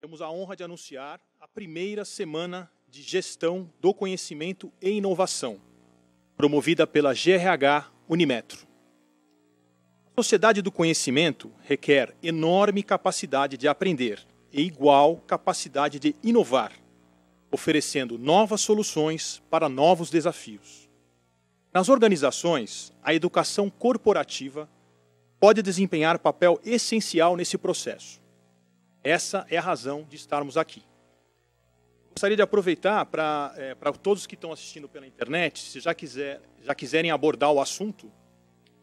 Temos a honra de anunciar a primeira semana de Gestão do Conhecimento e Inovação, promovida pela GRH Unimetro. A sociedade do conhecimento requer enorme capacidade de aprender e igual capacidade de inovar, oferecendo novas soluções para novos desafios. Nas organizações, a educação corporativa pode desempenhar papel essencial nesse processo. Essa é a razão de estarmos aqui. Gostaria de aproveitar para é, eh, todos que estão assistindo pela internet, se já, quiser, já quiserem abordar o assunto,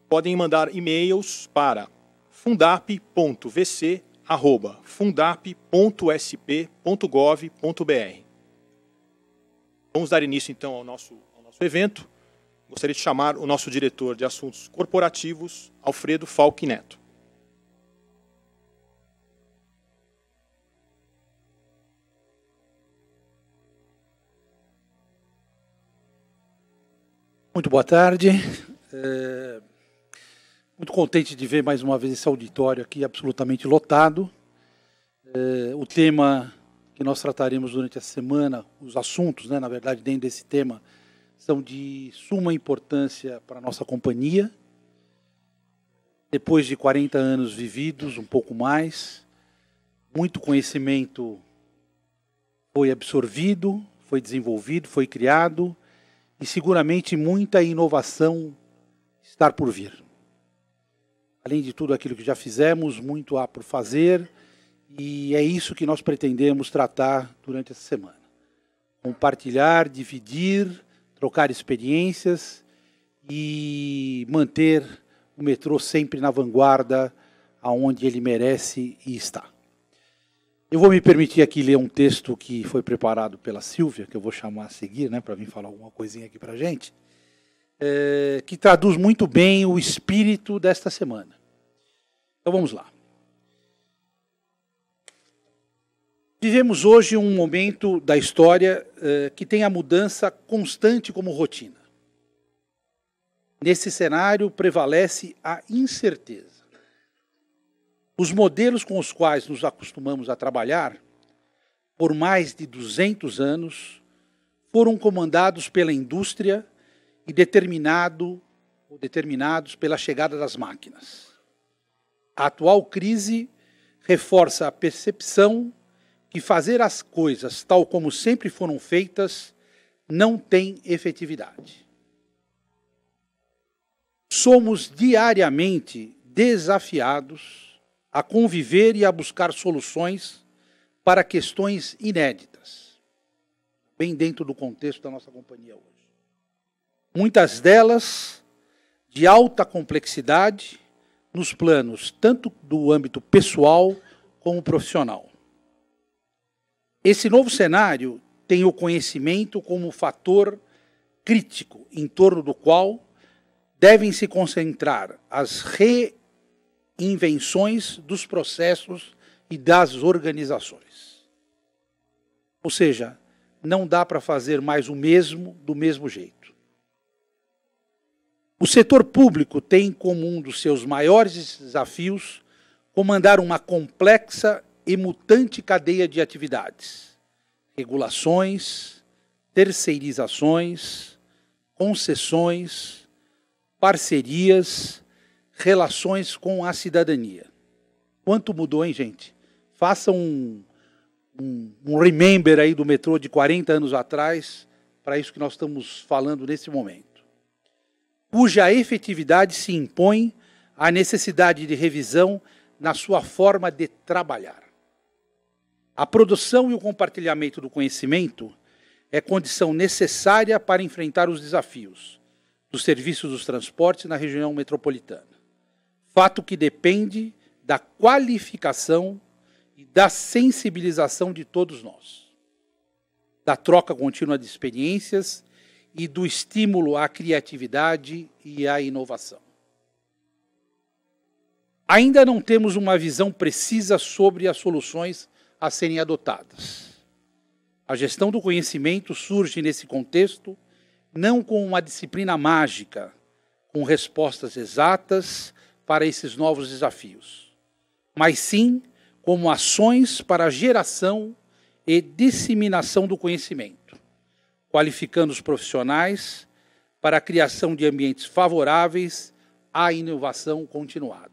podem mandar e-mails para fundap.vc@fundap.sp.gov.br. Vamos dar início então ao nosso, ao nosso evento. Gostaria de chamar o nosso diretor de assuntos corporativos, Alfredo Falque Neto. Muito boa tarde. É, muito contente de ver mais uma vez esse auditório aqui absolutamente lotado. É, o tema que nós trataremos durante a semana, os assuntos, né, na verdade, dentro desse tema, são de suma importância para a nossa companhia. Depois de 40 anos vividos, um pouco mais, muito conhecimento foi absorvido, foi desenvolvido, foi criado e seguramente muita inovação está por vir. Além de tudo aquilo que já fizemos, muito há por fazer e é isso que nós pretendemos tratar durante essa semana. Compartilhar, dividir, trocar experiências e manter o metrô sempre na vanguarda aonde ele merece e está. Eu vou me permitir aqui ler um texto que foi preparado pela Silvia, que eu vou chamar a seguir, né, para vir falar alguma coisinha aqui para a gente, é, que traduz muito bem o espírito desta semana. Então vamos lá. Vivemos hoje um momento da história é, que tem a mudança constante como rotina. Nesse cenário prevalece a incerteza. Os modelos com os quais nos acostumamos a trabalhar, por mais de 200 anos, foram comandados pela indústria e determinado, ou determinados pela chegada das máquinas. A atual crise reforça a percepção que fazer as coisas tal como sempre foram feitas não tem efetividade. Somos diariamente desafiados a conviver e a buscar soluções para questões inéditas, bem dentro do contexto da nossa companhia hoje. Muitas delas de alta complexidade nos planos tanto do âmbito pessoal como profissional. Esse novo cenário tem o conhecimento como fator crítico em torno do qual devem se concentrar as re invenções dos processos e das organizações. Ou seja, não dá para fazer mais o mesmo do mesmo jeito. O setor público tem como um dos seus maiores desafios comandar uma complexa e mutante cadeia de atividades, regulações, terceirizações, concessões, parcerias relações com a cidadania. Quanto mudou, hein, gente? Faça um, um, um remember aí do metrô de 40 anos atrás para isso que nós estamos falando nesse momento, cuja efetividade se impõe à necessidade de revisão na sua forma de trabalhar. A produção e o compartilhamento do conhecimento é condição necessária para enfrentar os desafios dos serviços dos transportes na região metropolitana fato que depende da qualificação e da sensibilização de todos nós, da troca contínua de experiências e do estímulo à criatividade e à inovação. Ainda não temos uma visão precisa sobre as soluções a serem adotadas. A gestão do conhecimento surge nesse contexto não com uma disciplina mágica, com respostas exatas para esses novos desafios, mas sim como ações para a geração e disseminação do conhecimento, qualificando os profissionais para a criação de ambientes favoráveis à inovação continuada.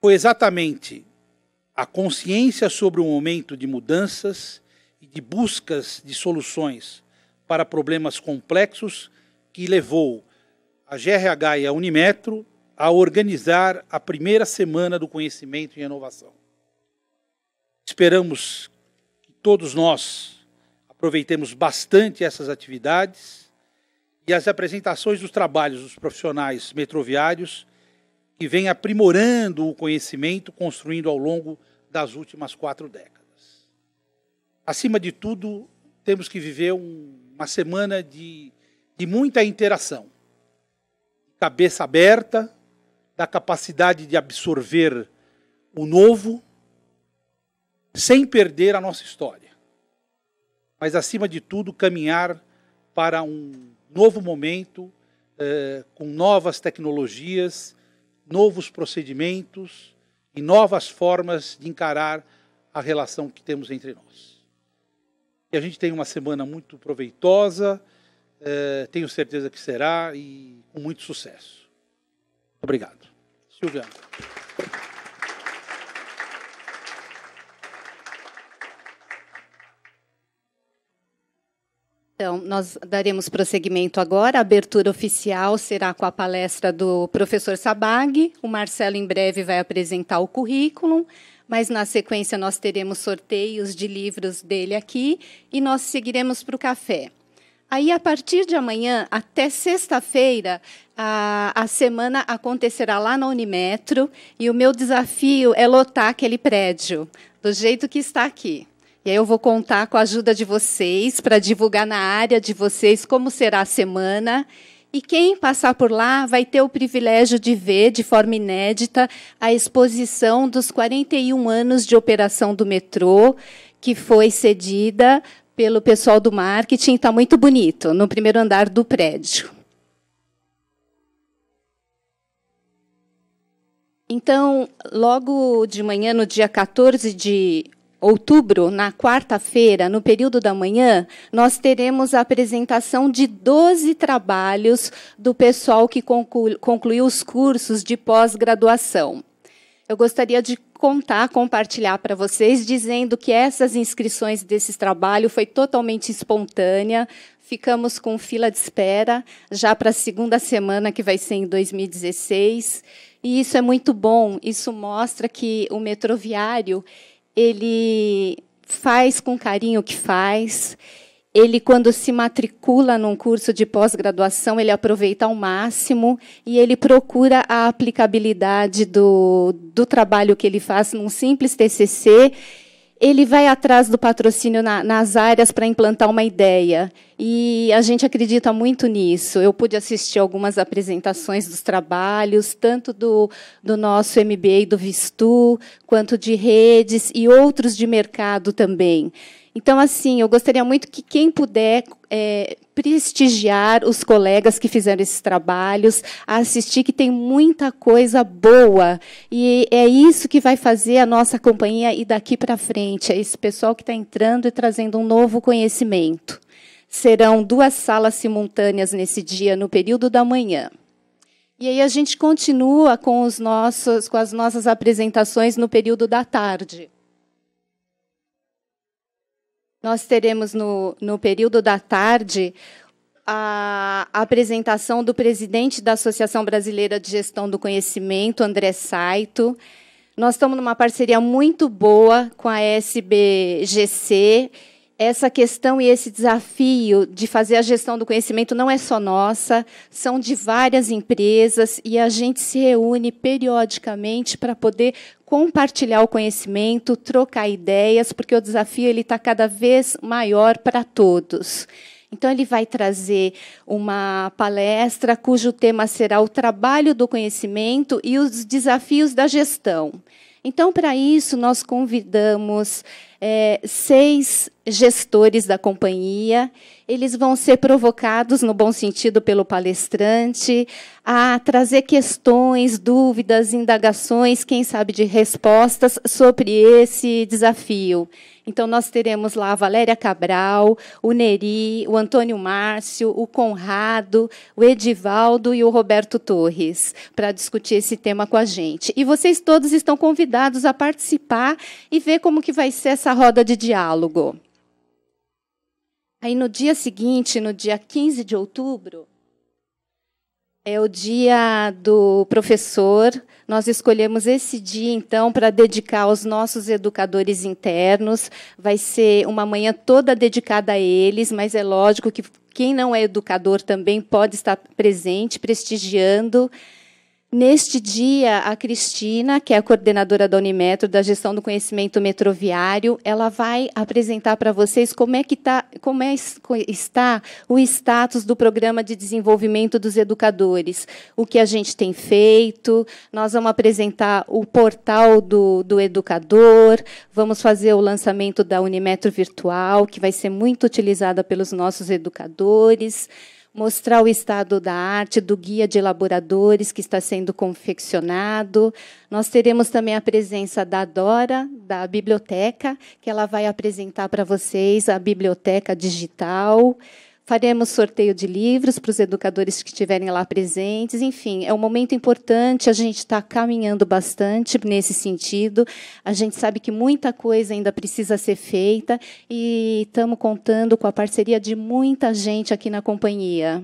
Foi exatamente a consciência sobre o momento de mudanças e de buscas de soluções para problemas complexos que levou a GRH e a Unimetro a organizar a primeira semana do conhecimento e inovação. Esperamos que todos nós aproveitemos bastante essas atividades e as apresentações dos trabalhos dos profissionais metroviários que vêm aprimorando o conhecimento construindo ao longo das últimas quatro décadas. Acima de tudo, temos que viver um, uma semana de, de muita interação cabeça aberta, da capacidade de absorver o novo, sem perder a nossa história. Mas, acima de tudo, caminhar para um novo momento, eh, com novas tecnologias, novos procedimentos e novas formas de encarar a relação que temos entre nós. E a gente tem uma semana muito proveitosa. É, tenho certeza que será e com muito sucesso. Obrigado. Silviano. Então, nós daremos prosseguimento agora. A abertura oficial será com a palestra do professor Sabag. O Marcelo, em breve, vai apresentar o currículo, mas na sequência nós teremos sorteios de livros dele aqui e nós seguiremos para o café. Aí, a partir de amanhã, até sexta-feira, a, a, semana acontecerá lá na Unimetro e o meu desafio é lotar aquele prédio do jeito que está aqui. E aí eu vou contar com a ajuda de vocês para divulgar na área de vocês como será a semana. E quem passar por lá vai ter o privilégio de ver, de forma inédita, a exposição dos 41 anos de operação do metrô, que foi cedida pelo pessoal do marketing, está muito bonito, no primeiro andar do prédio. Então, logo de manhã, no dia 14 de outubro, na quarta-feira, no período da manhã, nós teremos a apresentação de 12 trabalhos do pessoal que concluiu os cursos de pós-graduação. Eu gostaria de contar, compartilhar para vocês, dizendo que essas inscrições desse trabalho foi totalmente espontânea. Ficamos com fila de espera já para a segunda semana, que vai ser em 2016. E isso é muito bom, isso mostra que o metroviário, ele faz com carinho o que faz, ele, quando se matricula num curso de pós-graduação, ele aproveita ao máximo e ele procura a aplicabilidade do, do trabalho que ele faz num simples TCC. Ele vai atrás do patrocínio na, nas áreas para implantar uma ideia. E a gente acredita muito nisso. Eu pude assistir algumas apresentações dos trabalhos, tanto do, do nosso MBA do Vistu, quanto de redes e outros de mercado também. Então, assim, eu gostaria muito que quem puder é, prestigiar os colegas que fizeram esses trabalhos, assistir que tem muita coisa boa. E é isso que vai fazer a nossa companhia ir daqui para frente. É esse pessoal que está entrando e trazendo um novo conhecimento. Serão duas salas simultâneas nesse dia, no período da manhã. E aí a gente continua com, os nossos, com as nossas apresentações no período da tarde nós teremos no, no período da tarde a apresentação do presidente da Associação Brasileira de Gestão do Conhecimento, André Saito. Nós estamos numa parceria muito boa com a SBGC essa questão e esse desafio de fazer a gestão do conhecimento não é só nossa, são de várias empresas e a gente se reúne periodicamente para poder compartilhar o conhecimento, trocar ideias, porque o desafio ele está cada vez maior para todos. Então, ele vai trazer uma palestra cujo tema será o trabalho do conhecimento e os desafios da gestão. Então, para isso, nós convidamos é, seis gestores da companhia, eles vão ser provocados, no bom sentido, pelo palestrante, a trazer questões, dúvidas, indagações, quem sabe de respostas sobre esse desafio. Então, nós teremos lá a Valéria Cabral, o Neri, o Antônio Márcio, o Conrado, o Edivaldo e o Roberto Torres para discutir esse tema com a gente. E vocês todos estão convidados a participar e ver como que vai ser essa roda de diálogo. Aí no dia seguinte, no dia 15 de outubro, é o dia do professor. Nós escolhemos esse dia, então, para dedicar aos nossos educadores internos. Vai ser uma manhã toda dedicada a eles, mas é lógico que quem não é educador também pode estar presente, prestigiando. Neste dia, a Cristina, que é a coordenadora da Unimetro da gestão do conhecimento metroviário, ela vai apresentar para vocês como é que tá, como é, está o status do programa de desenvolvimento dos educadores, o que a gente tem feito. Nós vamos apresentar o portal do, do educador, vamos fazer o lançamento da Unimetro virtual, que vai ser muito utilizada pelos nossos educadores mostrar o estado da arte, do guia de elaboradores que está sendo confeccionado. Nós teremos também a presença da Dora, da biblioteca, que ela vai apresentar para vocês a biblioteca digital. Faremos sorteio de livros para os educadores que estiverem lá presentes. Enfim, é um momento importante. A gente está caminhando bastante nesse sentido. A gente sabe que muita coisa ainda precisa ser feita e estamos contando com a parceria de muita gente aqui na companhia.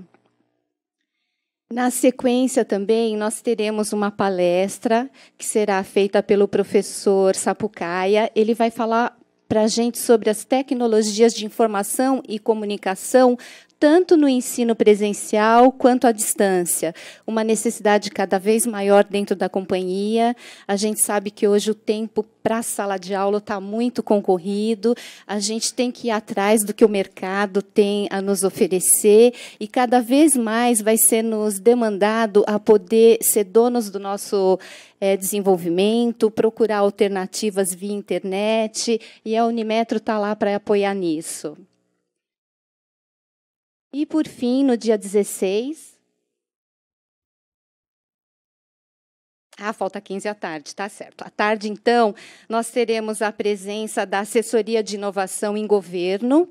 Na sequência também nós teremos uma palestra que será feita pelo professor Sapucaia. Ele vai falar para a gente sobre as tecnologias de informação e comunicação tanto no ensino presencial quanto à distância. Uma necessidade cada vez maior dentro da companhia. A gente sabe que hoje o tempo para a sala de aula está muito concorrido. A gente tem que ir atrás do que o mercado tem a nos oferecer e cada vez mais vai ser nos demandado a poder ser donos do nosso é, desenvolvimento, procurar alternativas via internet e a Unimetro está lá para apoiar nisso. E por fim, no dia 16. Ah, falta 15 à tarde, tá certo. À tarde, então, nós teremos a presença da Assessoria de Inovação em Governo,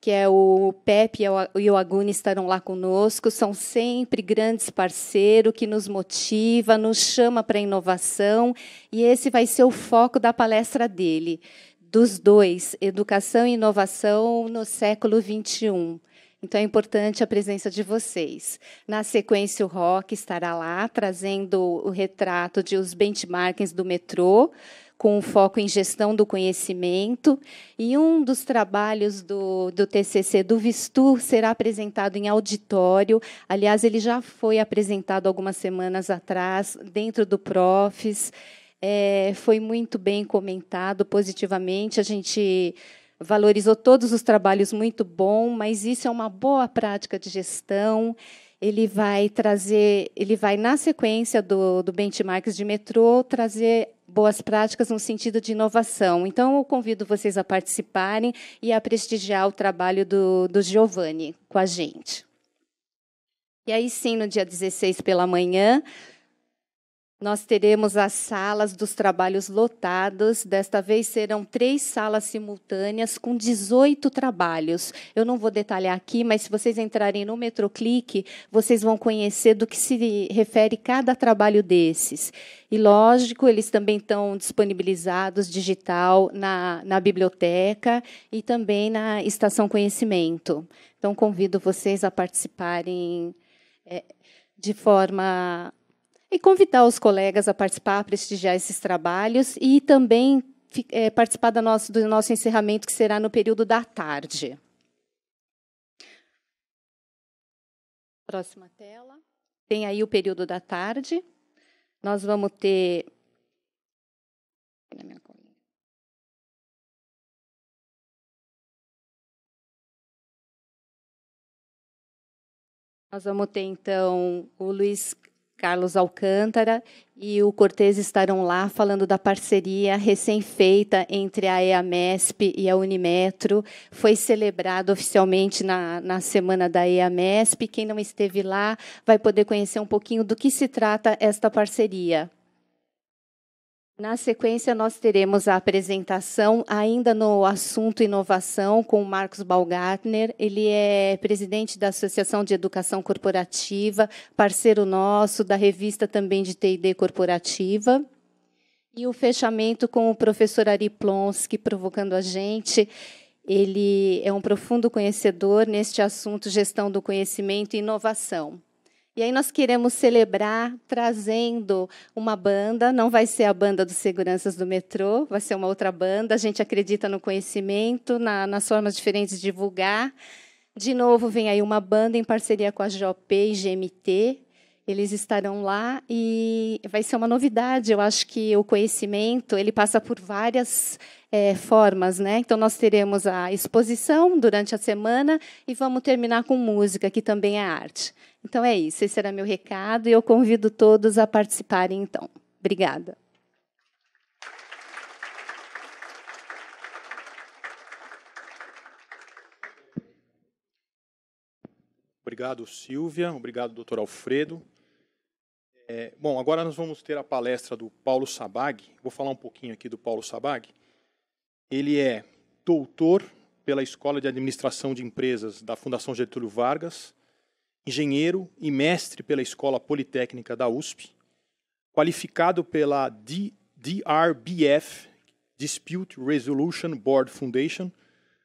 que é o Pepe e o Aguni estarão lá conosco, são sempre grandes parceiros que nos motiva, nos chama para a inovação, e esse vai ser o foco da palestra dele, dos dois, Educação e Inovação no século XXI. Então é importante a presença de vocês. Na sequência, o Rock estará lá trazendo o retrato de os benchmarks do metrô, com foco em gestão do conhecimento. E um dos trabalhos do, do TCC do Vistur será apresentado em auditório. Aliás, ele já foi apresentado algumas semanas atrás, dentro do Profs. É, foi muito bem comentado positivamente. A gente valorizou todos os trabalhos muito bom, mas isso é uma boa prática de gestão. Ele vai trazer, ele vai na sequência do, do benchmarks de metrô trazer boas práticas no sentido de inovação. Então, eu convido vocês a participarem e a prestigiar o trabalho do, do Giovanni com a gente. E aí sim, no dia 16 pela manhã, nós teremos as salas dos trabalhos lotadas. Desta vez serão três salas simultâneas com 18 trabalhos. Eu não vou detalhar aqui, mas se vocês entrarem no Metroclique, vocês vão conhecer do que se refere cada trabalho desses. E, lógico, eles também estão disponibilizados digital na, na biblioteca e também na Estação Conhecimento. Então, convido vocês a participarem é, de forma e convidar os colegas a participar, a prestigiar esses trabalhos e também é, participar do nosso, do nosso encerramento, que será no período da tarde. Próxima tela. Tem aí o período da tarde. Nós vamos ter. Nós vamos ter, então, o Luiz Carlos Alcântara e o Cortez estarão lá falando da parceria recém-feita entre a EAMESP e a Unimetro. Foi celebrado oficialmente na, na semana da EAMESP. Quem não esteve lá vai poder conhecer um pouquinho do que se trata esta parceria. Na sequência, nós teremos a apresentação, ainda no assunto inovação, com o Marcos Balgartner. Ele é presidente da Associação de Educação Corporativa, parceiro nosso, da revista também de TD Corporativa. E o fechamento com o professor Ari Plonsky, provocando a gente. Ele é um profundo conhecedor neste assunto, gestão do conhecimento e inovação. E aí nós queremos celebrar trazendo uma banda, não vai ser a banda dos seguranças do metrô, vai ser uma outra banda. A gente acredita no conhecimento, na, nas formas diferentes de divulgar. De novo, vem aí uma banda em parceria com a JP e GMT. Eles estarão lá e vai ser uma novidade. Eu acho que o conhecimento ele passa por várias é, formas, né? Então nós teremos a exposição durante a semana e vamos terminar com música, que também é arte. Então é isso, esse era meu recado e eu convido todos a participarem então. Obrigada. Obrigado, Silvia. Obrigado, doutor Alfredo. É, bom, agora nós vamos ter a palestra do Paulo Sabag. Vou falar um pouquinho aqui do Paulo Sabag. Ele é doutor pela Escola de Administração de Empresas da Fundação Getúlio Vargas, engenheiro e mestre pela Escola Politécnica da USP, qualificado pela D DRBF, Dispute Resolution Board Foundation,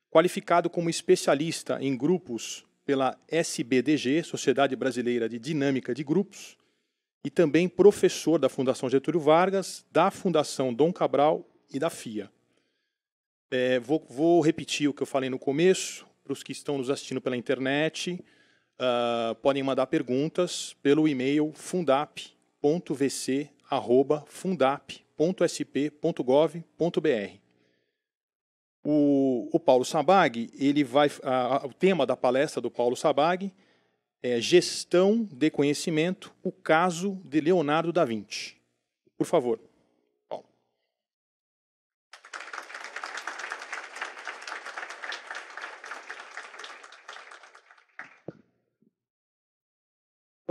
qualificado como especialista em grupos pela SBDG, Sociedade Brasileira de Dinâmica de Grupos, e também professor da Fundação Getúlio Vargas, da Fundação Dom Cabral e da FIA. É, vou, vou repetir o que eu falei no começo, para os que estão nos assistindo pela internet uh, podem mandar perguntas pelo e-mail fundap.vc@fundap.sp.gov.br. O, o, Paulo Sabag, ele vai, a, a, o tema da palestra do Paulo Sabag é gestão de conhecimento, o caso de Leonardo da Vinci. Por favor.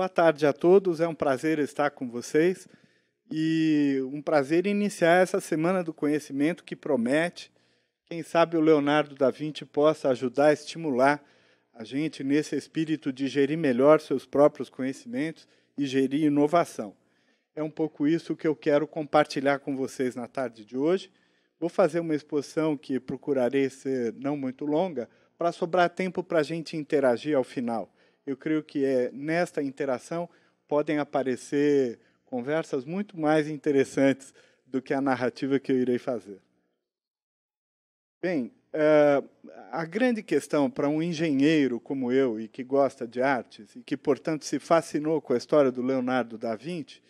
Boa tarde a todos, é um prazer estar com vocês e um prazer iniciar essa semana do conhecimento que promete. Quem sabe o Leonardo da Vinci possa ajudar a estimular a gente nesse espírito de gerir melhor seus próprios conhecimentos e gerir inovação. É um pouco isso que eu quero compartilhar com vocês na tarde de hoje. Vou fazer uma exposição que procurarei ser não muito longa, para sobrar tempo para a gente interagir ao final eu creio que é nesta interação podem aparecer conversas muito mais interessantes do que a narrativa que eu irei fazer. Bem, uh, a grande questão para um engenheiro como eu e que gosta de artes e que, portanto, se fascinou com a história do Leonardo da Vinci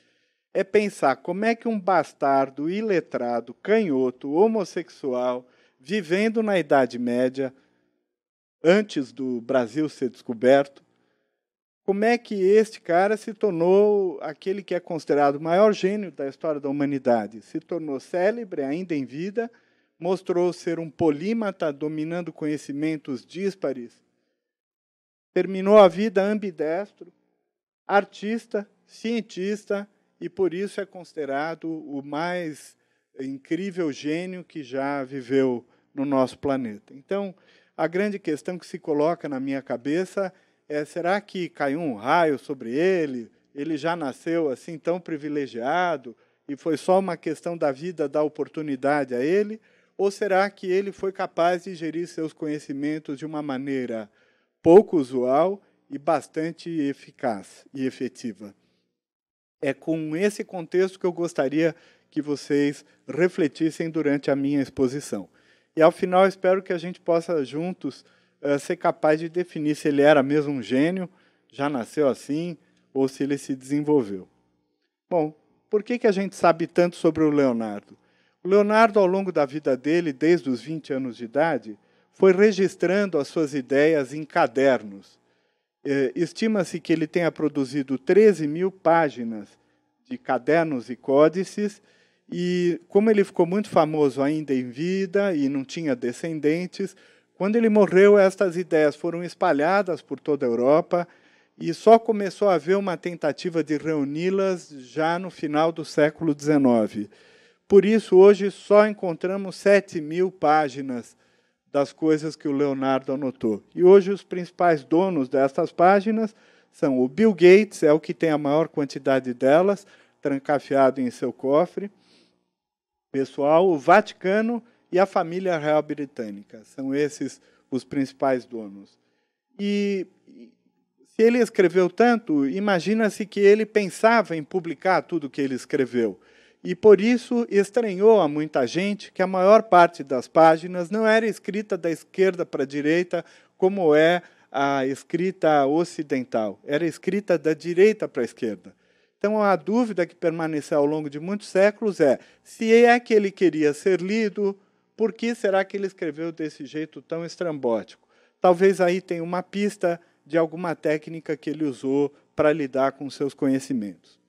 é pensar como é que um bastardo, iletrado, canhoto, homossexual, vivendo na Idade Média, antes do Brasil ser descoberto, como é que este cara se tornou aquele que é considerado o maior gênio da história da humanidade. Se tornou célebre ainda em vida, mostrou ser um polímata dominando conhecimentos díspares, terminou a vida ambidestro, artista, cientista e por isso é considerado o mais incrível gênio que já viveu no nosso planeta. Então, a grande questão que se coloca na minha cabeça é é, será que caiu um raio sobre ele? Ele já nasceu assim tão privilegiado e foi só uma questão da vida dar oportunidade a ele? Ou será que ele foi capaz de gerir seus conhecimentos de uma maneira pouco usual e bastante eficaz e efetiva? É com esse contexto que eu gostaria que vocês refletissem durante a minha exposição. E ao final, espero que a gente possa juntos eh, ser capaz de definir se ele era mesmo um gênio, já nasceu assim, ou se ele se desenvolveu. Bom, por que, que a gente sabe tanto sobre o Leonardo? O Leonardo, ao longo da vida dele, desde os 20 anos de idade, foi registrando as suas ideias em cadernos. Eh, estima-se que ele tenha produzido 13 mil páginas de cadernos e códices, e como ele ficou muito famoso ainda em vida e não tinha descendentes, quando ele morreu, estas ideias foram espalhadas por toda a Europa e só começou a haver uma tentativa de reuni-las já no final do século XIX. Por isso, hoje só encontramos 7 mil páginas das coisas que o Leonardo anotou. E hoje os principais donos destas páginas são o Bill Gates, é o que tem a maior quantidade delas, trancafiado em seu cofre pessoal, o Vaticano, e a família real britânica. São esses os principais donos. E se ele escreveu tanto, imagina-se que ele pensava em publicar tudo o que ele escreveu. E por isso estranhou a muita gente que a maior parte das páginas não era escrita da esquerda para a direita, como é a escrita ocidental, era escrita da direita para a esquerda. Então, a dúvida que permaneceu ao longo de muitos séculos é se é que ele queria ser lido, por que será que ele escreveu desse jeito tão estrambótico? Talvez aí tenha uma pista de alguma técnica que ele usou para lidar com seus conhecimentos.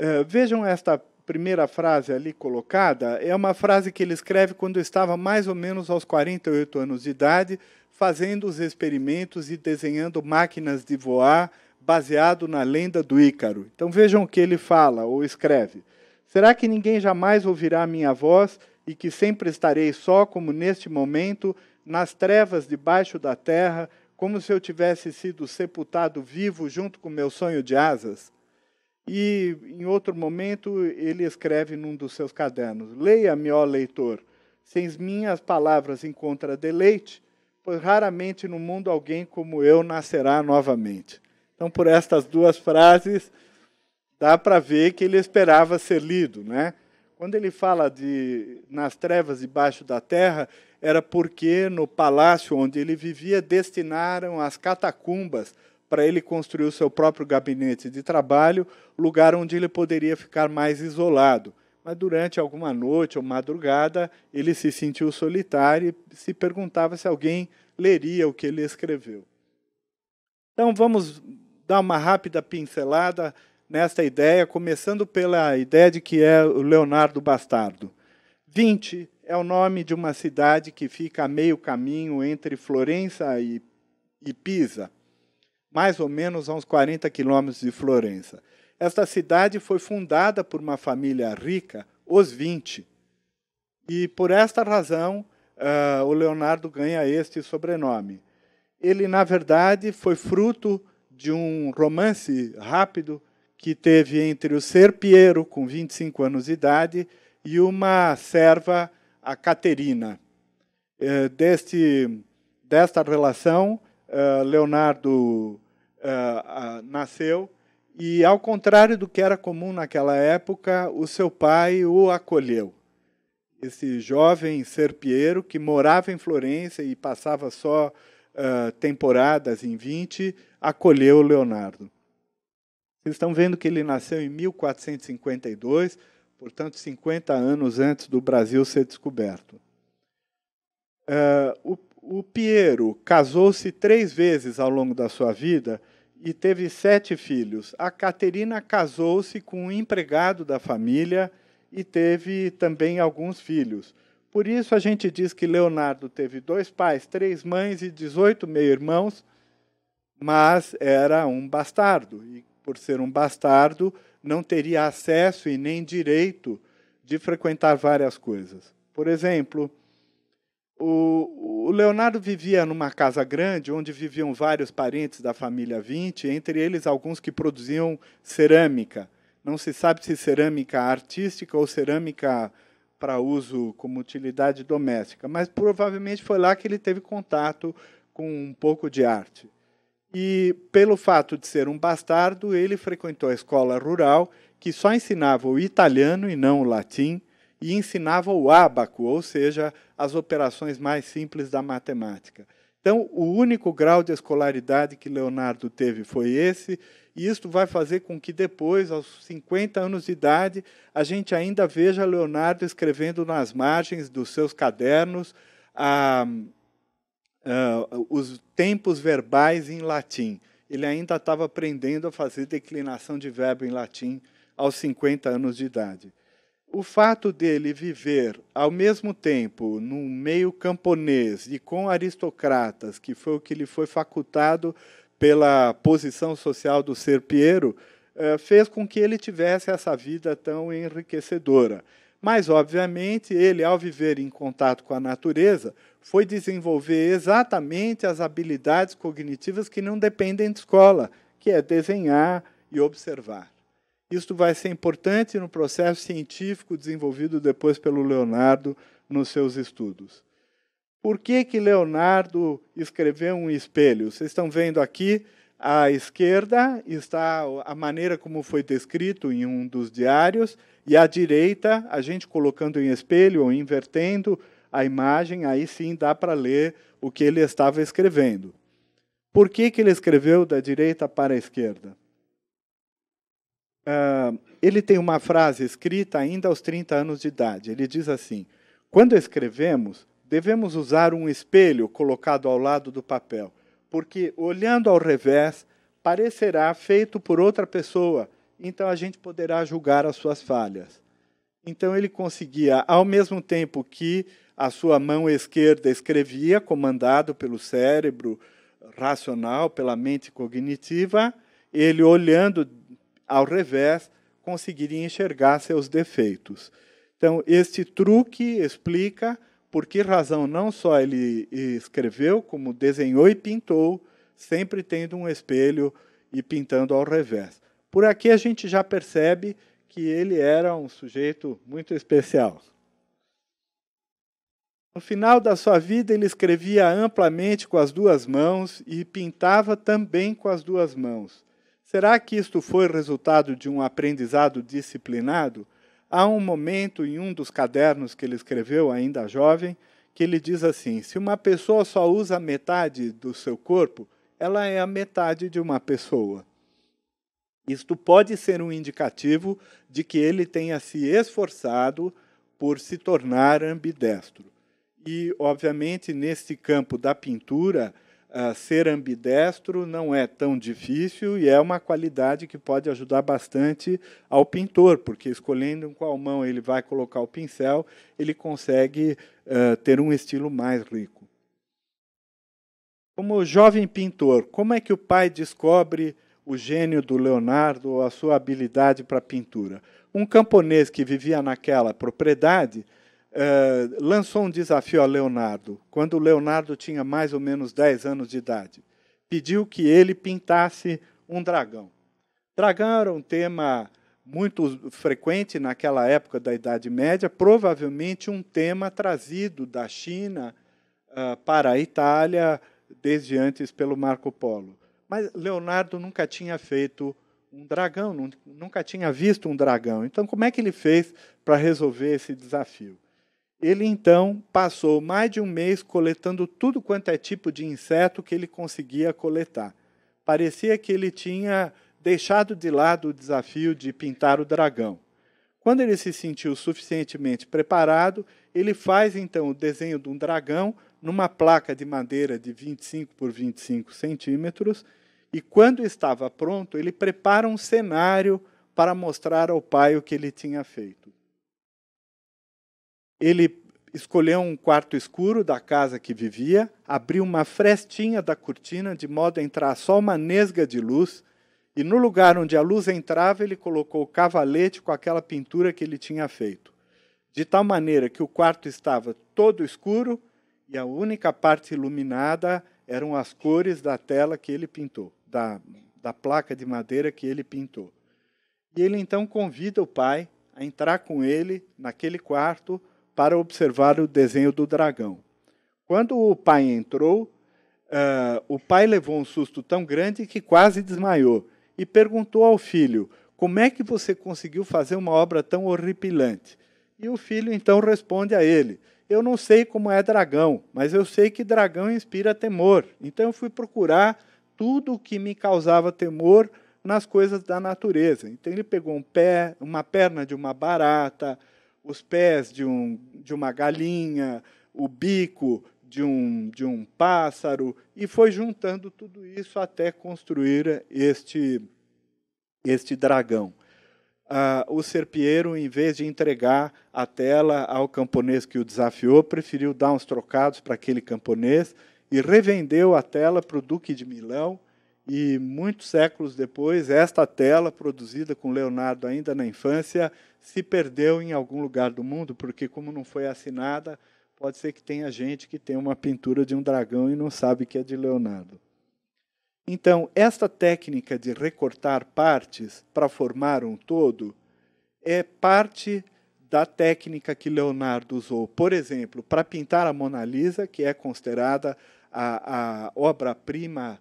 É, vejam esta primeira frase ali colocada, é uma frase que ele escreve quando estava mais ou menos aos 48 anos de idade, fazendo os experimentos e desenhando máquinas de voar baseado na lenda do Ícaro. Então vejam o que ele fala ou escreve. Será que ninguém jamais ouvirá a minha voz e que sempre estarei só, como neste momento, nas trevas debaixo da terra, como se eu tivesse sido sepultado vivo junto com meu sonho de asas? E em outro momento ele escreve num dos seus cadernos: Leia-me, ó leitor, sem minhas palavras encontra deleite, pois raramente no mundo alguém como eu nascerá novamente. Então, por estas duas frases, dá para ver que ele esperava ser lido, né? Quando ele fala de nas trevas debaixo da terra, era porque no palácio onde ele vivia destinaram as catacumbas para ele construir o seu próprio gabinete de trabalho, lugar onde ele poderia ficar mais isolado. Mas durante alguma noite ou madrugada, ele se sentiu solitário e se perguntava se alguém leria o que ele escreveu. Então vamos dar uma rápida pincelada nesta ideia, começando pela ideia de que é o Leonardo Bastardo. 20 é o nome de uma cidade que fica a meio caminho entre Florença e, e Pisa, mais ou menos a uns 40 quilômetros de Florença. Esta cidade foi fundada por uma família rica, os 20, e por esta razão uh, o Leonardo ganha este sobrenome. Ele, na verdade, foi fruto de um romance rápido que teve entre o Serpiero, com 25 anos de idade, e uma serva, a Caterina. Eh, deste, desta relação, eh, Leonardo eh, nasceu e, ao contrário do que era comum naquela época, o seu pai o acolheu. Esse jovem Serpiero, que morava em Florença e passava só temporadas em 20, acolheu Leonardo. Vocês estão vendo que ele nasceu em 1452, portanto, 50 anos antes do Brasil ser descoberto. Uh, o, o Piero casou-se três vezes ao longo da sua vida e teve sete filhos. A Caterina casou-se com um empregado da família e teve também alguns filhos. Por isso, a gente diz que Leonardo teve dois pais, três mães e 18 meio-irmãos, mas era um bastardo e por ser um bastardo, não teria acesso e nem direito de frequentar várias coisas. Por exemplo, o, o, Leonardo vivia numa casa grande onde viviam vários parentes da família 20, entre eles alguns que produziam cerâmica. Não se sabe se cerâmica artística ou cerâmica para uso como utilidade doméstica, mas provavelmente foi lá que ele teve contato com um pouco de arte. E, pelo fato de ser um bastardo, ele frequentou a escola rural, que só ensinava o italiano e não o latim, e ensinava o ábaco, ou seja, as operações mais simples da matemática. Então, o único grau de escolaridade que Leonardo teve foi esse, e isto vai fazer com que depois, aos 50 anos de idade, a gente ainda veja Leonardo escrevendo nas margens dos seus cadernos a, uh, os tempos verbais em latim. Ele ainda estava aprendendo a fazer declinação de verbo em latim aos 50 anos de idade. O fato dele viver ao mesmo tempo no meio camponês e com aristocratas, que foi o que lhe foi facultado pela posição social do ser Piero, eh, fez com que ele tivesse essa vida tão enriquecedora. Mas, obviamente, ele, ao viver em contato com a natureza, foi desenvolver exatamente as habilidades cognitivas que não dependem de escola, que é desenhar e observar. Isto vai ser importante no processo científico desenvolvido depois pelo Leonardo nos seus estudos. Por que que Leonardo escreveu um espelho? Vocês estão vendo aqui à esquerda está a maneira como foi descrito em um dos diários e à direita a gente colocando em espelho ou invertendo a imagem, aí sim dá para ler o que ele estava escrevendo. Por que, que ele escreveu da direita para a esquerda? Uh, ele tem uma frase escrita ainda aos 30 anos de idade. Ele diz assim: Quando escrevemos, devemos usar um espelho colocado ao lado do papel, porque olhando ao revés, parecerá feito por outra pessoa, então a gente poderá julgar as suas falhas. Então ele conseguia, ao mesmo tempo que a sua mão esquerda escrevia, comandado pelo cérebro racional, pela mente cognitiva, ele olhando ao revés conseguiria enxergar seus defeitos. Então, este truque explica por que razão não só ele escreveu, como desenhou e pintou, sempre tendo um espelho e pintando ao revés. Por aqui a gente já percebe que ele era um sujeito muito especial. No final da sua vida, ele escrevia amplamente com as duas mãos e pintava também com as duas mãos. Será que isto foi resultado de um aprendizado disciplinado? Há um momento em um dos cadernos que ele escreveu, ainda jovem, que ele diz assim: se uma pessoa só usa metade do seu corpo, ela é a metade de uma pessoa. Isto pode ser um indicativo de que ele tenha se esforçado por se tornar ambidestro. E, obviamente, nesse campo da pintura, uh, ser ambidestro não é tão difícil e é uma qualidade que pode ajudar bastante ao pintor, porque escolhendo em qual mão ele vai colocar o pincel, ele consegue uh, ter um estilo mais rico. Como jovem pintor, como é que o pai descobre o gênio do Leonardo ou a sua habilidade para pintura? Um camponês que vivia naquela propriedade eh, lançou um desafio a Leonardo, quando o Leonardo tinha mais ou menos 10 anos de idade. Pediu que ele pintasse um dragão. Dragão era um tema muito frequente naquela época da Idade Média, provavelmente um tema trazido da China uh, para a Itália desde antes pelo Marco Polo. Mas Leonardo nunca tinha feito um dragão, nunca tinha visto um dragão. Então, como é que ele fez para resolver esse desafio? Ele então passou mais de um mês coletando tudo quanto é tipo de inseto que ele conseguia coletar. Parecia que ele tinha deixado de lado o desafio de pintar o dragão. Quando ele se sentiu suficientemente preparado, ele faz então o desenho de um dragão numa placa de madeira de 25 por 25 centímetros. E quando estava pronto, ele prepara um cenário para mostrar ao pai o que ele tinha feito. Ele escolheu um quarto escuro da casa que vivia, abriu uma frestinha da cortina de modo a entrar só uma nesga de luz, e no lugar onde a luz entrava, ele colocou o cavalete com aquela pintura que ele tinha feito, de tal maneira que o quarto estava todo escuro e a única parte iluminada eram as cores da tela que ele pintou, da, da placa de madeira que ele pintou. E ele então convida o pai a entrar com ele naquele quarto para observar o desenho do dragão. Quando o pai entrou, uh, o pai levou um susto tão grande que quase desmaiou e perguntou ao filho: Como é que você conseguiu fazer uma obra tão horripilante? E o filho então responde a ele: Eu não sei como é dragão, mas eu sei que dragão inspira temor. Então eu fui procurar tudo o que me causava temor nas coisas da natureza. Então ele pegou um pé, uma perna de uma barata, os pés de, um, de uma galinha, o bico de um, de um pássaro, e foi juntando tudo isso até construir este, este dragão. Ah, o serpieiro, em vez de entregar a tela ao camponês que o desafiou, preferiu dar uns trocados para aquele camponês e revendeu a tela para o Duque de Milão, e muitos séculos depois, esta tela, produzida com Leonardo ainda na infância, se perdeu em algum lugar do mundo, porque, como não foi assinada, pode ser que tenha gente que tem uma pintura de um dragão e não sabe que é de Leonardo. Então, esta técnica de recortar partes para formar um todo é parte da técnica que Leonardo usou, por exemplo, para pintar a Mona Lisa, que é considerada a, a obra-prima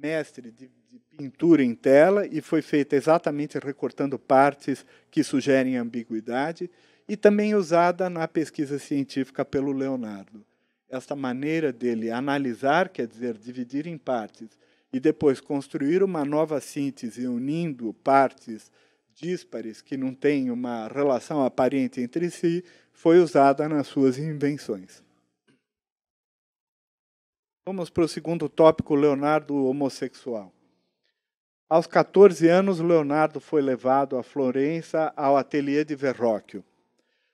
mestre de, de, pintura em tela e foi feita exatamente recortando partes que sugerem ambiguidade e também usada na pesquisa científica pelo Leonardo. Esta maneira dele analisar, quer dizer, dividir em partes e depois construir uma nova síntese unindo partes díspares que não têm uma relação aparente entre si, foi usada nas suas invenções. Vamos para o segundo tópico, Leonardo homossexual. Aos 14 anos, Leonardo foi levado a Florença ao ateliê de Verrocchio.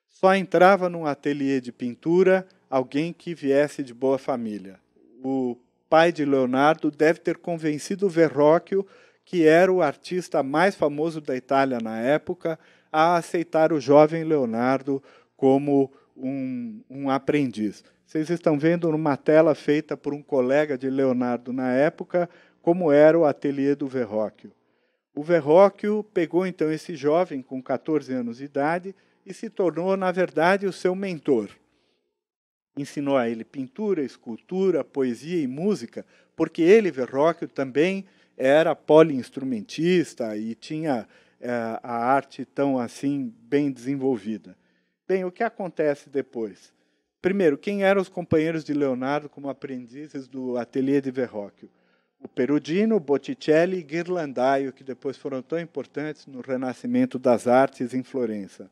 Só entrava num ateliê de pintura alguém que viesse de boa família. O pai de Leonardo deve ter convencido Verrocchio, que era o artista mais famoso da Itália na época, a aceitar o jovem Leonardo como um, um aprendiz. Vocês estão vendo numa tela feita por um colega de Leonardo na época como era o ateliê do Verrocchio. O Verrocchio pegou então esse jovem com 14 anos de idade e se tornou, na verdade, o seu mentor. Ensinou a ele pintura, escultura, poesia e música, porque ele, Verrocchio, também era poliinstrumentista e tinha é, a arte tão assim bem desenvolvida. Bem, o que acontece depois? Primeiro, quem eram os companheiros de Leonardo como aprendizes do ateliê de Verrocchio? O Perugino, Botticelli e Ghirlandaio, que depois foram tão importantes no renascimento das artes em Florença.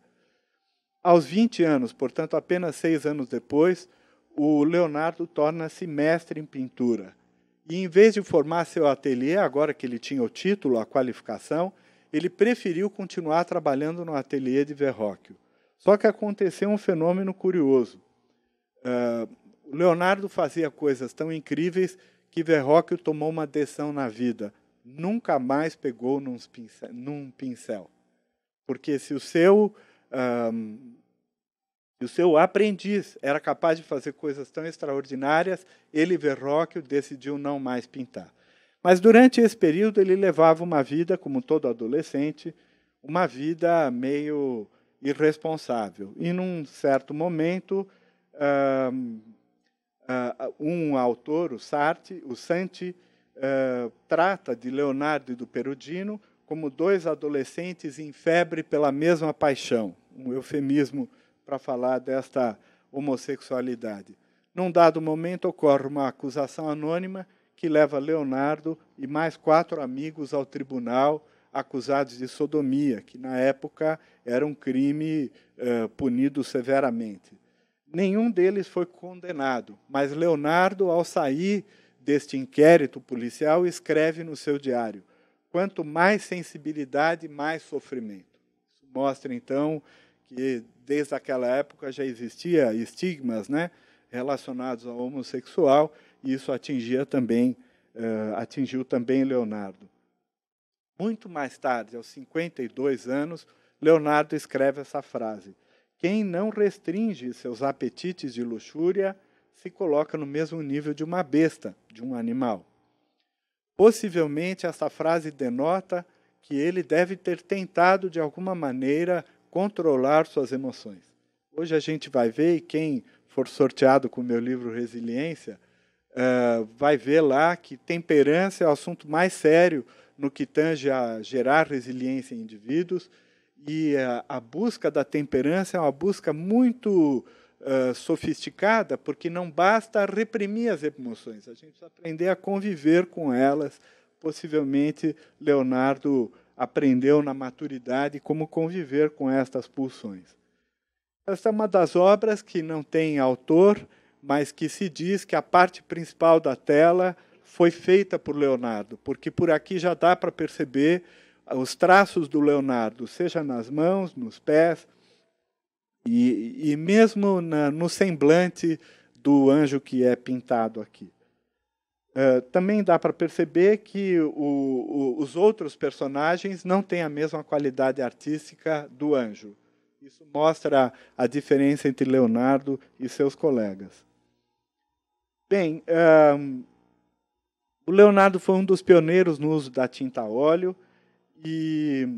Aos 20 anos, portanto, apenas seis anos depois, o Leonardo torna-se mestre em pintura. E em vez de formar seu ateliê, agora que ele tinha o título, a qualificação, ele preferiu continuar trabalhando no ateliê de Verrocchio. Só que aconteceu um fenômeno curioso. Ah, Leonardo fazia coisas tão incríveis que Verrocchio tomou uma decisão na vida. Nunca mais pegou pincel, num pincel. Porque se o seu, um, ah, o seu aprendiz era capaz de fazer coisas tão extraordinárias, ele, Verrocchio, decidiu não mais pintar. Mas durante esse período ele levava uma vida, como todo adolescente, uma vida meio irresponsável. E num certo momento, ah, um autor, o Sartre, o Santi, ah, trata de Leonardo e do Perugino como dois adolescentes em febre pela mesma paixão, um eufemismo para falar desta homossexualidade. Num dado momento ocorre uma acusação anônima que leva Leonardo e mais quatro amigos ao tribunal acusados de sodomia, que na época era um crime eh, punido severamente nenhum deles foi condenado, mas Leonardo, ao sair deste inquérito policial, escreve no seu diário: quanto mais sensibilidade, mais sofrimento. Isso mostra, então, que desde aquela época já existia estigmas né, relacionados ao homossexual, e isso atingia também, uh, atingiu também Leonardo. Muito mais tarde, aos 52 anos, Leonardo escreve essa frase: quem não restringe seus apetites de luxúria se coloca no mesmo nível de uma besta, de um animal. Possivelmente essa frase denota que ele deve ter tentado de alguma maneira controlar suas emoções. Hoje a gente vai ver, e quem for sorteado com o meu livro Resiliência, uh, vai ver lá que temperança é o assunto mais sério no que tange a gerar resiliência em indivíduos e a, a busca da temperança é uma busca muito uh, sofisticada, porque não basta reprimir as emoções, a gente precisa aprender a conviver com elas. Possivelmente, Leonardo aprendeu na maturidade como conviver com estas pulsões. Esta é uma das obras que não tem autor, mas que se diz que a parte principal da tela foi feita por Leonardo, porque por aqui já dá para perceber os traços do Leonardo, seja nas mãos, nos pés, e, e mesmo na, no semblante do anjo que é pintado aqui. Uh, também dá para perceber que o, o, os outros personagens não têm a mesma qualidade artística do anjo. Isso mostra a diferença entre Leonardo e seus colegas. Bem, uh, o Leonardo foi um dos pioneiros no uso da tinta a óleo e,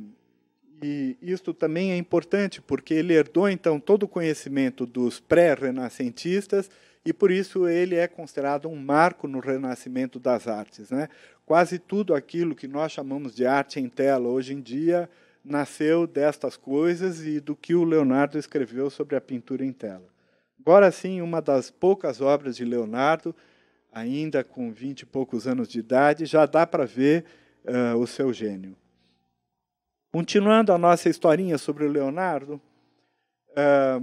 e isto também é importante, porque ele herdou, então, todo o conhecimento dos pré-renascentistas e, por isso, ele é considerado um marco no renascimento das artes. Né? Quase tudo aquilo que nós chamamos de arte em tela hoje em dia nasceu destas coisas e do que o Leonardo escreveu sobre a pintura em tela. Agora sim, uma das poucas obras de Leonardo, ainda com vinte e poucos anos de idade, já dá para ver uh, o seu gênio. Continuando a nossa historinha sobre o Leonardo, uh,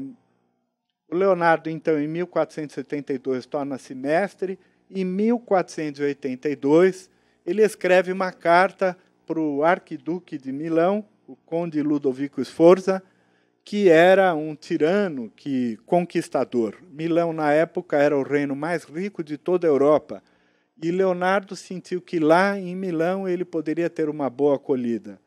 o Leonardo, então, em 1472, torna-se mestre. e Em 1482, ele escreve uma carta para o arquiduque de Milão, o conde Ludovico Sforza, que era um tirano, que conquistador. Milão na época era o reino mais rico de toda a Europa, e Leonardo sentiu que lá em Milão ele poderia ter uma boa acolhida.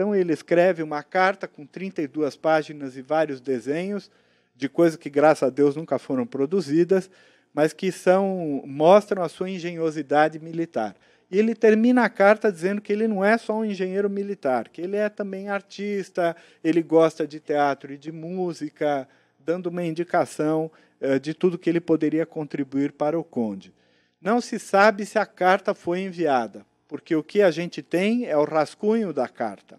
Então ele escreve uma carta com 32 páginas e vários desenhos de coisas que graças a Deus nunca foram produzidas, mas que são mostram a sua engenhosidade militar. E ele termina a carta dizendo que ele não é só um engenheiro militar, que ele é também artista, ele gosta de teatro e de música, dando uma indicação eh, de tudo que ele poderia contribuir para o conde. Não se sabe se a carta foi enviada, porque o que a gente tem é o rascunho da carta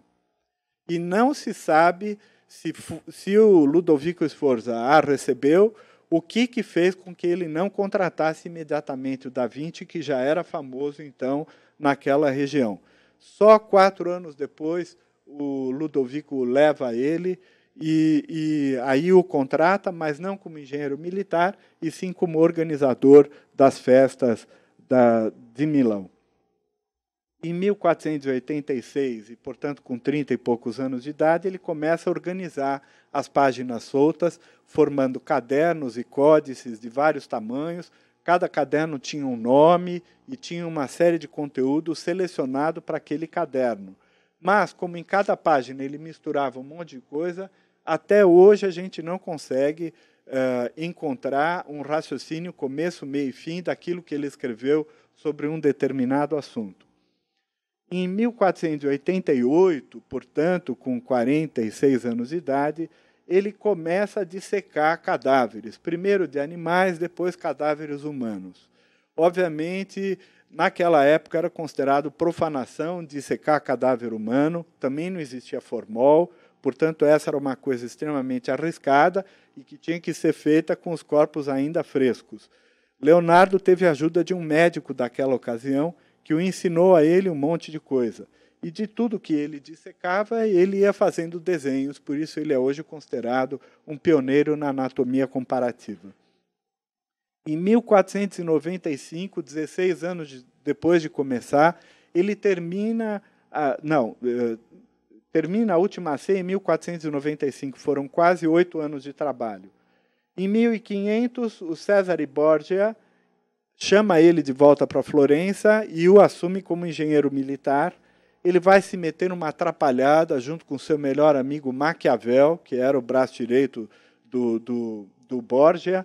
e não se sabe se, se o Ludovico Sforza a recebeu, o que, que fez com que ele não contratasse imediatamente o Da Vinci, que já era famoso então naquela região. Só quatro anos depois, o Ludovico leva ele e, e, aí o contrata, mas não como engenheiro militar, e sim como organizador das festas da, de Milão. Em 1486, e portanto com 30 e poucos anos de idade, ele começa a organizar as páginas soltas, formando cadernos e códices de vários tamanhos. Cada caderno tinha um nome e tinha uma série de conteúdo selecionado para aquele caderno. Mas, como em cada página ele misturava um monte de coisa, até hoje a gente não consegue uh, encontrar um raciocínio começo, meio e fim daquilo que ele escreveu sobre um determinado assunto. Em 1488, portanto, com 46 anos de idade, ele começa a dissecar cadáveres, primeiro de animais, depois cadáveres humanos. Obviamente, naquela época era considerado profanação dissecar cadáver humano, também não existia formol, portanto, essa era uma coisa extremamente arriscada e que tinha que ser feita com os corpos ainda frescos. Leonardo teve a ajuda de um médico daquela ocasião que o ensinou a ele um monte de coisa. E de tudo que ele dissecava, ele ia fazendo desenhos, por isso ele é hoje considerado um pioneiro na anatomia comparativa. Em 1495, 16 anos de, depois de começar, ele termina. A, não, eh, termina a última ceia em 1495, foram quase oito anos de trabalho. Em 1500, o César Borgia chama ele de volta para Florença e o assume como engenheiro militar. Ele vai se meter numa atrapalhada junto com seu melhor amigo Maquiavel, que era o braço direito do, do, do Borgia,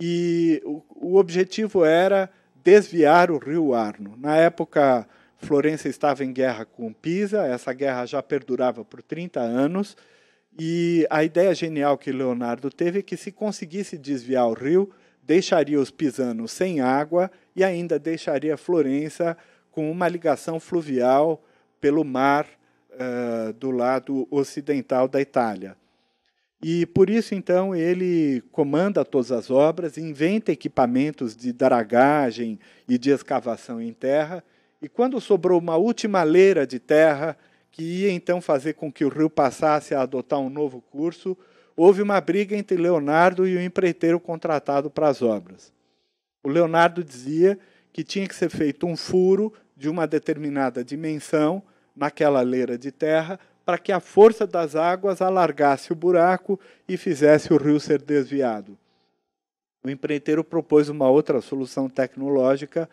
e o, o objetivo era desviar o rio Arno. Na época, Florença estava em guerra com Pisa, essa guerra já perdurava por 30 anos, e a ideia genial que Leonardo teve é que se conseguisse desviar o rio, deixaria os pisanos sem água e ainda deixaria Florença com uma ligação fluvial pelo mar uh, do lado ocidental da Itália. E por isso, então, ele comanda todas as obras, inventa equipamentos de dragagem e de escavação em terra, e quando sobrou uma última leira de terra, que ia então fazer com que o rio passasse a adotar um novo curso, houve uma briga entre Leonardo e o empreiteiro contratado para as obras. O Leonardo dizia que tinha que ser feito um furo de uma determinada dimensão naquela leira de terra para que a força das águas alargasse o buraco e fizesse o rio ser desviado. O empreiteiro propôs uma outra solução tecnológica.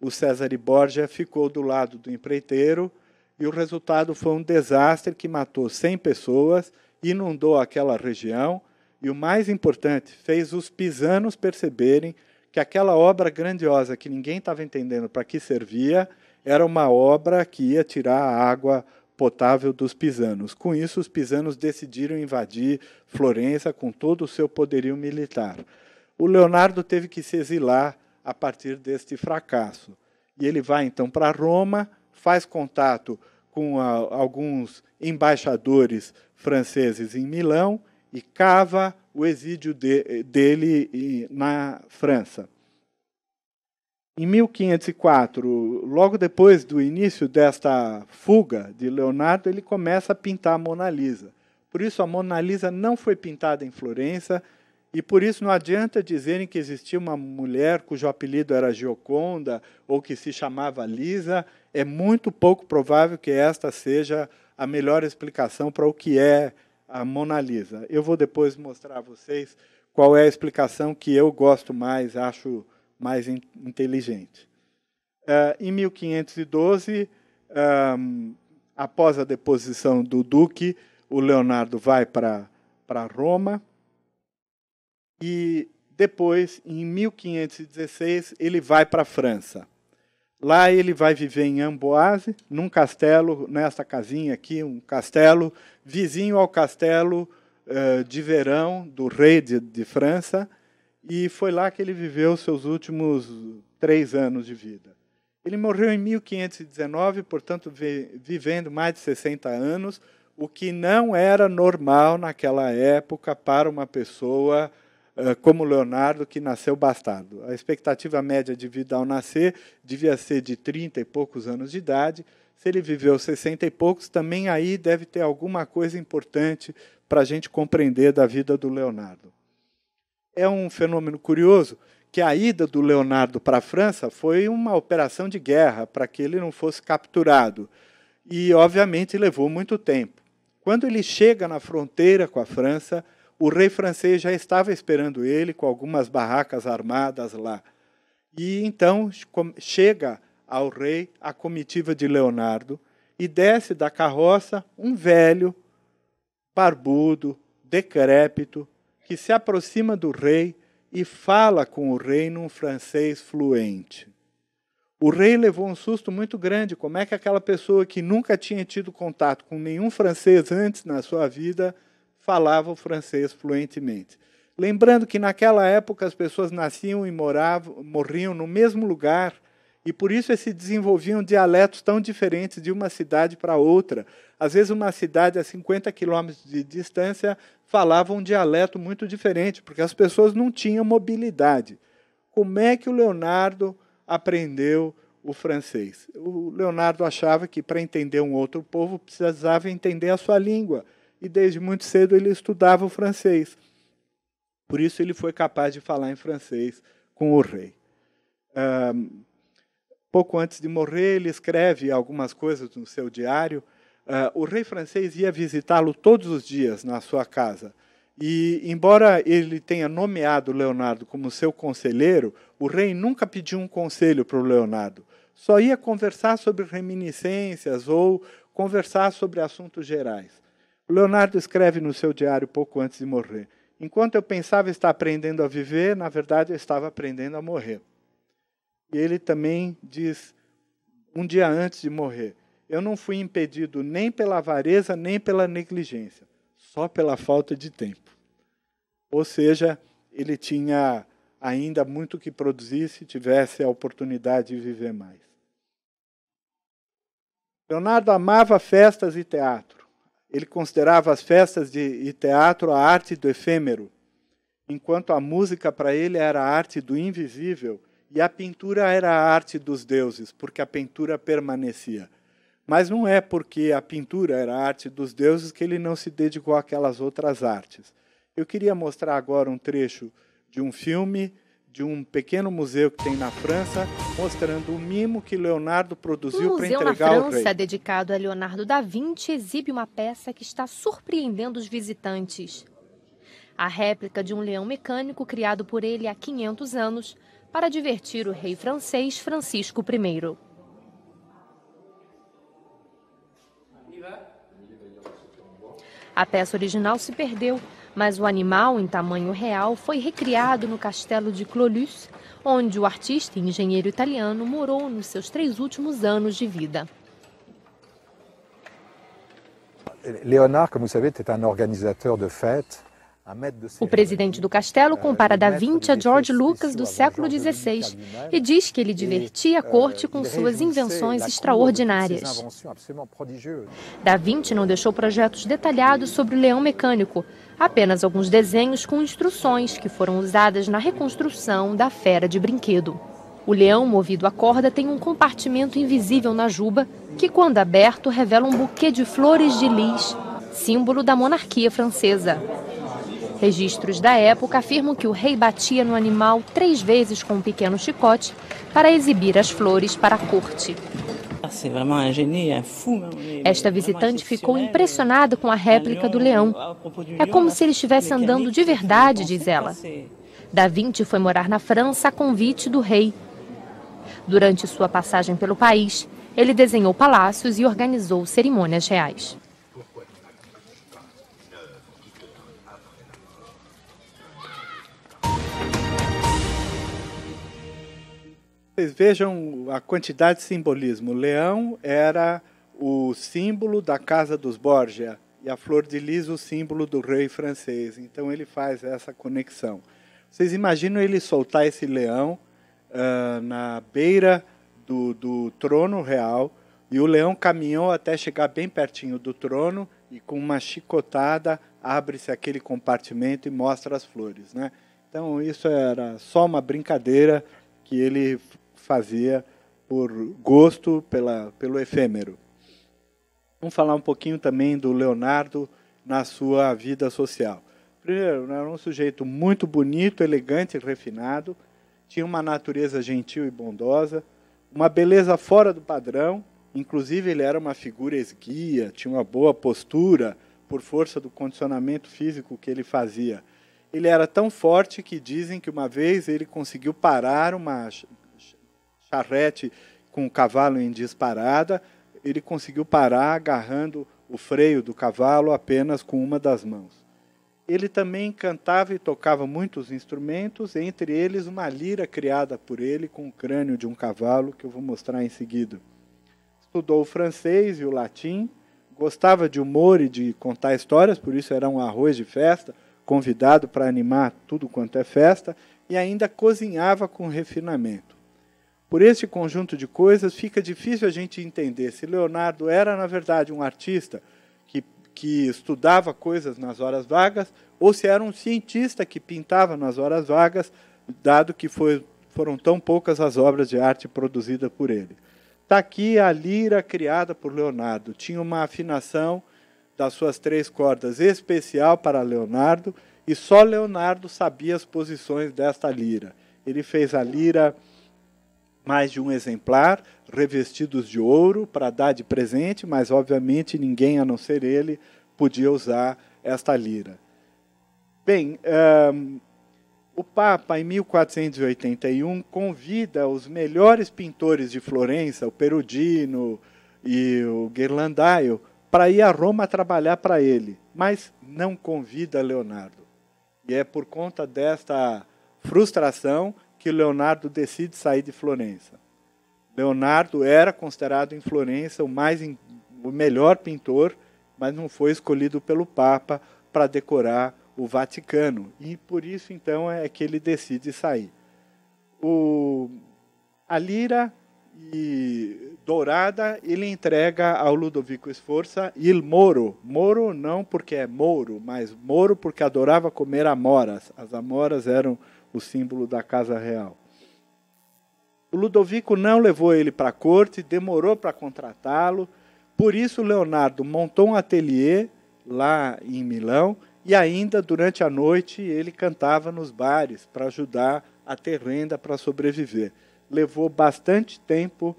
O César Borja ficou do lado do empreiteiro e o resultado foi um desastre que matou 100 pessoas inundou aquela região e, o mais importante, fez os pisanos perceberem que aquela obra grandiosa que ninguém estava entendendo para que servia era uma obra que ia tirar a água potável dos pisanos. Com isso, os pisanos decidiram invadir Florença com todo o seu poderio militar. O Leonardo teve que se exilar a partir deste fracasso. E ele vai então para Roma, faz contato com a, ah, alguns embaixadores franceses em Milão e cava o exílio de, dele na França. Em 1504, logo depois do início desta fuga de Leonardo, ele começa a pintar a Mona Lisa. Por isso, a Mona Lisa não foi pintada em Florença, e por isso não adianta dizerem que existia uma mulher cujo apelido era Gioconda ou que se chamava Lisa, é muito pouco provável que esta seja a melhor explicação para o que é a Mona Lisa. Eu vou depois mostrar a vocês qual é a explicação que eu gosto mais, acho mais in inteligente. Uh, em 1512, um, após a deposição do duque, o Leonardo vai para Roma e depois, em 1516, ele vai para a França. Lá ele vai viver em Amboise, num castelo, nessa casinha aqui, um castelo vizinho ao castelo uh, de verão do rei de, de França, e foi lá que ele viveu seus últimos três anos de vida. Ele morreu em 1519, portanto, vivendo mais de 60 anos, o que não era normal naquela época para uma pessoa eh, como Leonardo, que nasceu bastardo. A expectativa média de vida ao nascer devia ser de 30 e poucos anos de idade. Se ele viveu 60 e poucos, também aí deve ter alguma coisa importante para a gente compreender da vida do Leonardo. É um fenômeno curioso que a ida do Leonardo para a França foi uma operação de guerra para que ele não fosse capturado. E, obviamente, levou muito tempo. Quando ele chega na fronteira com a França, o rei francês já estava esperando ele com algumas barracas armadas lá. E então chega ao rei a comitiva de Leonardo e desce da carroça um velho, barbudo, decrépito, que se aproxima do rei e fala com o rei num francês fluente. O rei levou um susto muito grande. Como é que aquela pessoa que nunca tinha tido contato com nenhum francês antes na sua vida falava o francês fluentemente. Lembrando que naquela época as pessoas nasciam e moravam, morriam no mesmo lugar, e por isso se desenvolviam dialetos tão diferentes de uma cidade para outra. Às vezes, uma cidade a 50 quilômetros de distância falava um dialeto muito diferente, porque as pessoas não tinham mobilidade. Como é que o Leonardo aprendeu o francês? O Leonardo achava que para entender um outro povo precisava entender a sua língua e desde muito cedo ele estudava o francês. Por isso ele foi capaz de falar em francês com o rei. Um, pouco antes de morrer, ele escreve algumas coisas no seu diário. Uh, o rei francês ia visitá-lo todos os dias na sua casa. E, embora ele tenha nomeado Leonardo como seu conselheiro, o rei nunca pediu um conselho para o Leonardo. Só ia conversar sobre reminiscências ou conversar sobre assuntos gerais. Leonardo escreve no seu diário pouco antes de morrer: Enquanto eu pensava estar aprendendo a viver, na verdade eu estava aprendendo a morrer. E ele também diz, um dia antes de morrer: Eu não fui impedido nem pela avareza nem pela negligência, só pela falta de tempo. Ou seja, ele tinha ainda muito que produzir se tivesse a oportunidade de viver mais. Leonardo amava festas e teatro ele considerava as festas de, e teatro a arte do efêmero, enquanto a música para ele era a arte do invisível e a pintura era a arte dos deuses, porque a pintura permanecia. Mas não é porque a pintura era a arte dos deuses que ele não se dedicou àquelas outras artes. Eu queria mostrar agora um trecho de um filme de um pequeno museu que tem na França, mostrando o mimo que Leonardo produziu para entregar ao rei. O museu na França, dedicado a Leonardo da Vinci, exibe uma peça que está surpreendendo os visitantes. A réplica de um leão mecânico criado por ele há 500 anos para divertir o rei francês Francisco I. A peça original se perdeu mas o animal em tamanho real foi recriado no castelo de Clolus, onde o artista e engenheiro italiano morou nos seus três últimos anos de vida. Leonardo, como você savez, était um organizador de festas. O presidente do castelo eh, compara Da Vinci a George Lucas do século XVI e diz que ele divertia a eh, corte com suas invenções extraordinárias. Da Vinci não deixou projetos detalhados sobre o leão mecânico, apenas alguns desenhos com instruções que foram usadas na reconstrução da fera de brinquedo. O leão movido à corda tem um compartimento invisível na juba que, quando aberto, revela um buquê de flores de lis, símbolo da monarquia francesa. Registros da época afirmam que o rei batia no animal três vezes com um pequeno chicote para exibir as flores para a corte. É é Esta visitante ficou impressionada com a réplica do leão. É como se ele estivesse é andando de verdade, diz ela. Da Vinci foi morar na França a convite do rei. Durante sua passagem pelo país, ele desenhou palácios e organizou cerimônias reais. Vocês vejam a quantidade de simbolismo. O leão era o símbolo da casa dos Borgia e a flor de lis o símbolo do rei francês. Então ele faz essa conexão. Vocês imaginam ele soltar esse leão uh, na beira do, do trono real e o leão caminhou até chegar bem pertinho do trono e com uma chicotada abre-se aquele compartimento e mostra as flores, né? Então isso era só uma brincadeira que ele fazia por gosto, pela, pelo efêmero. Vamos falar um pouquinho também do Leonardo na sua vida social. Primeiro, né, era um sujeito muito bonito, elegante e refinado, tinha uma natureza gentil e bondosa, uma beleza fora do padrão, inclusive ele era uma figura esguia, tinha uma boa postura por força do condicionamento físico que ele fazia. Ele era tão forte que dizem que uma vez ele conseguiu parar uma charrete com o cavalo em disparada, ele conseguiu parar agarrando o freio do cavalo apenas com uma das mãos. Ele também cantava e tocava muitos instrumentos, entre eles uma lira criada por ele com o crânio de um cavalo, que eu vou mostrar em seguida. Estudou o francês e o latim, gostava de humor e de contar histórias, por isso era um arroz de festa, convidado para animar tudo quanto é festa, e ainda cozinhava com refinamento. Por este conjunto de coisas, fica difícil a gente entender se Leonardo era, na verdade, um artista que, que estudava coisas nas horas vagas ou se era um cientista que pintava nas horas vagas, dado que foi, foram tão poucas as obras de arte produzidas por ele. Está aqui a lira criada por Leonardo. Tinha uma afinação das suas três cordas especial para Leonardo, e só Leonardo sabia as posições desta lira. Ele fez a lira mais de um exemplar, revestidos de ouro, para dar de presente, mas obviamente ninguém a não ser ele podia usar esta lira. Bem, um, o Papa, em 1481, convida os melhores pintores de Florença, o Perugino e o Ghirlandaio, para ir a Roma trabalhar para ele, mas não convida Leonardo. E é por conta desta frustração que Leonardo decide sair de Florença. Leonardo era considerado em Florença o, mais, o melhor pintor, mas não foi escolhido pelo Papa para decorar o Vaticano. E por isso, então, é que ele decide sair. O, a lira e dourada ele entrega ao Ludovico Esforça. e Moro. Moro não porque é Mouro, mas Moro porque adorava comer amoras. As amoras eram o símbolo da casa real. O Ludovico não levou ele para a corte, demorou para contratá-lo, por isso Leonardo montou um ateliê lá em Milão e ainda durante a noite ele cantava nos bares para ajudar a ter renda para sobreviver. Levou bastante tempo,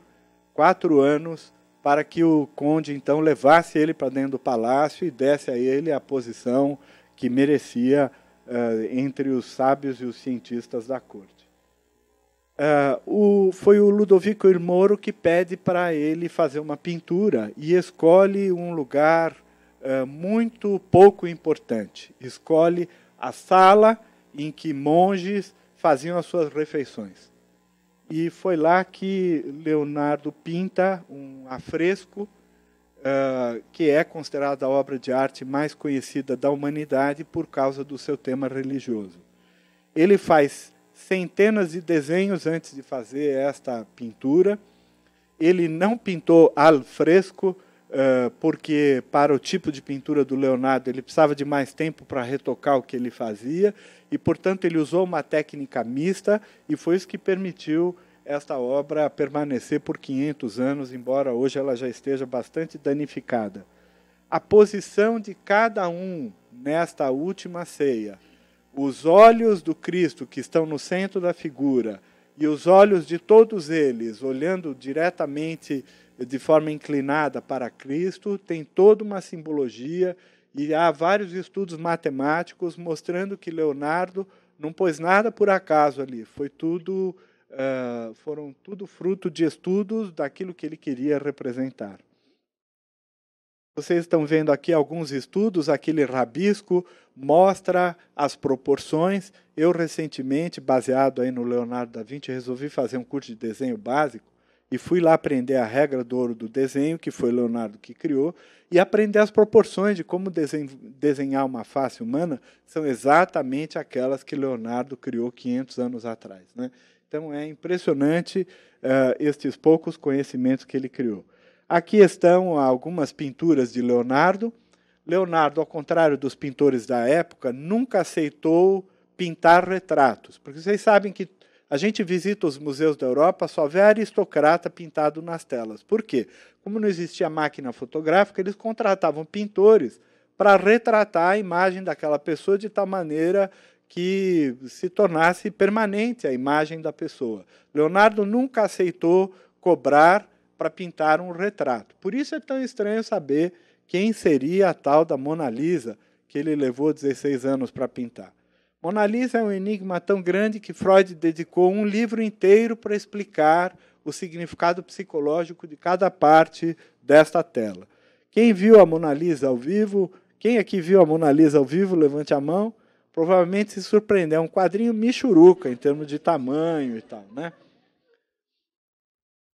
quatro anos, para que o conde então levasse ele para dentro do palácio e desse a ele a posição que merecia uh, entre os sábios e os cientistas da corte. Uh, o, foi o Ludovico Irmoro que pede para ele fazer uma pintura e escolhe um lugar uh, muito pouco importante. Escolhe a sala em que monges faziam as suas refeições. E foi lá que Leonardo pinta um afresco uh, que é considerada a obra de arte mais conhecida da humanidade por causa do seu tema religioso. Ele faz centenas de desenhos antes de fazer esta pintura. Ele não pintou al fresco, uh, porque para o tipo de pintura do Leonardo ele precisava de mais tempo para retocar o que ele fazia, e, portanto, ele usou uma técnica mista, e foi isso que permitiu esta obra permanecer por 500 anos, embora hoje ela já esteja bastante danificada. A posição de cada um nesta última ceia, os olhos do Cristo que estão no centro da figura e os olhos de todos eles olhando diretamente de forma inclinada para Cristo, tem toda uma simbologia e há vários estudos matemáticos mostrando que Leonardo não pôs nada por acaso ali, foi tudo uh, foram tudo fruto de estudos daquilo que ele queria representar. Vocês estão vendo aqui alguns estudos, aquele rabisco mostra as proporções. Eu recentemente, baseado aí no Leonardo da Vinci, resolvi fazer um curso de desenho básico e fui lá aprender a regra do ouro do desenho, que foi Leonardo que criou, e aprender as proporções de como desenhar uma face humana são exatamente aquelas que Leonardo criou 500 anos atrás, né? Então é impressionante uh, estes poucos conhecimentos que ele criou. Aqui estão algumas pinturas de Leonardo. Leonardo, ao contrário dos pintores da época, nunca aceitou pintar retratos, porque vocês sabem que a gente visita os museus da Europa, só vê aristocrata pintado nas telas. Por quê? Como não existia máquina fotográfica, eles contratavam pintores para retratar a imagem daquela pessoa de tal maneira que se tornasse permanente a imagem da pessoa. Leonardo nunca aceitou cobrar para pintar um retrato. Por isso é tão estranho saber quem seria a tal da Mona Lisa que ele levou 16 anos para pintar. Mona Lisa é um enigma tão grande que Freud dedicou um livro inteiro para explicar o significado psicológico de cada parte desta tela. Quem viu a Mona Lisa ao vivo? Quem aqui viu a Mona Lisa ao vivo? Levante a mão provavelmente se surpreender. É um quadrinho michuruca em termos de tamanho e tal, né?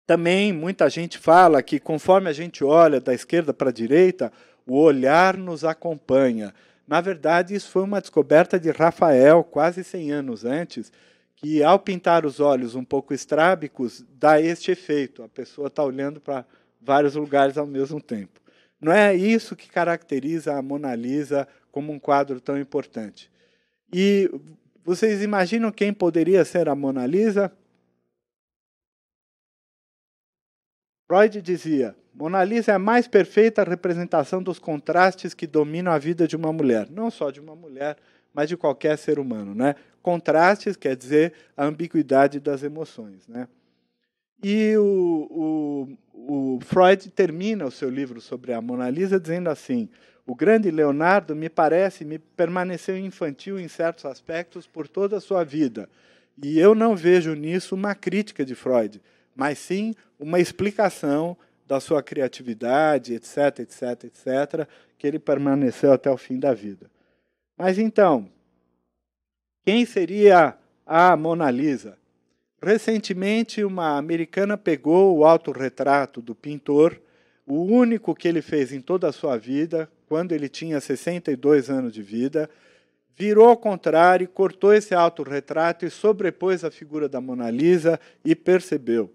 Também muita gente fala que conforme a gente olha da esquerda para a direita, o olhar nos acompanha. Na verdade, isso foi uma descoberta de Rafael, quase 100 anos antes, que ao pintar os olhos um pouco estrábicos, dá este efeito: a pessoa está olhando para vários lugares ao mesmo tempo. Não é isso que caracteriza a Mona Lisa como um quadro tão importante. E vocês imaginam quem poderia ser a Mona Lisa? Freud dizia: Mona Lisa é a mais perfeita representação dos contrastes que dominam a vida de uma mulher, não só de uma mulher, mas de qualquer ser humano, né? Contrastes quer dizer a ambiguidade das emoções, né? E o, o, o Freud termina o seu livro sobre a Mona Lisa dizendo assim: o grande Leonardo, me parece, me permaneceu infantil em certos aspectos por toda a sua vida. E eu não vejo nisso uma crítica de Freud, mas sim uma explicação da sua criatividade, etc, etc, etc, que ele permaneceu até o fim da vida. Mas então, quem seria a Mona Lisa? Recentemente, uma americana pegou o autorretrato do pintor, o único que ele fez em toda a sua vida, quando ele tinha 62 anos de vida, virou ao contrário, cortou esse autorretrato e sobrepôs a figura da Mona Lisa e percebeu: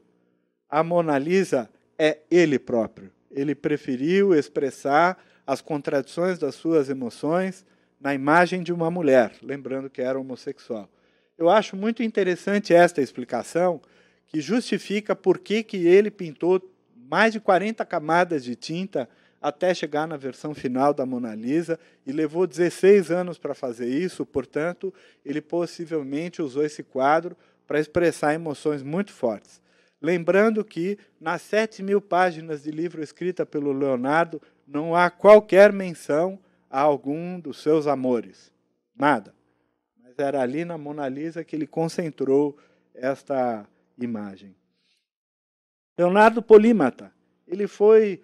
a Mona Lisa é ele próprio. Ele preferiu expressar as contradições das suas emoções na imagem de uma mulher, lembrando que era homossexual. Eu acho muito interessante esta explicação, que justifica por que, que ele pintou mais de 40 camadas de tinta até chegar na versão final da Mona Lisa e levou 16 anos para fazer isso, portanto, ele possivelmente usou esse quadro para expressar emoções muito fortes. Lembrando que, nas 7 mil páginas de livro escrita pelo Leonardo, não há qualquer menção a algum dos seus amores. Nada. Mas era ali na Mona Lisa que ele concentrou esta imagem. Leonardo Polímata. Ele foi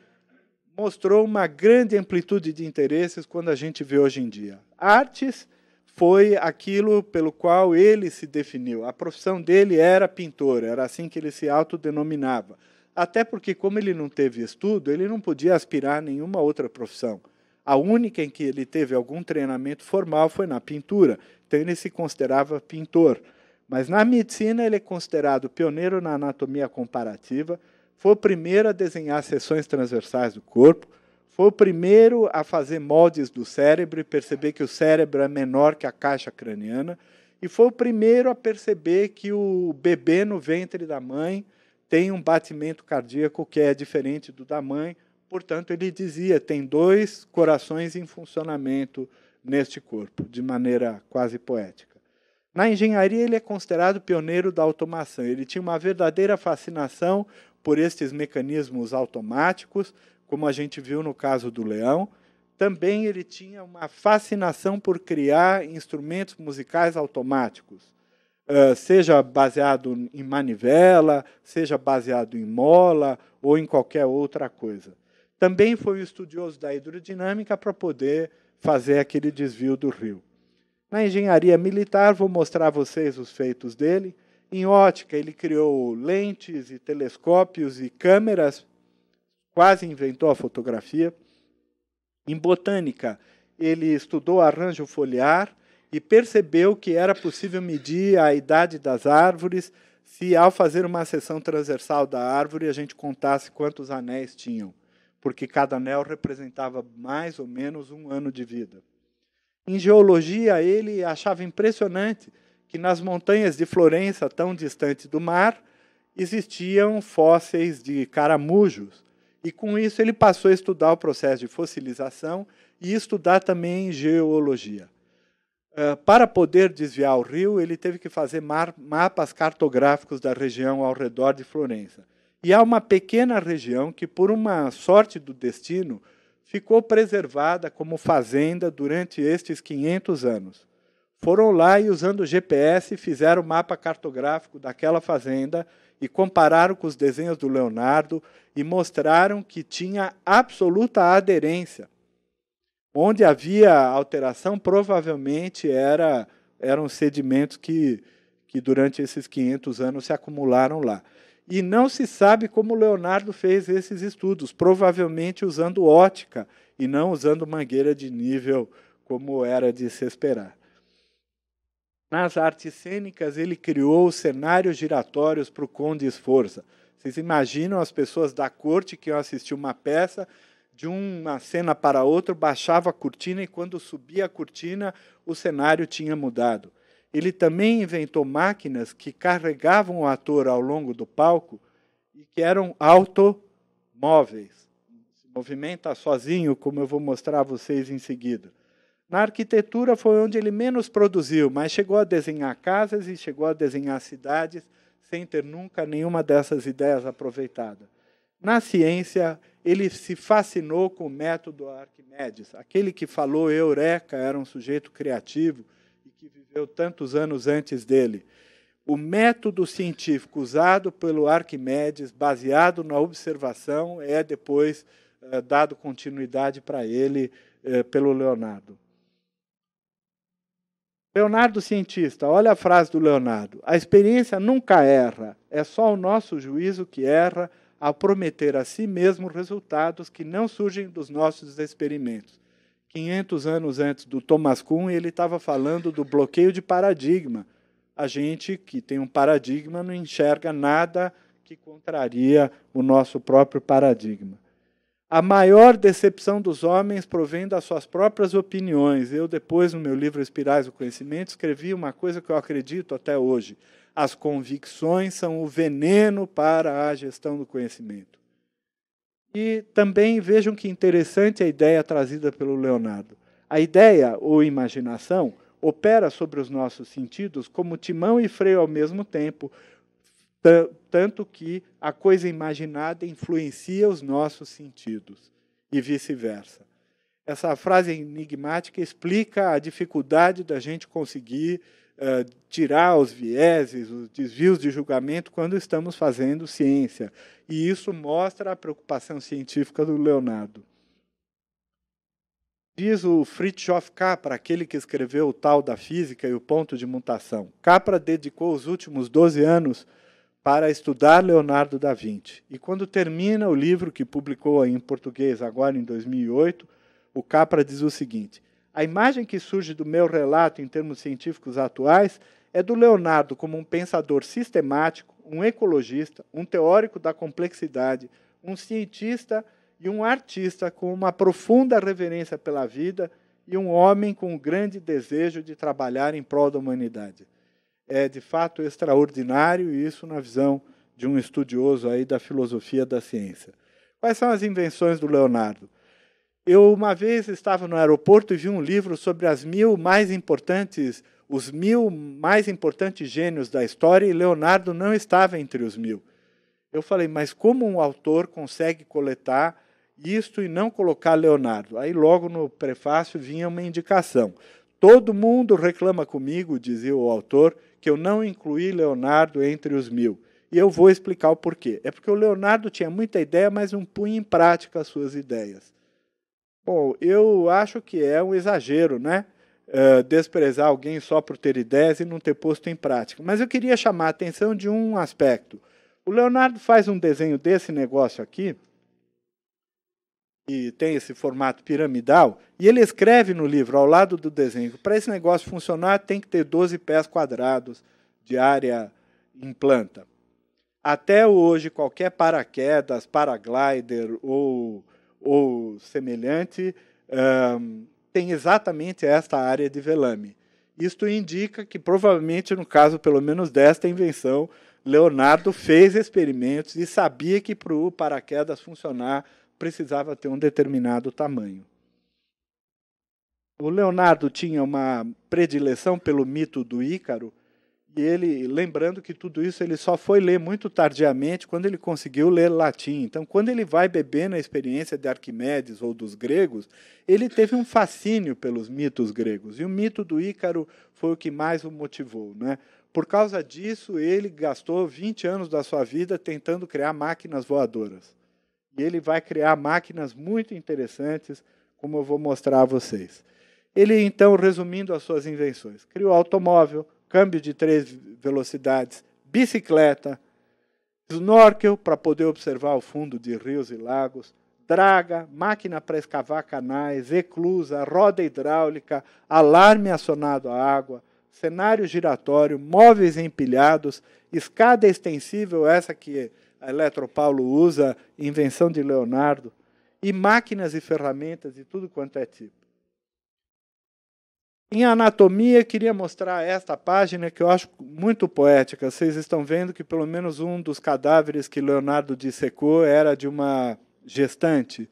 mostrou uma grande amplitude de interesses quando a gente vê hoje em dia. Artes foi aquilo pelo qual ele se definiu. A profissão dele era pintor, era assim que ele se autodenominava. Até porque, como ele não teve estudo, ele não podia aspirar a nenhuma outra profissão. A única em que ele teve algum treinamento formal foi na pintura, então ele se considerava pintor. Mas na medicina, ele é considerado pioneiro na anatomia comparativa, foi o primeiro a desenhar seções transversais do corpo, foi o primeiro a fazer moldes do cérebro e perceber que o cérebro é menor que a caixa craniana, e foi o primeiro a perceber que o bebê no ventre da mãe tem um batimento cardíaco que é diferente do da mãe, portanto, ele dizia: tem dois corações em funcionamento neste corpo, de maneira quase poética. Na engenharia, ele é considerado pioneiro da automação. Ele tinha uma verdadeira fascinação por estes mecanismos automáticos, como a gente viu no caso do leão. Também ele tinha uma fascinação por criar instrumentos musicais automáticos, seja baseado em manivela, seja baseado em mola ou em qualquer outra coisa. Também foi um estudioso da hidrodinâmica para poder fazer aquele desvio do rio. Na engenharia militar, vou mostrar a vocês os feitos dele. Em ótica, ele criou lentes e telescópios e câmeras, quase inventou a fotografia. Em botânica, ele estudou arranjo foliar e percebeu que era possível medir a idade das árvores se, ao fazer uma seção transversal da árvore, a gente contasse quantos anéis tinham, porque cada anel representava mais ou menos um ano de vida. Em geologia, ele achava impressionante que nas montanhas de Florença, tão distante do mar, existiam fósseis de caramujos. E com isso ele passou a estudar o processo de fossilização e estudar também geologia. Eh, para poder desviar o rio, ele teve que fazer mapas cartográficos da região ao redor de Florença. E há uma pequena região que, por uma sorte do destino, ficou preservada como fazenda durante estes 500 anos foram lá e, usando o GPS, fizeram o mapa cartográfico daquela fazenda e compararam com os desenhos do Leonardo e mostraram que tinha absoluta aderência. Onde havia alteração, provavelmente era, eram sedimentos que, que durante esses 500 anos se acumularam lá. E não se sabe como Leonardo fez esses estudos, provavelmente usando ótica e não usando mangueira de nível como era de se esperar. Nas artes cênicas, ele criou cenários giratórios para o Conde Esforça. Vocês imaginam as pessoas da corte que iam assistir uma peça, de uma cena para outra, baixava a cortina e quando subia a cortina, o cenário tinha mudado. Ele também inventou máquinas que carregavam o ator ao longo do palco e que eram automóveis. Se movimenta sozinho, como eu vou mostrar a vocês em seguida. Na arquitetura foi onde ele menos produziu, mas chegou a desenhar casas e chegou a desenhar cidades sem ter nunca nenhuma dessas ideias aproveitada. Na ciência, ele se fascinou com o método Arquimedes. Aquele que falou Eureka era um sujeito criativo e que viveu tantos anos antes dele. O método científico usado pelo Arquimedes, baseado na observação, é depois eh, dado continuidade para ele eh, pelo Leonardo. Leonardo Cientista, olha a frase do Leonardo: A experiência nunca erra, é só o nosso juízo que erra ao prometer a si mesmo resultados que não surgem dos nossos experimentos. 500 anos antes do Thomas Kuhn, ele estava falando do bloqueio de paradigma. A gente que tem um paradigma não enxerga nada que contraria o nosso próprio paradigma. A maior decepção dos homens provém das suas próprias opiniões. Eu, depois, no meu livro Espirais do Conhecimento, escrevi uma coisa que eu acredito até hoje: as convicções são o veneno para a gestão do conhecimento. E também vejam que interessante a ideia trazida pelo Leonardo. A ideia ou imaginação opera sobre os nossos sentidos como timão e freio ao mesmo tempo, tanto que a coisa imaginada influencia os nossos sentidos e vice-versa. Essa frase enigmática explica a dificuldade da gente conseguir uh, tirar os vieses, os desvios de julgamento quando estamos fazendo ciência. E isso mostra a preocupação científica do Leonardo. Diz o Fritjof Capra, aquele que escreveu o tal da física e o ponto de mutação. Capra dedicou os últimos 12 anos para estudar Leonardo da Vinci. E quando termina o livro que publicou em português agora em 2008, o Capra diz o seguinte: A imagem que surge do meu relato em termos científicos atuais é do Leonardo como um pensador sistemático, um ecologista, um teórico da complexidade, um cientista e um artista com uma profunda reverência pela vida e um homem com um grande desejo de trabalhar em prol da humanidade é de fato extraordinário, e isso na visão de um estudioso aí da filosofia da ciência. Quais são as invenções do Leonardo? Eu uma vez estava no aeroporto e vi um livro sobre as mil mais importantes, os mil mais importantes gênios da história, e Leonardo não estava entre os mil. Eu falei, mas como um autor consegue coletar isto e não colocar Leonardo? Aí logo no prefácio vinha uma indicação. Todo mundo reclama comigo, dizia o autor, que eu não incluí Leonardo entre os mil. E eu vou explicar o porquê. É porque o Leonardo tinha muita ideia, mas não punha em prática as suas ideias. Bom, eu acho que é um exagero, né? Uh, desprezar alguém só por ter ideias e não ter posto em prática. Mas eu queria chamar a atenção de um aspecto. O Leonardo faz um desenho desse negócio aqui, e tem esse formato piramidal, e ele escreve no livro, ao lado do desenho, para esse negócio funcionar tem que ter 12 pés quadrados de área em planta. Até hoje, qualquer paraquedas, paraglider ou, ou semelhante um, tem exatamente esta área de velame. Isto indica que, provavelmente, no caso pelo menos desta invenção, Leonardo fez experimentos e sabia que para o paraquedas funcionar precisava ter um determinado tamanho. O Leonardo tinha uma predileção pelo mito do Ícaro, e ele, lembrando que tudo isso ele só foi ler muito tardiamente quando ele conseguiu ler latim. Então, quando ele vai beber na experiência de Arquimedes ou dos gregos, ele teve um fascínio pelos mitos gregos. E o mito do Ícaro foi o que mais o motivou. Né? Por causa disso, ele gastou 20 anos da sua vida tentando criar máquinas voadoras. E ele vai criar máquinas muito interessantes, como eu vou mostrar a vocês. Ele, então, resumindo as suas invenções, criou automóvel, câmbio de três velocidades, bicicleta, snorkel para poder observar o fundo de rios e lagos, draga, máquina para escavar canais, eclusa, roda hidráulica, alarme acionado à água, cenário giratório, móveis empilhados, escada extensível, essa que a Eletropaulo usa, invenção de Leonardo, e máquinas e ferramentas e tudo quanto é tipo. Em anatomia, queria mostrar esta página que eu acho muito poética. Vocês estão vendo que pelo menos um dos cadáveres que Leonardo dissecou era de uma gestante.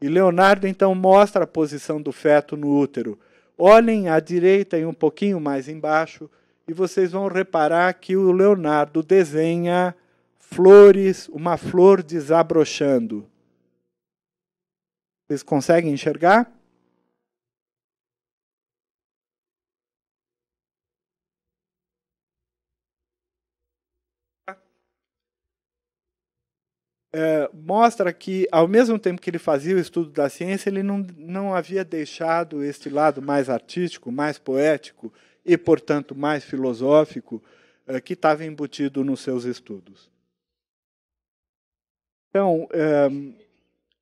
E Leonardo então mostra a posição do feto no útero. Olhem à direita e um pouquinho mais embaixo, e vocês vão reparar que o Leonardo desenha flores, uma flor desabrochando. Vocês conseguem enxergar? É, mostra que, ao mesmo tempo que ele fazia o estudo da ciência, ele não, não havia deixado este lado mais artístico, mais poético e, portanto, mais filosófico, é, que estava embutido nos seus estudos. Então, um, eh,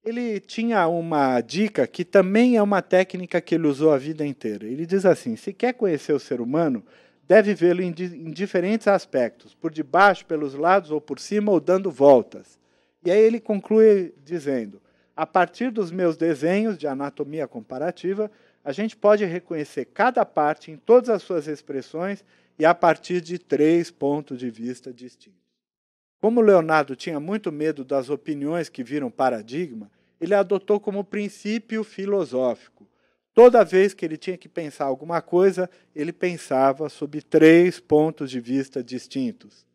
ele tinha uma dica que também é uma técnica que ele usou a vida inteira. Ele diz assim: se quer conhecer o ser humano, deve vê-lo em, em diferentes aspectos, por debaixo, pelos lados ou por cima, ou dando voltas. E aí ele conclui dizendo: a partir dos meus desenhos de anatomia comparativa, a gente pode reconhecer cada parte em todas as suas expressões e a partir de três pontos de vista distintos. Como Leonardo tinha muito medo das opiniões que viram paradigma, ele adotou como princípio filosófico. Toda vez que ele tinha que pensar alguma coisa, ele pensava sob três pontos de vista distintos.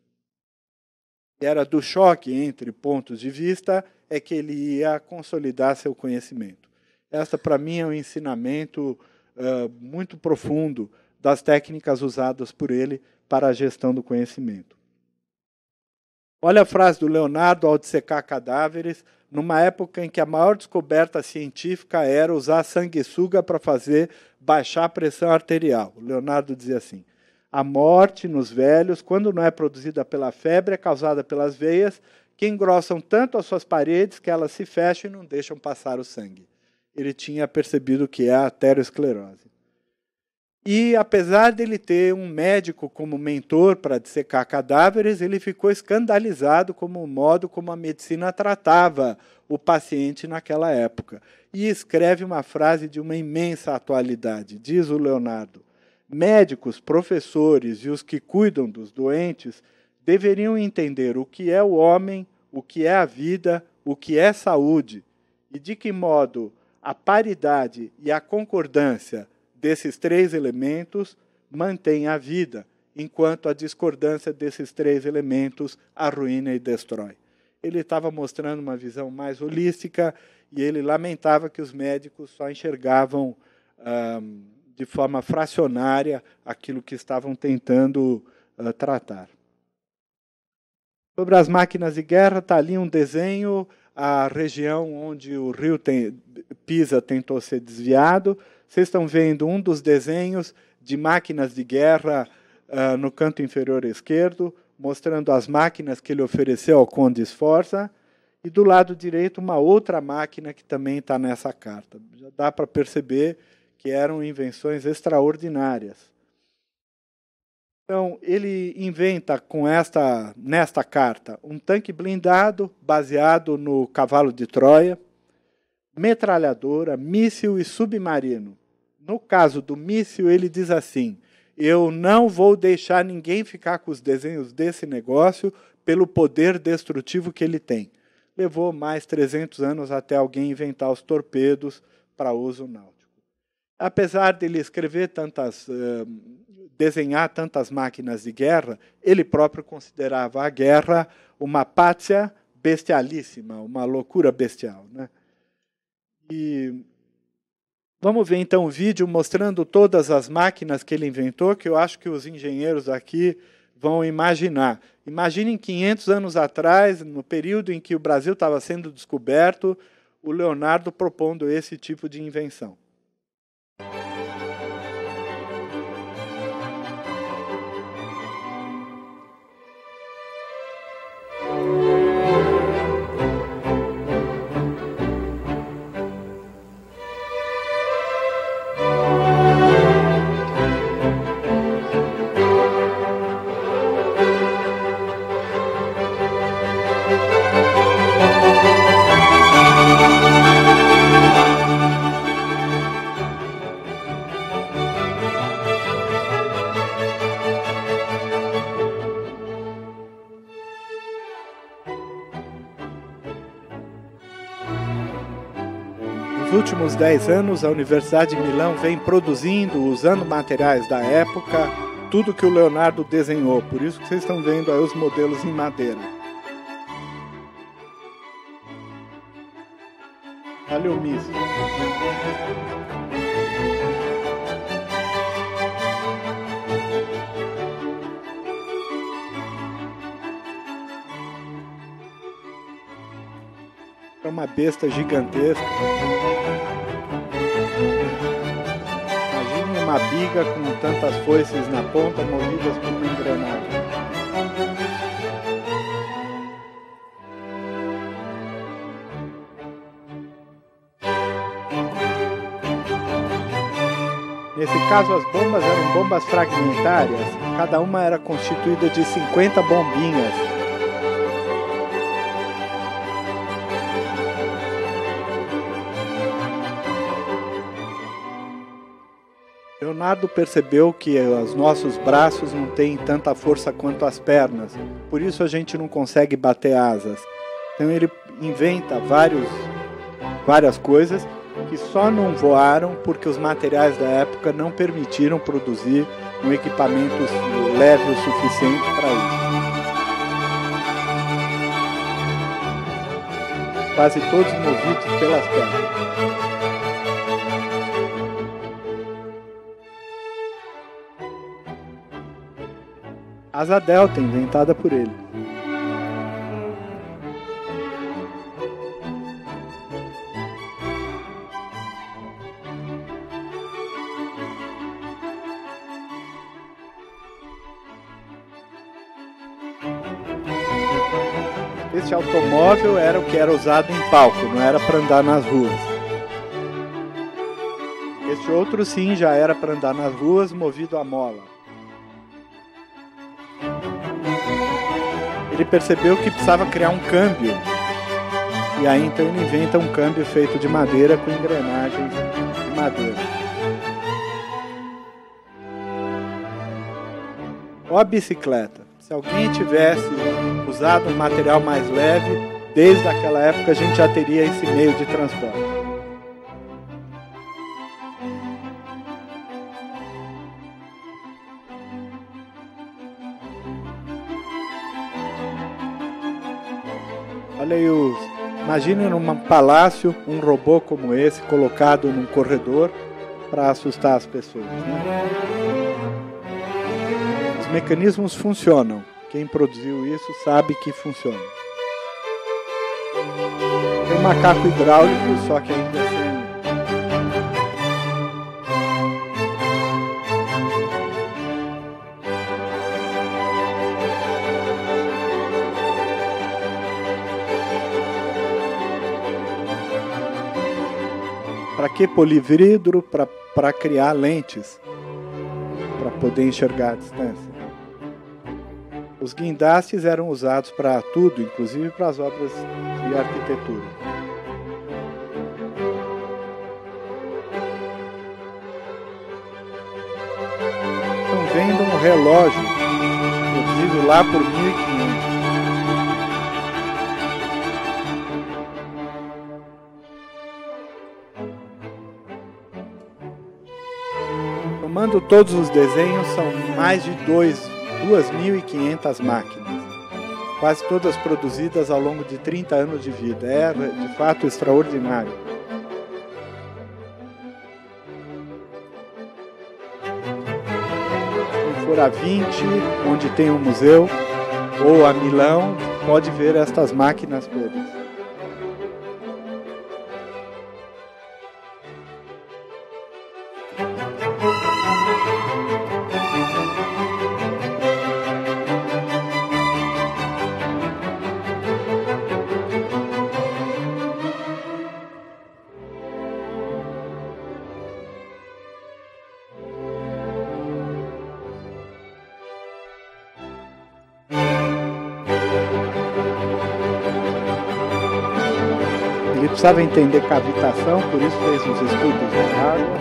E era do choque entre pontos de vista é que ele ia consolidar seu conhecimento. Essa, para mim, é um ensinamento uh, muito profundo das técnicas usadas por ele para a gestão do conhecimento. Olha a frase do Leonardo ao dissecar cadáveres, numa época em que a maior descoberta científica era usar sanguessuga para fazer baixar a pressão arterial. O Leonardo dizia assim: a morte nos velhos, quando não é produzida pela febre, é causada pelas veias, que engrossam tanto as suas paredes que elas se fecham e não deixam passar o sangue. Ele tinha percebido que é a aterosclerose. E apesar dele ter um médico como mentor para dissecar cadáveres, ele ficou escandalizado com o modo como a medicina tratava o paciente naquela época. E escreve uma frase de uma imensa atualidade, diz o Leonardo: médicos, professores e os que cuidam dos doentes deveriam entender o que é o homem, o que é a vida, o que é saúde e de que modo a paridade e a concordância desses três elementos mantém a vida, enquanto a discordância desses três elementos arruína e destrói. Ele estava mostrando uma visão mais holística e ele lamentava que os médicos só enxergavam hum, de forma fracionária aquilo que estavam tentando ah, tratar. Sobre as máquinas de guerra, está ali um desenho a região onde o rio tem, Pisa tentou ser desviado. Vocês estão vendo um dos desenhos de máquinas de guerra uh, no canto inferior esquerdo, mostrando as máquinas que ele ofereceu ao Conde Sforza. E do lado direito, uma outra máquina que também está nessa carta. Já dá para perceber que eram invenções extraordinárias. Então, ele inventa com esta nesta carta um tanque blindado baseado no cavalo de Troia, metralhadora, míssil e submarino. No caso do míssil, ele diz assim: "Eu não vou deixar ninguém ficar com os desenhos desse negócio pelo poder destrutivo que ele tem". Levou mais 300 anos até alguém inventar os torpedos para uso náutico apesar de ele escrever tantas, eh, desenhar tantas máquinas de guerra, ele próprio considerava a guerra uma pátria bestialíssima, uma loucura bestial. Né? E vamos ver então um vídeo mostrando todas as máquinas que ele inventou, que eu acho que os engenheiros aqui vão imaginar. Imaginem 500 anos atrás, no período em que o Brasil estava sendo descoberto, o Leonardo propondo esse tipo de invenção. últimos 10 anos, a Universidade de Milão vem produzindo, usando materiais da época, tudo que o Leonardo desenhou. Por isso que vocês estão vendo aí os modelos em madeira. Paliomismo. É uma besta gigantesca. uma biga com tantas foices na ponta movidas por uma engrenagem. Nesse caso, as bombas eram bombas fragmentárias, cada uma era constituída de 50 bombinhas, Leonardo percebeu que os nossos braços não têm tanta força quanto as pernas, por isso a gente não consegue bater asas. Então ele inventa vários, várias coisas que só não voaram porque os materiais da época não permitiram produzir um equipamento leve o suficiente para isso. Quase todos movidos pelas pernas. asa delta inventada por ele. Este automóvel era o que era usado em palco, não era para andar nas ruas. Este outro sim já era para andar nas ruas movido a mola. ele percebeu que precisava criar um câmbio. E aí então ele inventa um câmbio feito de madeira com engrenagens de madeira. Ó a bicicleta. Se alguém tivesse usado um material mais leve, desde aquela época a gente já teria esse meio de transporte. Imagine num palácio um robô como esse colocado num corredor para assustar as pessoas. Né? Os mecanismos funcionam. Quem produziu isso sabe que funciona. Tem um macaco hidráulico, só que ainda é que polividro para criar lentes para poder enxergar a distância. Os guindastes eram usados para tudo, inclusive para as obras de arquitetura. estão vendo um relógio produzido lá por 1500 Somando todos os desenhos, são mais de 2.500 máquinas, quase todas produzidas ao longo de 30 anos de vida. É, de fato, extraordinário. Se for a 20, onde tem o um museu, ou a Milão, pode ver estas máquinas todas. precisava entender cavitação, por isso fez uns estudos de água.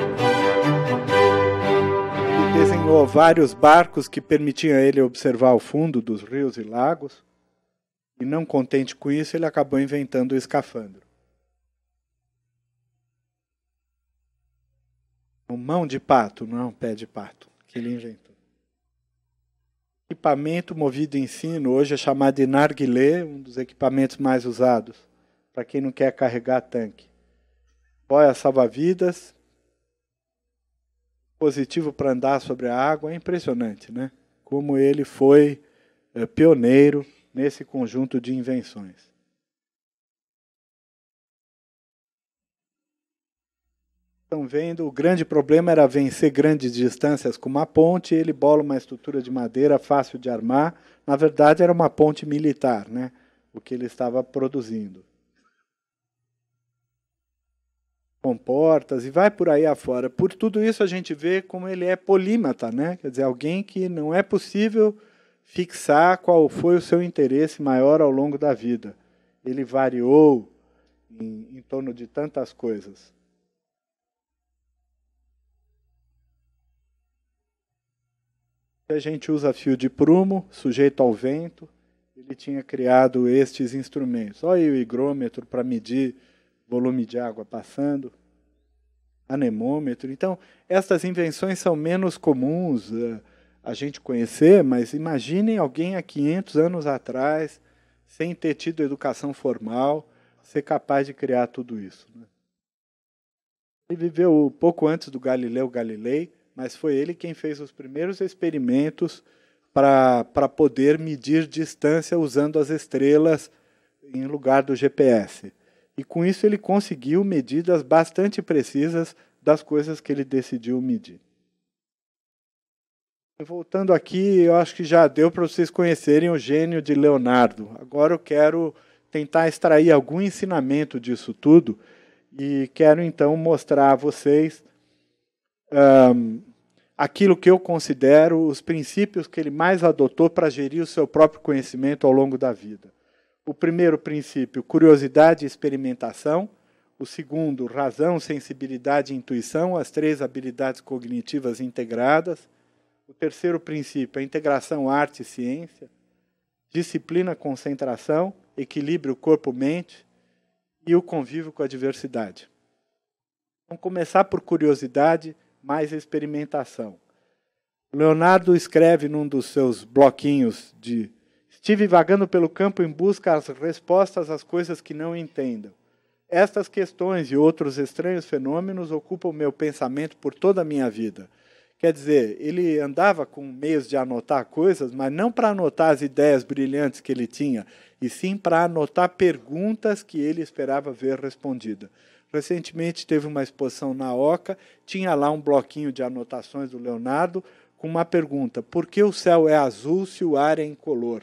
E desenhou vários barcos que permitiam a ele observar o fundo dos rios e lagos. E não contente com isso, ele acabou inventando o escafandro. Um mão de pato, não é um pé de pato, que ele inventou. Equipamento movido em sino, hoje é chamado de narguilé, um dos equipamentos mais usados para quem não quer carregar tanque. Boia salva-vidas, positivo para andar sobre a água, é impressionante, né? Como ele foi é, pioneiro nesse conjunto de invenções. Estão vendo, o grande problema era vencer grandes distâncias com uma ponte. Ele bola uma estrutura de madeira fácil de armar. Na verdade, era uma ponte militar, né? O que ele estava produzindo. comportas e vai por aí afora. Por tudo isso a gente vê como ele é polímata, né? Quer dizer, alguém que não é possível fixar qual foi o seu interesse maior ao longo da vida. Ele variou em, em torno de tantas coisas. A gente usa fio de prumo, sujeito ao vento. Ele tinha criado estes instrumentos. Olha aí o higrômetro para medir volume de água passando, anemômetro. Então, estas invenções são menos comuns uh, a gente conhecer, mas imaginem alguém há 500 anos atrás, sem ter tido educação formal, ser capaz de criar tudo isso. Né? Ele viveu pouco antes do Galileu Galilei, mas foi ele quem fez os primeiros experimentos para poder medir distância usando as estrelas em lugar do GPS e com isso ele conseguiu medidas bastante precisas das coisas que ele decidiu medir. Voltando aqui, eu acho que já deu para vocês conhecerem o gênio de Leonardo. Agora eu quero tentar extrair algum ensinamento disso tudo e quero então mostrar a vocês um, aquilo que eu considero os princípios que ele mais adotou para gerir o seu próprio conhecimento ao longo da vida. O primeiro princípio, curiosidade e experimentação. O segundo, razão, sensibilidade e intuição, as três habilidades cognitivas integradas. O terceiro princípio, a integração arte e ciência. Disciplina, concentração, equilíbrio corpo-mente e o convívio com a diversidade. Vamos começar por curiosidade mais experimentação. Leonardo escreve num dos seus bloquinhos de Estive vagando pelo campo em busca das respostas às coisas que não entendo. Estas questões e outros estranhos fenômenos ocupam meu pensamento por toda a minha vida. Quer dizer, ele andava com meios de anotar coisas, mas não para anotar as ideias brilhantes que ele tinha, e sim para anotar perguntas que ele esperava ver respondidas. Recentemente teve uma exposição na Oca, tinha lá um bloquinho de anotações do Leonardo com uma pergunta: por que o céu é azul se o ar é incolor?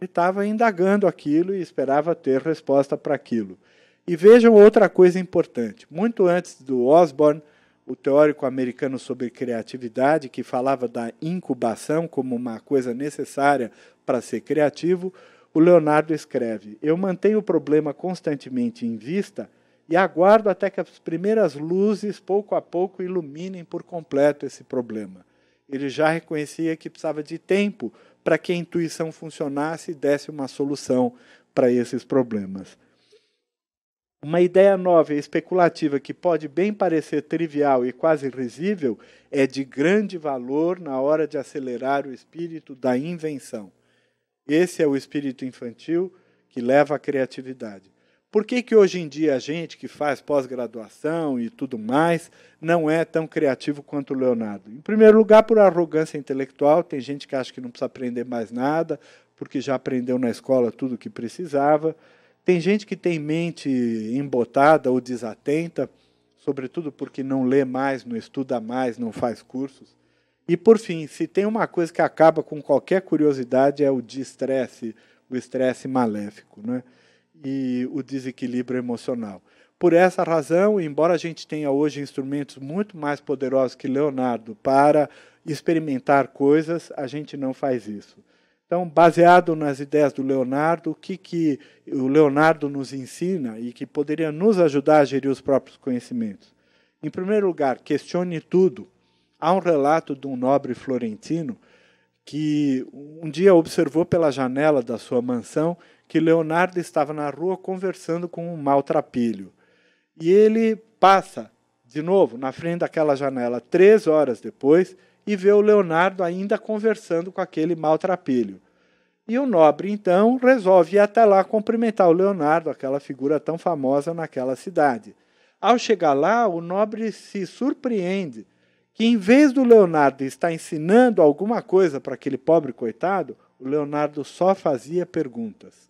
Ele estava indagando aquilo e esperava ter resposta para aquilo. E vejam outra coisa importante. Muito antes do Osborne, o teórico americano sobre criatividade, que falava da incubação como uma coisa necessária para ser criativo, o Leonardo escreve: Eu mantenho o problema constantemente em vista e aguardo até que as primeiras luzes, pouco a pouco, iluminem por completo esse problema. Ele já reconhecia que precisava de tempo para que a intuição funcionasse e desse uma solução para esses problemas. Uma ideia nova e especulativa que pode bem parecer trivial e quase risível é de grande valor na hora de acelerar o espírito da invenção. Esse é o espírito infantil que leva à criatividade. Por que, que hoje em dia a gente que faz pós-graduação e tudo mais não é tão criativo quanto o Leonardo? Em primeiro lugar, por arrogância intelectual, tem gente que acha que não precisa aprender mais nada, porque já aprendeu na escola tudo o que precisava. Tem gente que tem mente embotada ou desatenta, sobretudo porque não lê mais, não estuda mais, não faz cursos. E, por fim, se tem uma coisa que acaba com qualquer curiosidade é o de estresse, o estresse maléfico. Não é? e o desequilíbrio emocional. Por essa razão, embora a gente tenha hoje instrumentos muito mais poderosos que Leonardo para experimentar coisas, a gente não faz isso. Então, baseado nas ideias do Leonardo, o que, que o Leonardo nos ensina e que poderia nos ajudar a gerir os próprios conhecimentos? Em primeiro lugar, questione tudo. Há um relato de um nobre florentino que um dia observou pela janela da sua mansão que Leonardo estava na rua conversando com um maltrapilho. E ele passa, de novo, na frente daquela janela três horas depois e vê o Leonardo ainda conversando com aquele maltrapilho. E o nobre, então, resolve ir até lá cumprimentar o Leonardo, aquela figura tão famosa naquela cidade. Ao chegar lá, o nobre se surpreende que, em vez do Leonardo estar ensinando alguma coisa para aquele pobre coitado, o Leonardo só fazia perguntas.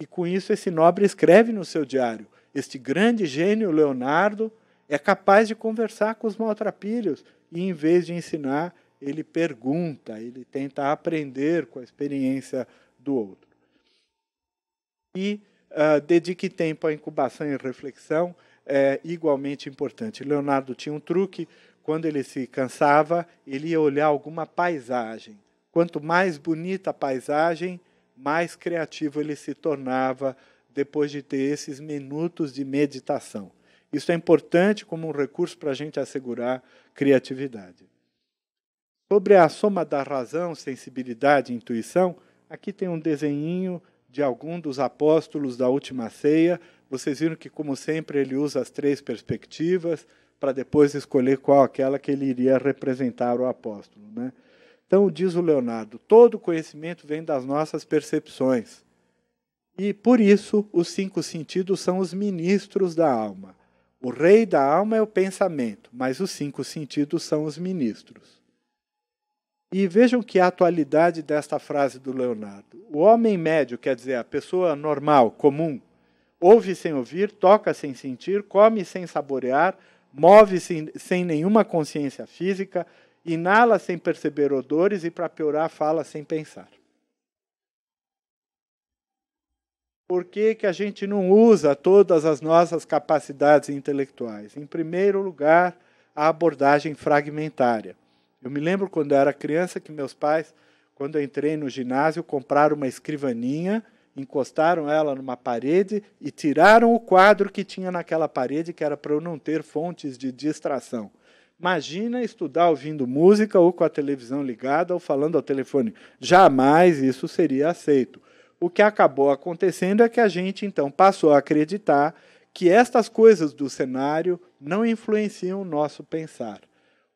E com isso, esse nobre escreve no seu diário: Este grande gênio Leonardo é capaz de conversar com os maltrapilhos e, em vez de ensinar, ele pergunta, ele tenta aprender com a experiência do outro. E uh, dedique tempo à incubação e reflexão é igualmente importante. Leonardo tinha um truque: quando ele se cansava, ele ia olhar alguma paisagem. Quanto mais bonita a paisagem, mais criativo ele se tornava depois de ter esses minutos de meditação. Isso é importante como um recurso para a gente assegurar criatividade. Sobre a soma da razão, sensibilidade e intuição, aqui tem um desenhinho de algum dos apóstolos da última ceia. Vocês viram que, como sempre, ele usa as três perspectivas para depois escolher qual aquela que ele iria representar o apóstolo. Né? Então, diz o Leonardo, todo conhecimento vem das nossas percepções. E por isso, os cinco sentidos são os ministros da alma. O rei da alma é o pensamento, mas os cinco sentidos são os ministros. E vejam que a atualidade desta frase do Leonardo. O homem médio, quer dizer, a pessoa normal, comum, ouve sem ouvir, toca sem sentir, come sem saborear, move sem, sem nenhuma consciência física, inala sem perceber odores e, para piorar, fala sem pensar. Por que, que a gente não usa todas as nossas capacidades intelectuais? Em primeiro lugar, a abordagem fragmentária. Eu me lembro quando eu era criança que meus pais, quando eu entrei no ginásio, compraram uma escrivaninha, encostaram ela numa parede e tiraram o quadro que tinha naquela parede, que era para eu não ter fontes de distração. Imagina estudar ouvindo música ou com a televisão ligada ou falando ao telefone. Jamais isso seria aceito. O que acabou acontecendo é que a gente então passou a acreditar que estas coisas do cenário não influenciam o nosso pensar.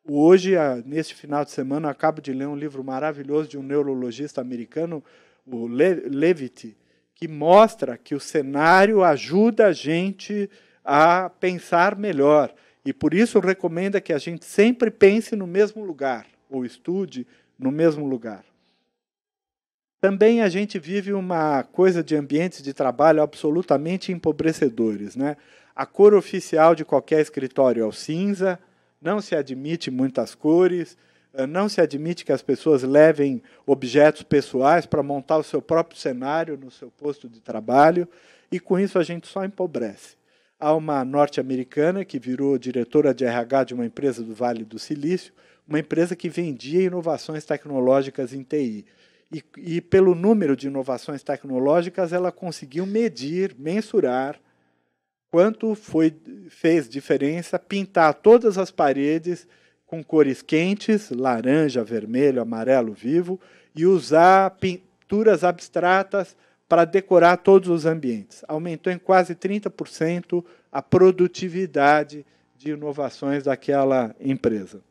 Hoje, neste final de semana, acabo de ler um livro maravilhoso de um neurologista americano, o Le Levitt, que mostra que o cenário ajuda a gente a pensar melhor. E por isso recomenda é que a gente sempre pense no mesmo lugar, ou estude no mesmo lugar. Também a gente vive uma coisa de ambientes de trabalho absolutamente empobrecedores. Né? A cor oficial de qualquer escritório é o cinza, não se admite muitas cores, eh, não se admite que as pessoas levem objetos pessoais para montar o seu próprio cenário no seu posto de trabalho, e com isso a gente só empobrece. Há uma norte-americana que virou diretora de RH de uma empresa do Vale do Silício, uma empresa que vendia inovações tecnológicas em TI. E, e pelo número de inovações tecnológicas, ela conseguiu medir, mensurar quanto foi fez diferença pintar todas as paredes com cores quentes, laranja, vermelho, amarelo vivo, e usar pinturas abstratas para decorar todos os ambientes. Aumentou em quase 30% a produtividade de inovações daquela empresa.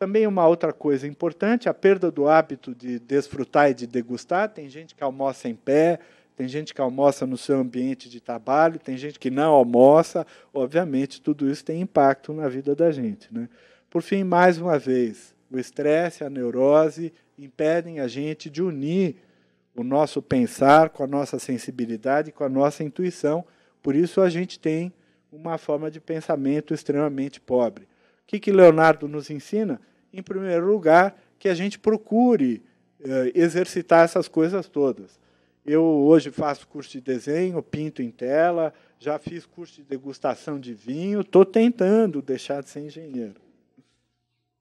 Também uma outra coisa importante, a perda do hábito de desfrutar e de degustar. Tem gente que almoça em pé, tem gente que almoça no seu ambiente de trabalho, tem gente que não almoça. Obviamente, tudo isso tem impacto na vida da gente. Né? Por fim, mais uma vez, o estresse, a neurose impedem a gente de unir o nosso pensar, com a nossa sensibilidade, com a nossa intuição. Por isso a gente tem uma forma de pensamento extremamente pobre. O que, que Leonardo nos ensina? Em primeiro lugar, que a gente procure eh, exercitar essas coisas todas. Eu hoje faço curso de desenho, pinto em tela, já fiz curso de degustação de vinho, estou tentando deixar de ser engenheiro.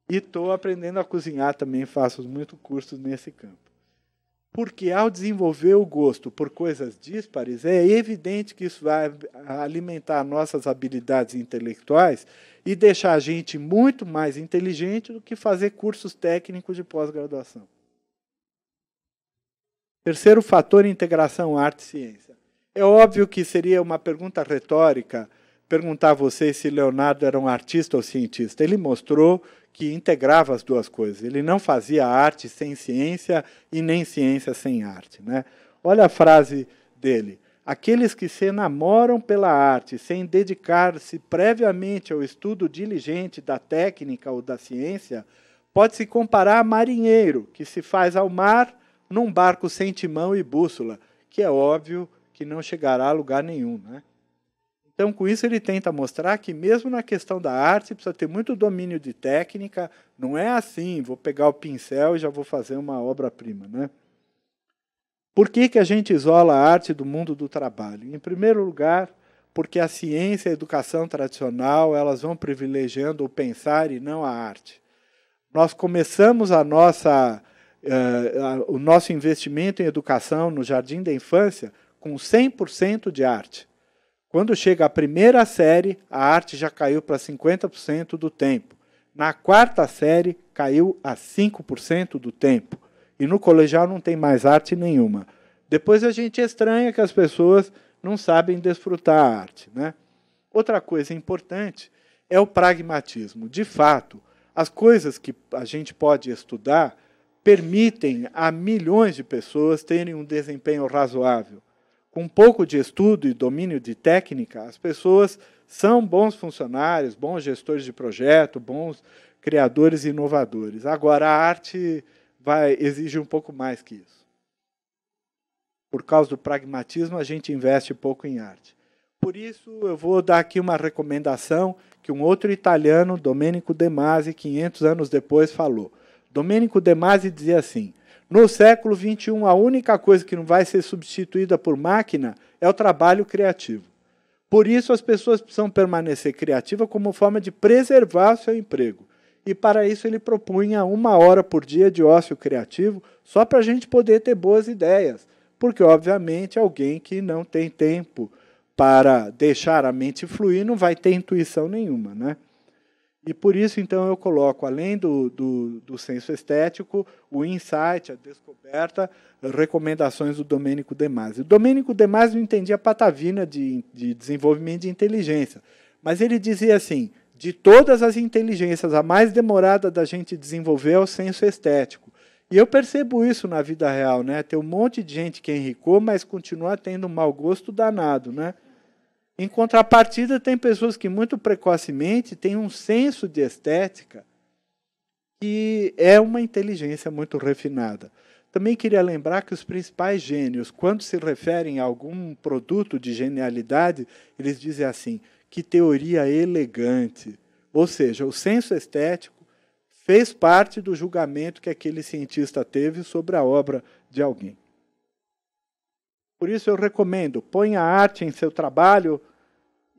E estou aprendendo a cozinhar também, faço muito cursos nesse campo. Porque ao desenvolver o gosto por coisas díspares, é evidente que isso vai alimentar nossas habilidades intelectuais e deixar a gente muito mais inteligente do que fazer cursos técnicos de pós-graduação. Terceiro fator, integração arte-ciência. É óbvio que seria uma pergunta retórica perguntar a vocês se Leonardo era um artista ou cientista. Ele mostrou que integrava as duas coisas. Ele não fazia arte sem ciência e nem ciência sem arte. Né? Olha a frase dele: Aqueles que se enamoram pela arte sem dedicar-se previamente ao estudo diligente da técnica ou da ciência, pode se comparar a marinheiro que se faz ao mar num barco sem timão e bússola, que é óbvio que não chegará a lugar nenhum. Né? Então, com isso, ele tenta mostrar que, mesmo na questão da arte, precisa ter muito domínio de técnica. Não é assim, vou pegar o pincel e já vou fazer uma obra-prima. Né? Por que, que a gente isola a arte do mundo do trabalho? Em primeiro lugar, porque a ciência e a educação tradicional elas vão privilegiando o pensar e não a arte. Nós começamos a nossa, uh, o nosso investimento em educação no jardim da infância com 100% de arte. Quando chega a primeira série, a arte já caiu para 50% do tempo. Na quarta série, caiu a 5% do tempo. E no colegial não tem mais arte nenhuma. Depois a gente estranha que as pessoas não sabem desfrutar a arte. Né? Outra coisa importante é o pragmatismo. De fato, as coisas que a gente pode estudar permitem a milhões de pessoas terem um desempenho razoável com um pouco de estudo e domínio de técnica, as pessoas são bons funcionários, bons gestores de projeto, bons criadores e inovadores. Agora, a arte vai exige um pouco mais que isso. Por causa do pragmatismo, a gente investe pouco em arte. Por isso, eu vou dar aqui uma recomendação que um outro italiano, Domenico De Masi, 500 anos depois, falou. Domenico De Masi dizia assim: no século XXI, a única coisa que não vai ser substituída por máquina é o trabalho criativo. Por isso, as pessoas precisam permanecer criativas como forma de preservar seu emprego. E para isso, ele propunha uma hora por dia de ócio criativo, só para a gente poder ter boas ideias. Porque, obviamente, alguém que não tem tempo para deixar a mente fluir não vai ter intuição nenhuma, né? E por isso, então, eu coloco, além do, do, do senso estético, o insight, a descoberta, recomendações do Domênico Demás. O Domênico Demás não entendia patavina de, de desenvolvimento de inteligência, mas ele dizia assim, de todas as inteligências, a mais demorada da gente desenvolver é o senso estético. E eu percebo isso na vida real, né? Tem um monte de gente que é enricou, mas continua tendo um mau gosto danado, né? Em contrapartida, tem pessoas que muito precocemente têm um senso de estética que é uma inteligência muito refinada. Também queria lembrar que os principais gênios, quando se referem a algum produto de genialidade, eles dizem assim: que teoria elegante. Ou seja, o senso estético fez parte do julgamento que aquele cientista teve sobre a obra de alguém. Por isso eu recomendo, ponha a arte em seu trabalho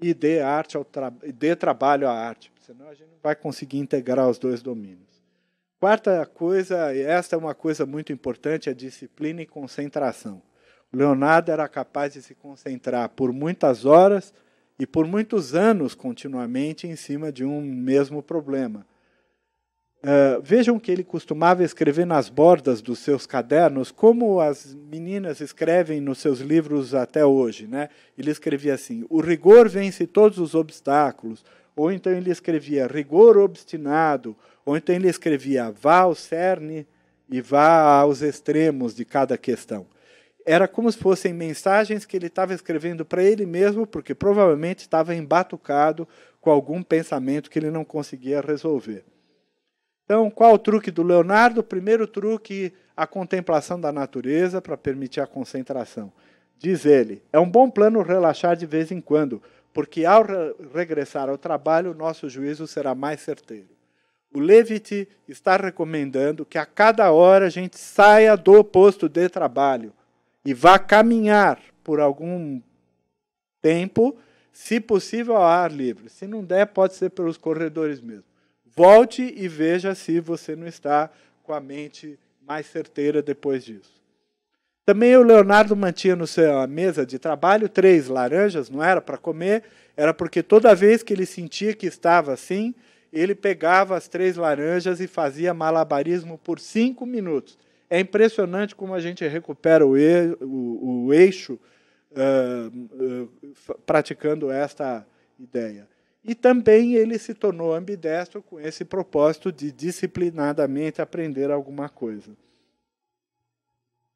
e dê, arte ao tra dê trabalho à arte, senão a gente não vai conseguir integrar os dois domínios. Quarta coisa, e esta é uma coisa muito importante, é disciplina e concentração. O Leonardo era capaz de se concentrar por muitas horas e por muitos anos continuamente em cima de um mesmo problema. Ah, vejam que ele costumava escrever nas bordas dos seus cadernos, como as meninas escrevem nos seus livros até hoje. Né? Ele escrevia assim: o rigor vence todos os obstáculos. Ou então ele escrevia rigor obstinado. Ou então ele escrevia vá ao cerne e vá aos extremos de cada questão. Era como se fossem mensagens que ele estava escrevendo para ele mesmo, porque provavelmente estava embatucado com algum pensamento que ele não conseguia resolver. Então, qual o truque do Leonardo? O primeiro truque, a contemplação da natureza para permitir a concentração. Diz ele: é um bom plano relaxar de vez em quando, porque ao re regressar ao trabalho, o nosso juízo será mais certeiro. O Levitt está recomendando que a cada hora a gente saia do posto de trabalho e vá caminhar por algum tempo, se possível ao ar livre. Se não der, pode ser pelos corredores mesmo. Volte e veja se você não está com a mente mais certeira depois disso. Também o Leonardo mantinha no seu mesa de trabalho três laranjas, não era para comer, era porque toda vez que ele sentia que estava assim, ele pegava as três laranjas e fazia malabarismo por cinco minutos. É impressionante como a gente recupera o, e, o, o eixo uh, uh, praticando esta ideia. E também ele se tornou ambidestro com esse propósito de disciplinadamente aprender alguma coisa.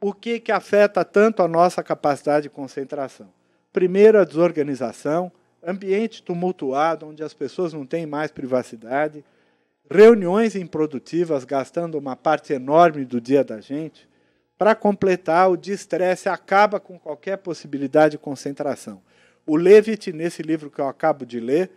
O que, que afeta tanto a nossa capacidade de concentração? Primeiro, a desorganização, ambiente tumultuado, onde as pessoas não têm mais privacidade, reuniões improdutivas, gastando uma parte enorme do dia da gente. Para completar, o destresse acaba com qualquer possibilidade de concentração. O Levitt, nesse livro que eu acabo de ler,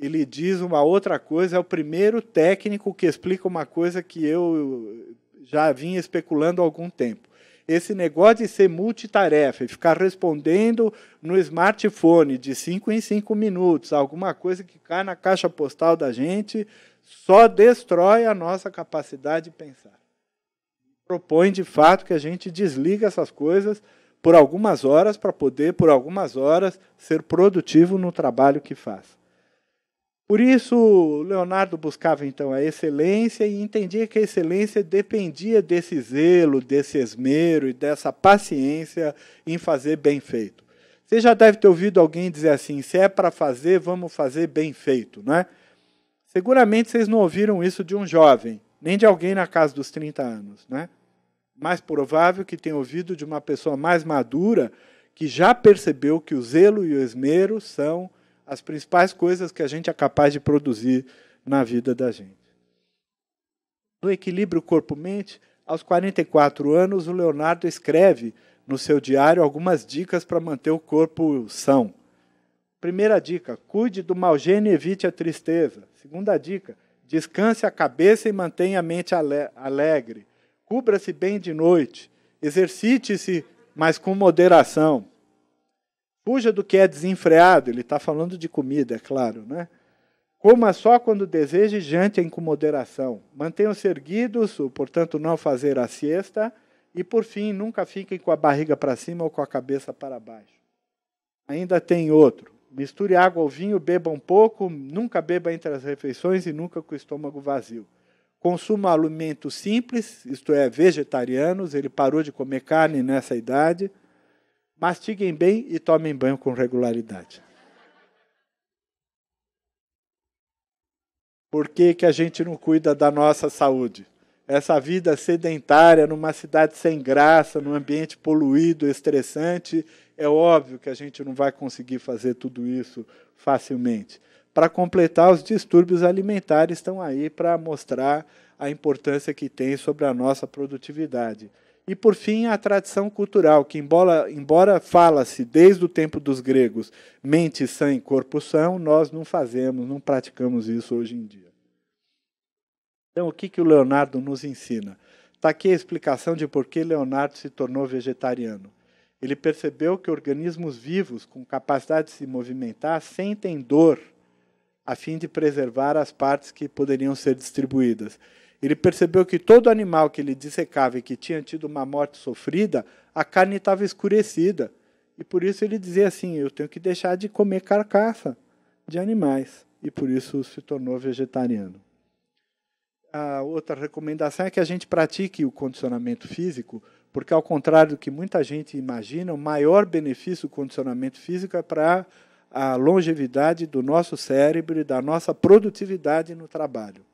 ele diz uma outra coisa, é o primeiro técnico que explica uma coisa que eu já vinha especulando há algum tempo. Esse negócio de ser multitarefa e ficar respondendo no smartphone de 5 em 5 minutos, alguma coisa que cai na caixa postal da gente, só destrói a nossa capacidade de pensar. Propõe, de fato, que a gente desliga essas coisas por algumas horas para poder, por algumas horas, ser produtivo no trabalho que faz. Por isso, Leonardo buscava então a excelência e entendia que a excelência dependia desse zelo, desse esmero e dessa paciência em fazer bem feito. Você já deve ter ouvido alguém dizer assim: se é para fazer, vamos fazer bem feito, é? Seguramente vocês não ouviram isso de um jovem, nem de alguém na casa dos 30 anos, né? Mais provável que tenha ouvido de uma pessoa mais madura que já percebeu que o zelo e o esmero são as principais coisas que a gente é capaz de produzir na vida da gente. No equilíbrio corpo-mente, aos 44 anos, o Leonardo escreve no seu diário algumas dicas para manter o corpo são. Primeira dica: cuide do mau gênio e evite a tristeza. Segunda dica: descanse a cabeça e mantenha a mente alegre. Cubra-se bem de noite. Exercite-se, mas com moderação. Fuja do que é desenfreado, ele está falando de comida, é claro, né? Coma só quando deseja e jante é com moderação. Mantenham-se erguidos, portanto, não fazer a siesta. E, por fim, nunca fiquem com a barriga para cima ou com a cabeça para baixo. Ainda tem outro. Misture água ao vinho, beba um pouco, nunca beba entre as refeições e nunca com o estômago vazio. Consuma alimentos simples, isto é, vegetarianos. Ele parou de comer carne nessa idade. Mastiguem bem e tomem banho com regularidade. Por que, que a gente não cuida da nossa saúde? Essa vida sedentária, numa cidade sem graça, num ambiente poluído, estressante, é óbvio que a gente não vai conseguir fazer tudo isso facilmente. Para completar, os distúrbios alimentares estão aí para mostrar a importância que tem sobre a nossa produtividade. E por fim, a tradição cultural, que embora, embora fala-se desde o tempo dos gregos, mente sã e corpo são, nós não fazemos, não praticamos isso hoje em dia. Então, o que, que o Leonardo nos ensina? Está aqui a explicação de por que Leonardo se tornou vegetariano. Ele percebeu que organismos vivos, com capacidade de se movimentar, sentem dor, a fim de preservar as partes que poderiam ser distribuídas. Ele percebeu que todo animal que ele dissecava e que tinha tido uma morte sofrida, a carne estava escurecida. E por isso ele dizia assim: eu tenho que deixar de comer carcaça de animais. E por isso se tornou vegetariano. A outra recomendação é que a gente pratique o condicionamento físico, porque, ao contrário do que muita gente imagina, o maior benefício do condicionamento físico é para a longevidade do nosso cérebro e da nossa produtividade no trabalho.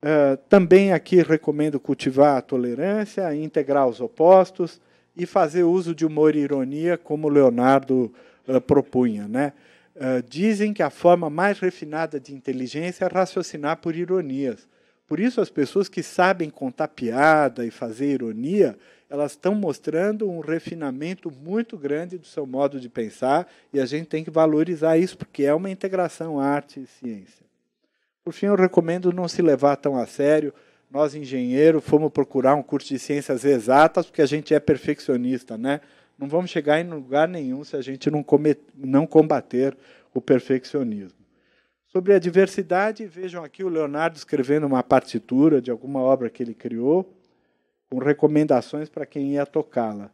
Uh, também aqui recomendo cultivar a tolerância, integrar os opostos e fazer uso de humor e ironia, como Leonardo uh, propunha. Né? Uh, dizem que a forma mais refinada de inteligência é raciocinar por ironias. Por isso, as pessoas que sabem contar piada e fazer ironia, elas estão mostrando um refinamento muito grande do seu modo de pensar, e a gente tem que valorizar isso, porque é uma integração arte e ciência. Por fim, eu recomendo não se levar tão a sério. Nós, engenheiros, fomos procurar um curso de ciências exatas porque a gente é perfeccionista, né? Não vamos chegar em lugar nenhum se a gente não, comet... não combater o perfeccionismo. Sobre a diversidade, vejam aqui o Leonardo escrevendo uma partitura de alguma obra que ele criou, com recomendações para quem ia tocá-la.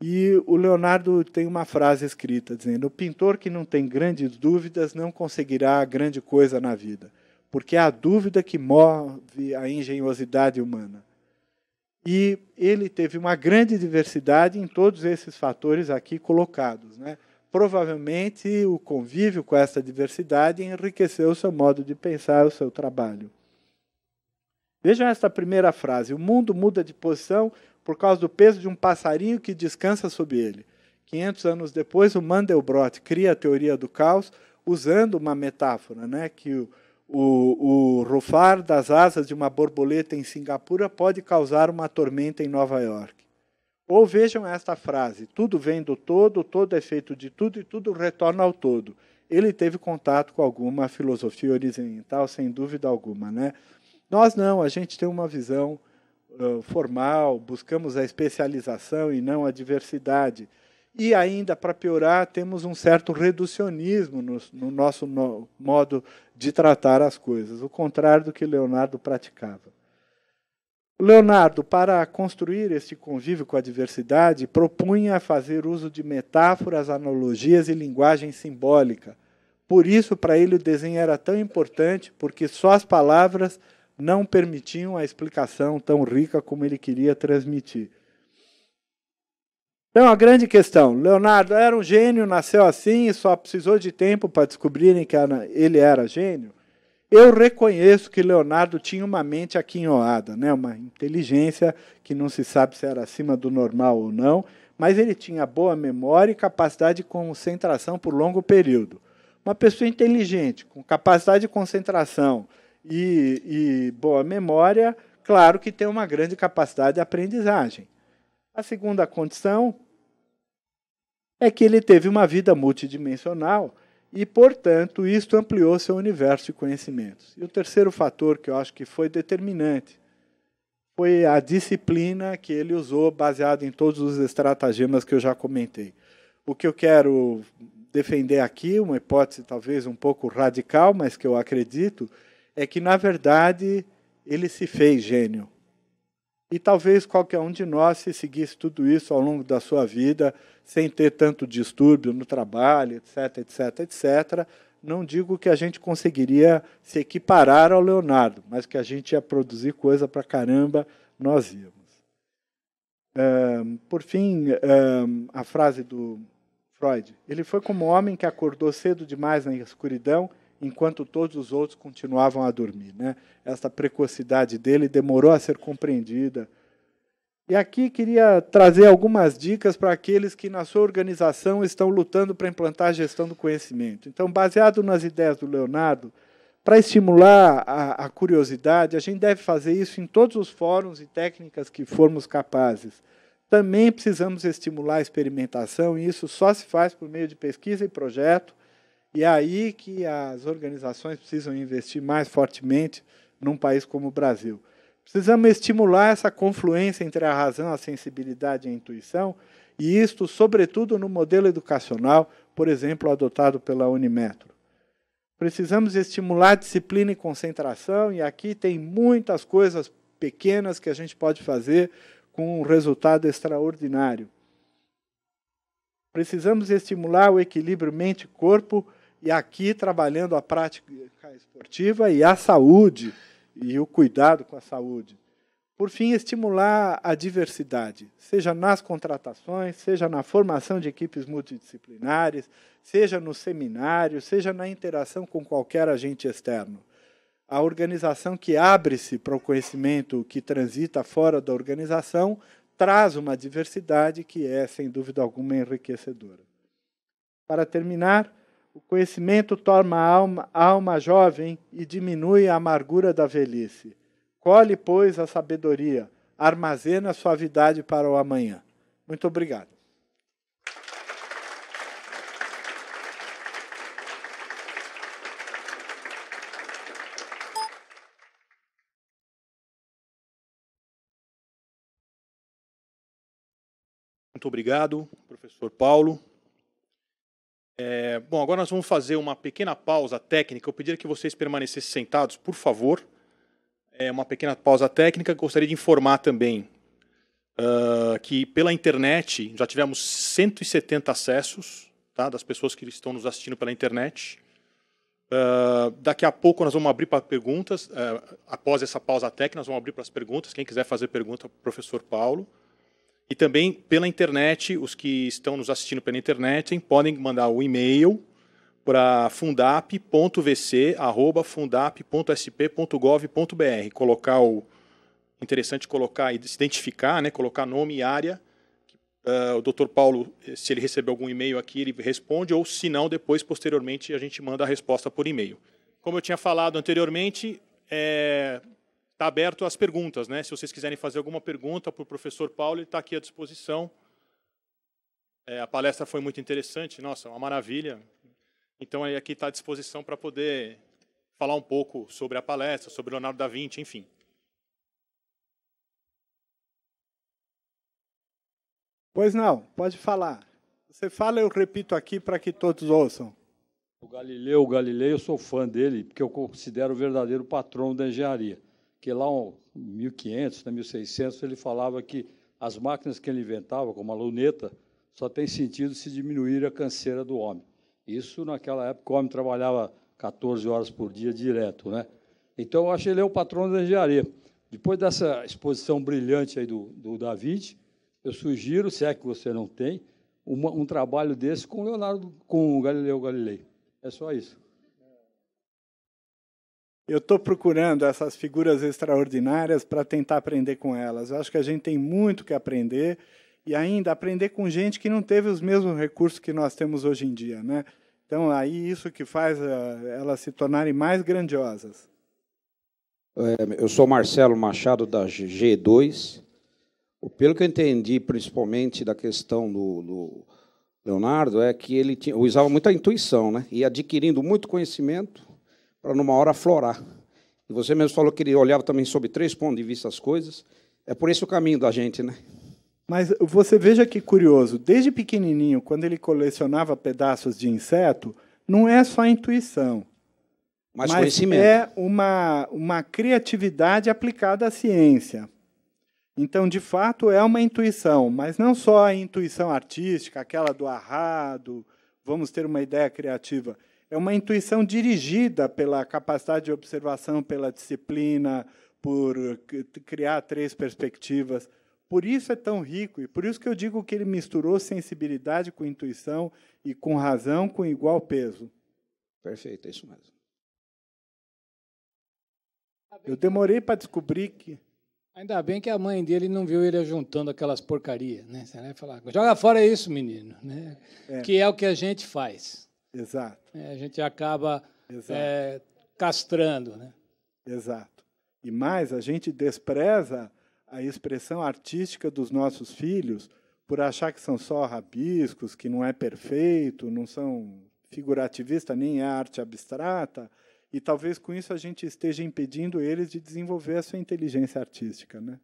E o Leonardo tem uma frase escrita dizendo: O pintor que não tem grandes dúvidas não conseguirá grande coisa na vida porque é a dúvida que move a engenhosidade humana. E ele teve uma grande diversidade em todos esses fatores aqui colocados. Né? Provavelmente o convívio com essa diversidade enriqueceu o seu modo de pensar, o seu trabalho. Vejam esta primeira frase: O mundo muda de posição por causa do peso de um passarinho que descansa sob ele. 500 anos depois, o Mandelbrot cria a teoria do caos usando uma metáfora, né, que o, o, o rufar das asas de uma borboleta em Singapura pode causar uma tormenta em Nova York. Ou vejam esta frase: tudo vem do todo, todo é feito de tudo e tudo retorna ao todo. Ele teve contato com alguma filosofia oriental, sem dúvida alguma, né? Nós não, a gente tem uma visão uh, formal, buscamos a especialização e não a diversidade. E ainda, para piorar, temos um certo reducionismo no, no nosso no, modo de tratar as coisas, o contrário do que Leonardo praticava. Leonardo, para construir este convívio com a diversidade, propunha fazer uso de metáforas, analogias e linguagem simbólica. Por isso, para ele, o desenho era tão importante, porque só as palavras não permitiam a explicação tão rica como ele queria transmitir. Então, é a grande questão: Leonardo era um gênio, nasceu assim e só precisou de tempo para descobrirem que ele era gênio? Eu reconheço que Leonardo tinha uma mente aquinhoada, né? uma inteligência que não se sabe se era acima do normal ou não, mas ele tinha boa memória e capacidade de concentração por longo período. Uma pessoa inteligente, com capacidade de concentração e, e boa memória, claro que tem uma grande capacidade de aprendizagem. A segunda condição é que ele teve uma vida multidimensional e, portanto, isto ampliou seu universo de conhecimentos. E o terceiro fator que eu acho que foi determinante foi a disciplina que ele usou, baseada em todos os estratagemas que eu já comentei. O que eu quero defender aqui, uma hipótese talvez um pouco radical, mas que eu acredito, é que, na verdade, ele se fez gênio. E talvez qualquer um de nós, se seguisse tudo isso ao longo da sua vida, sem ter tanto distúrbio no trabalho, etc., etc., etc., não digo que a gente conseguiria se equiparar ao Leonardo, mas que a gente ia produzir coisa para caramba, nós íamos. por fim, a frase do Freud: ele foi como homem que acordou cedo demais na escuridão enquanto todos os outros continuavam a dormir. Né? Essa precocidade dele demorou a ser compreendida. E aqui queria trazer algumas dicas para aqueles que, na sua organização, estão lutando para implantar a gestão do conhecimento. Então, baseado nas ideias do Leonardo, para estimular a, a curiosidade, a gente deve fazer isso em todos os fóruns e técnicas que formos capazes. Também precisamos estimular a experimentação, e isso só se faz por meio de pesquisa e projeto, e é aí que as organizações precisam investir mais fortemente num país como o Brasil. Precisamos estimular essa confluência entre a razão, a sensibilidade e a intuição, e isto, sobretudo, no modelo educacional, por exemplo, adotado pela Unimetro. Precisamos estimular disciplina e concentração, e aqui tem muitas coisas pequenas que a gente pode fazer com um resultado extraordinário. Precisamos estimular o equilíbrio mente-corpo e aqui trabalhando a prática esportiva e a saúde e o cuidado com a saúde. Por fim, estimular a diversidade, seja nas contratações, seja na formação de equipes multidisciplinares, seja no seminário, seja na interação com qualquer agente externo. A organização que abre-se para o conhecimento que transita fora da organização traz uma diversidade que é, sem dúvida alguma, enriquecedora. Para terminar, o conhecimento torna a alma, a alma jovem e diminui a amargura da velhice. Colhe, pois, a sabedoria, armazena a suavidade para o amanhã. Muito obrigado. Muito obrigado, professor Paulo. É, bom, agora nós vamos fazer uma pequena pausa técnica. Eu pediria que vocês permanecessem sentados, por favor. É uma pequena pausa técnica. Gostaria de informar também uh, que pela internet já tivemos 170 acessos tá, das pessoas que estão nos assistindo pela internet. Uh, daqui a pouco nós vamos abrir para perguntas. Uh, após essa pausa técnica, nós vamos abrir para as perguntas. Quem quiser fazer pergunta, professor Paulo. E também pela internet, os que estão nos assistindo pela internet podem mandar o um e-mail para fundap.vc@fundap.sp.gov.br, colocar o interessante colocar e se identificar, né, colocar nome e área. Uh, o Dr. Paulo, eh, se ele receber algum e-mail aqui, ele responde ou se não, depois posteriormente a gente manda a resposta por e-mail. Como eu tinha falado anteriormente, é, está aberto às perguntas, né? Se vocês quiserem fazer alguma pergunta para o professor Paulo, ele está aqui à disposição. É, a palestra foi muito interessante, nossa, uma maravilha. Então aí aqui está à disposição para poder falar um pouco sobre a palestra, sobre Leonardo da Vinci, enfim. Pois não, pode falar. Você fala, eu repito aqui para que todos ouçam. O Galileu, o eu sou fã dele, porque eu considero o verdadeiro patrão da engenharia que lá em 1500, né, 1600, ele falava que as máquinas que ele inventava, como a luneta, só tem sentido se diminuir a canseira do homem. Isso naquela época o homem trabalhava 14 horas por dia direto, né? Então eu acho que ele é o patrão da engenharia. Depois dessa exposição brilhante aí do, do David, eu sugiro, se é que você não tem, uma, um trabalho desse com Leonardo, com Galileu Galilei. É só isso. Eu estou procurando essas figuras extraordinárias para tentar aprender com elas. Eu acho que a gente tem muito que aprender e ainda aprender com gente que não teve os mesmos recursos que nós temos hoje em dia, né? Então, aí isso que faz eh, elas se tornarem mais grandiosas. É, eu sou Marcelo Machado, da G2. Pelo que eu entendi, principalmente da questão do, do Leonardo, é que ele tinha, usava muita intuição, né? E adquirindo muito conhecimento, para numa hora aflorar. E você mesmo falou que ele olhava também sob três pontos de vista as coisas. É por esse o caminho da gente, né? Mas você veja que curioso, desde pequenininho, quando ele colecionava pedaços de inseto, não é só intuição, mas, mas conhecimento. é uma, uma criatividade aplicada à ciência. Então, de fato, é uma intuição, mas não só a intuição artística, aquela do arrado, vamos ter uma ideia criativa é uma intuição dirigida pela capacidade de observação, pela disciplina, por criar três perspectivas. Por isso é tão rico e por isso que eu digo que ele misturou sensibilidade com intuição e com razão com igual peso. Perfeito, é isso mesmo. Eu demorei para descobrir que Ainda bem que a mãe dele não viu ele juntando aquelas porcarias, né? Você vai falar, joga fora isso, menino, né? É. Que é o que a gente faz. Exato. É, a gente acaba é, castrando. Né? Exato. E mais, a gente despreza a expressão artística dos nossos filhos por achar que são só rabiscos, que não é perfeito, não são figurativista nem é arte abstrata, e talvez com isso a gente esteja impedindo eles de desenvolver a sua inteligência artística, né?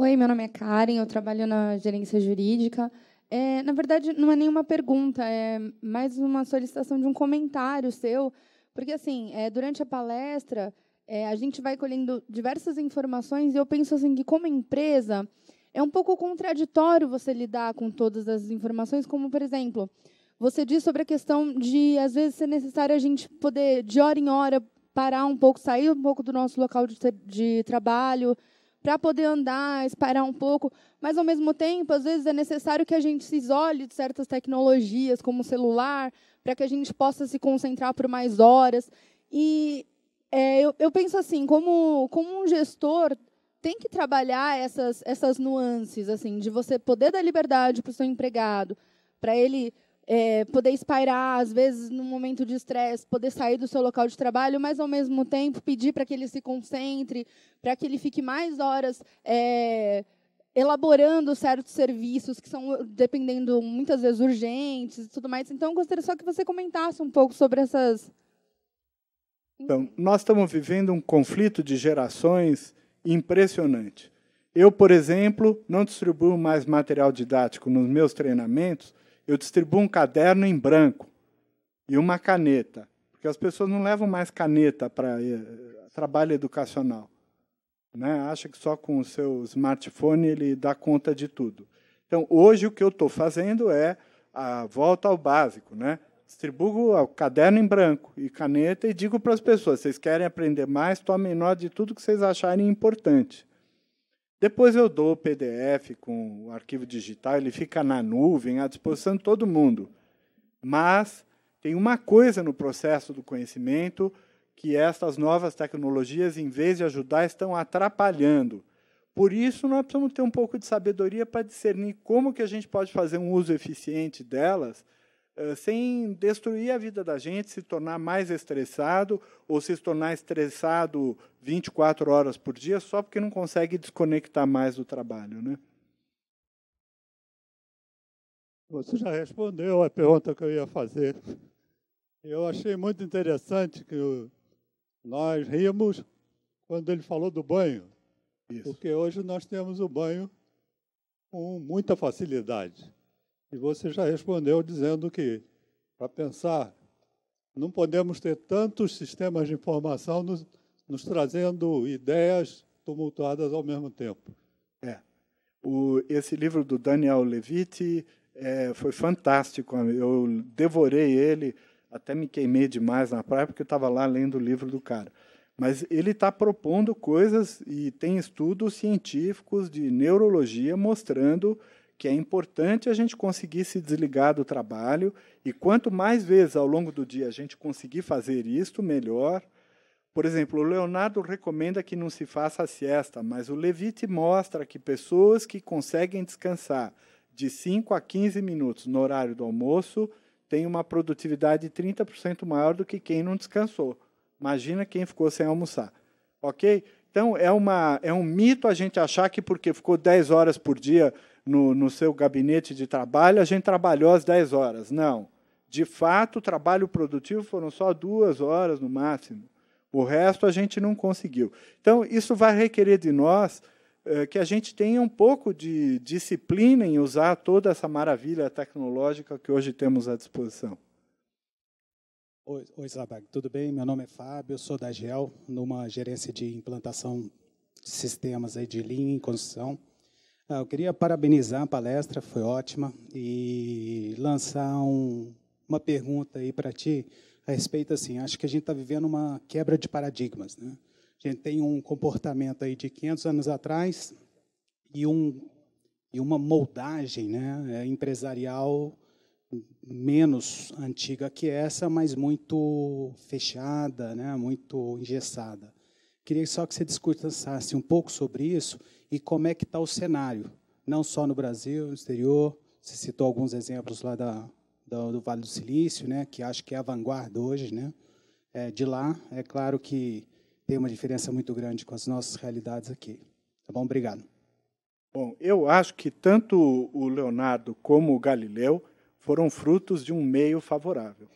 Oi, meu nome é Karen, eu trabalho na gerência jurídica. É, na verdade, não é nenhuma pergunta, é mais uma solicitação de um comentário seu, porque assim, é, durante a palestra, é, a gente vai colhendo diversas informações e eu penso assim que como empresa é um pouco contraditório você lidar com todas as informações, como por exemplo, você diz sobre a questão de às vezes ser necessário a gente poder de hora em hora parar um pouco, sair um pouco do nosso local de, de trabalho para poder andar, esperar um pouco. Mas, ao mesmo tempo, às vezes é necessário que a gente se isole de certas tecnologias, como o celular, para que a gente possa se concentrar por mais horas. E é, eu, eu penso assim, como, como um gestor tem que trabalhar essas, essas nuances, assim, de você poder dar liberdade para o seu empregado, para ele é, poder espairar, às vezes, num momento de estresse, poder sair do seu local de trabalho, mas, ao mesmo tempo, pedir para que ele se concentre, para que ele fique mais horas é, elaborando certos serviços que são, dependendo, muitas vezes, urgentes e tudo mais. Então, eu gostaria só que você comentasse um pouco sobre essas... Então, nós estamos vivendo um conflito de gerações impressionante. Eu, por exemplo, não distribuo mais material didático nos meus treinamentos eu distribuo um caderno em branco e uma caneta, porque as pessoas não levam mais caneta para eh, trabalho educacional. Né? Acha que só com o seu smartphone ele dá conta de tudo. Então, hoje o que eu estou fazendo é a volta ao básico, né? Distribuo o caderno em branco e caneta e digo para as pessoas: vocês querem aprender mais, tomem nota de tudo que vocês acharem importante. Depois eu dou o PDF com o arquivo digital, ele fica na nuvem, à disposição de todo mundo. Mas tem uma coisa no processo do conhecimento que estas novas tecnologias, em vez de ajudar, estão atrapalhando. Por isso, nós precisamos ter um pouco de sabedoria para discernir como que a gente pode fazer um uso eficiente delas eh, sem destruir a vida da gente, se tornar mais estressado ou se tornar estressado 24 horas por dia só porque não consegue desconectar mais do trabalho, né? Você já respondeu a pergunta que eu ia fazer. Eu achei muito interessante que nós rimos quando ele falou do banho, Isso. porque hoje nós temos o banho com muita facilidade. E você já respondeu dizendo que, para pensar, não podemos ter tantos sistemas de informação nos, nos trazendo ideias tumultuadas ao mesmo tempo. É. O, esse livro do Daniel Levite é, foi fantástico. Eu devorei ele, até me queimei demais na praia, porque eu estava lá lendo o livro do cara. Mas ele está propondo coisas e tem estudos científicos de neurologia mostrando que é importante a gente conseguir se desligar do trabalho e quanto mais vezes ao longo do dia a gente conseguir fazer isto, melhor. Por exemplo, o Leonardo recomenda que não se faça a siesta, mas o Levite mostra que pessoas que conseguem descansar de 5 a 15 minutos no horário do almoço têm uma produtividade 30% maior do que quem não descansou. Imagina quem ficou sem almoçar. Ok? Então, é, uma, é um mito a gente achar que porque ficou 10 horas por dia no, no seu gabinete de trabalho, a gente trabalhou as 10 horas. Não. De fato, o trabalho produtivo foram só duas horas no máximo. O resto a gente não conseguiu. Então, isso vai requerer de nós eh, que a gente tenha um pouco de disciplina em usar toda essa maravilha tecnológica que hoje temos à disposição. Oi, Oi Zabag, tudo bem? Meu nome é Fábio, eu sou da GEL, numa gerência de implantação de sistemas aí de linha em construção. Ah, eu queria parabenizar a palestra, foi ótima, e lançar um, uma pergunta aí para ti a respeito assim. Acho que a gente está vivendo uma quebra de paradigmas, né? A gente tem um comportamento aí de 500 anos atrás e um e uma moldagem, né, eh, empresarial menos antiga que essa, mas muito fechada, né, muito engessada. Queria só que você discutasse um pouco sobre isso e como é que está o cenário, não só no Brasil, no exterior. Você citou alguns exemplos lá da, da do Vale do Silício, né, que acho que é a vanguarda hoje. Né? É, de lá, é claro que tem uma diferença muito grande com as nossas realidades aqui. Tá bom? Obrigado. Bom, eu acho que tanto o Leonardo como o Galileu foram frutos de um meio favorável.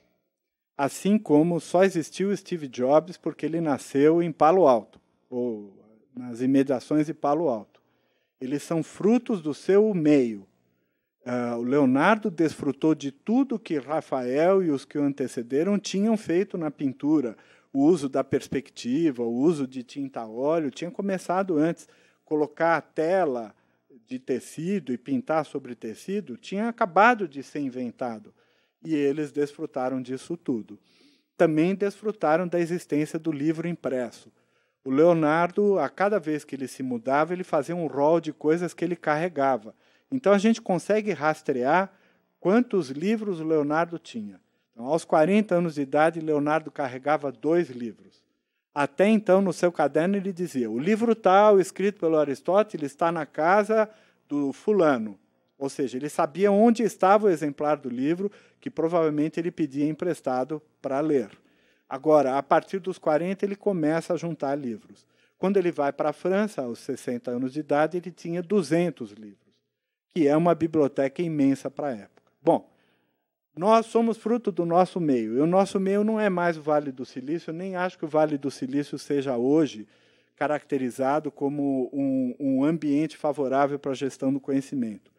Assim como só existiu Steve Jobs porque ele nasceu em Palo Alto, ou nas imediações de Palo Alto. Eles são frutos do seu meio. Uh, o Leonardo desfrutou de tudo que Rafael e os que o antecederam tinham feito na pintura. O uso da perspectiva, o uso de tinta óleo, tinha começado antes. Colocar a tela de tecido e pintar sobre tecido tinha acabado de ser inventado e eles desfrutaram disso tudo. Também desfrutaram da existência do livro impresso. O Leonardo, a cada vez que ele se mudava, ele fazia um rol de coisas que ele carregava. Então a gente consegue rastrear quantos livros o Leonardo tinha. Então, aos 40 anos de idade, Leonardo carregava dois livros. Até então, no seu caderno, ele dizia: o livro tal, escrito pelo Aristóteles, está na casa do fulano. Ou seja, ele sabia onde estava o exemplar do livro que provavelmente ele pedia emprestado para ler. Agora, a partir dos 40, ele começa a juntar livros. Quando ele vai para a França, aos 60 anos de idade, ele tinha 200 livros, que é uma biblioteca imensa para a época. Bom, nós somos fruto do nosso meio, e o nosso meio não é mais o Vale do Silício, nem acho que o Vale do Silício seja hoje caracterizado como um, um ambiente favorável para a gestão do conhecimento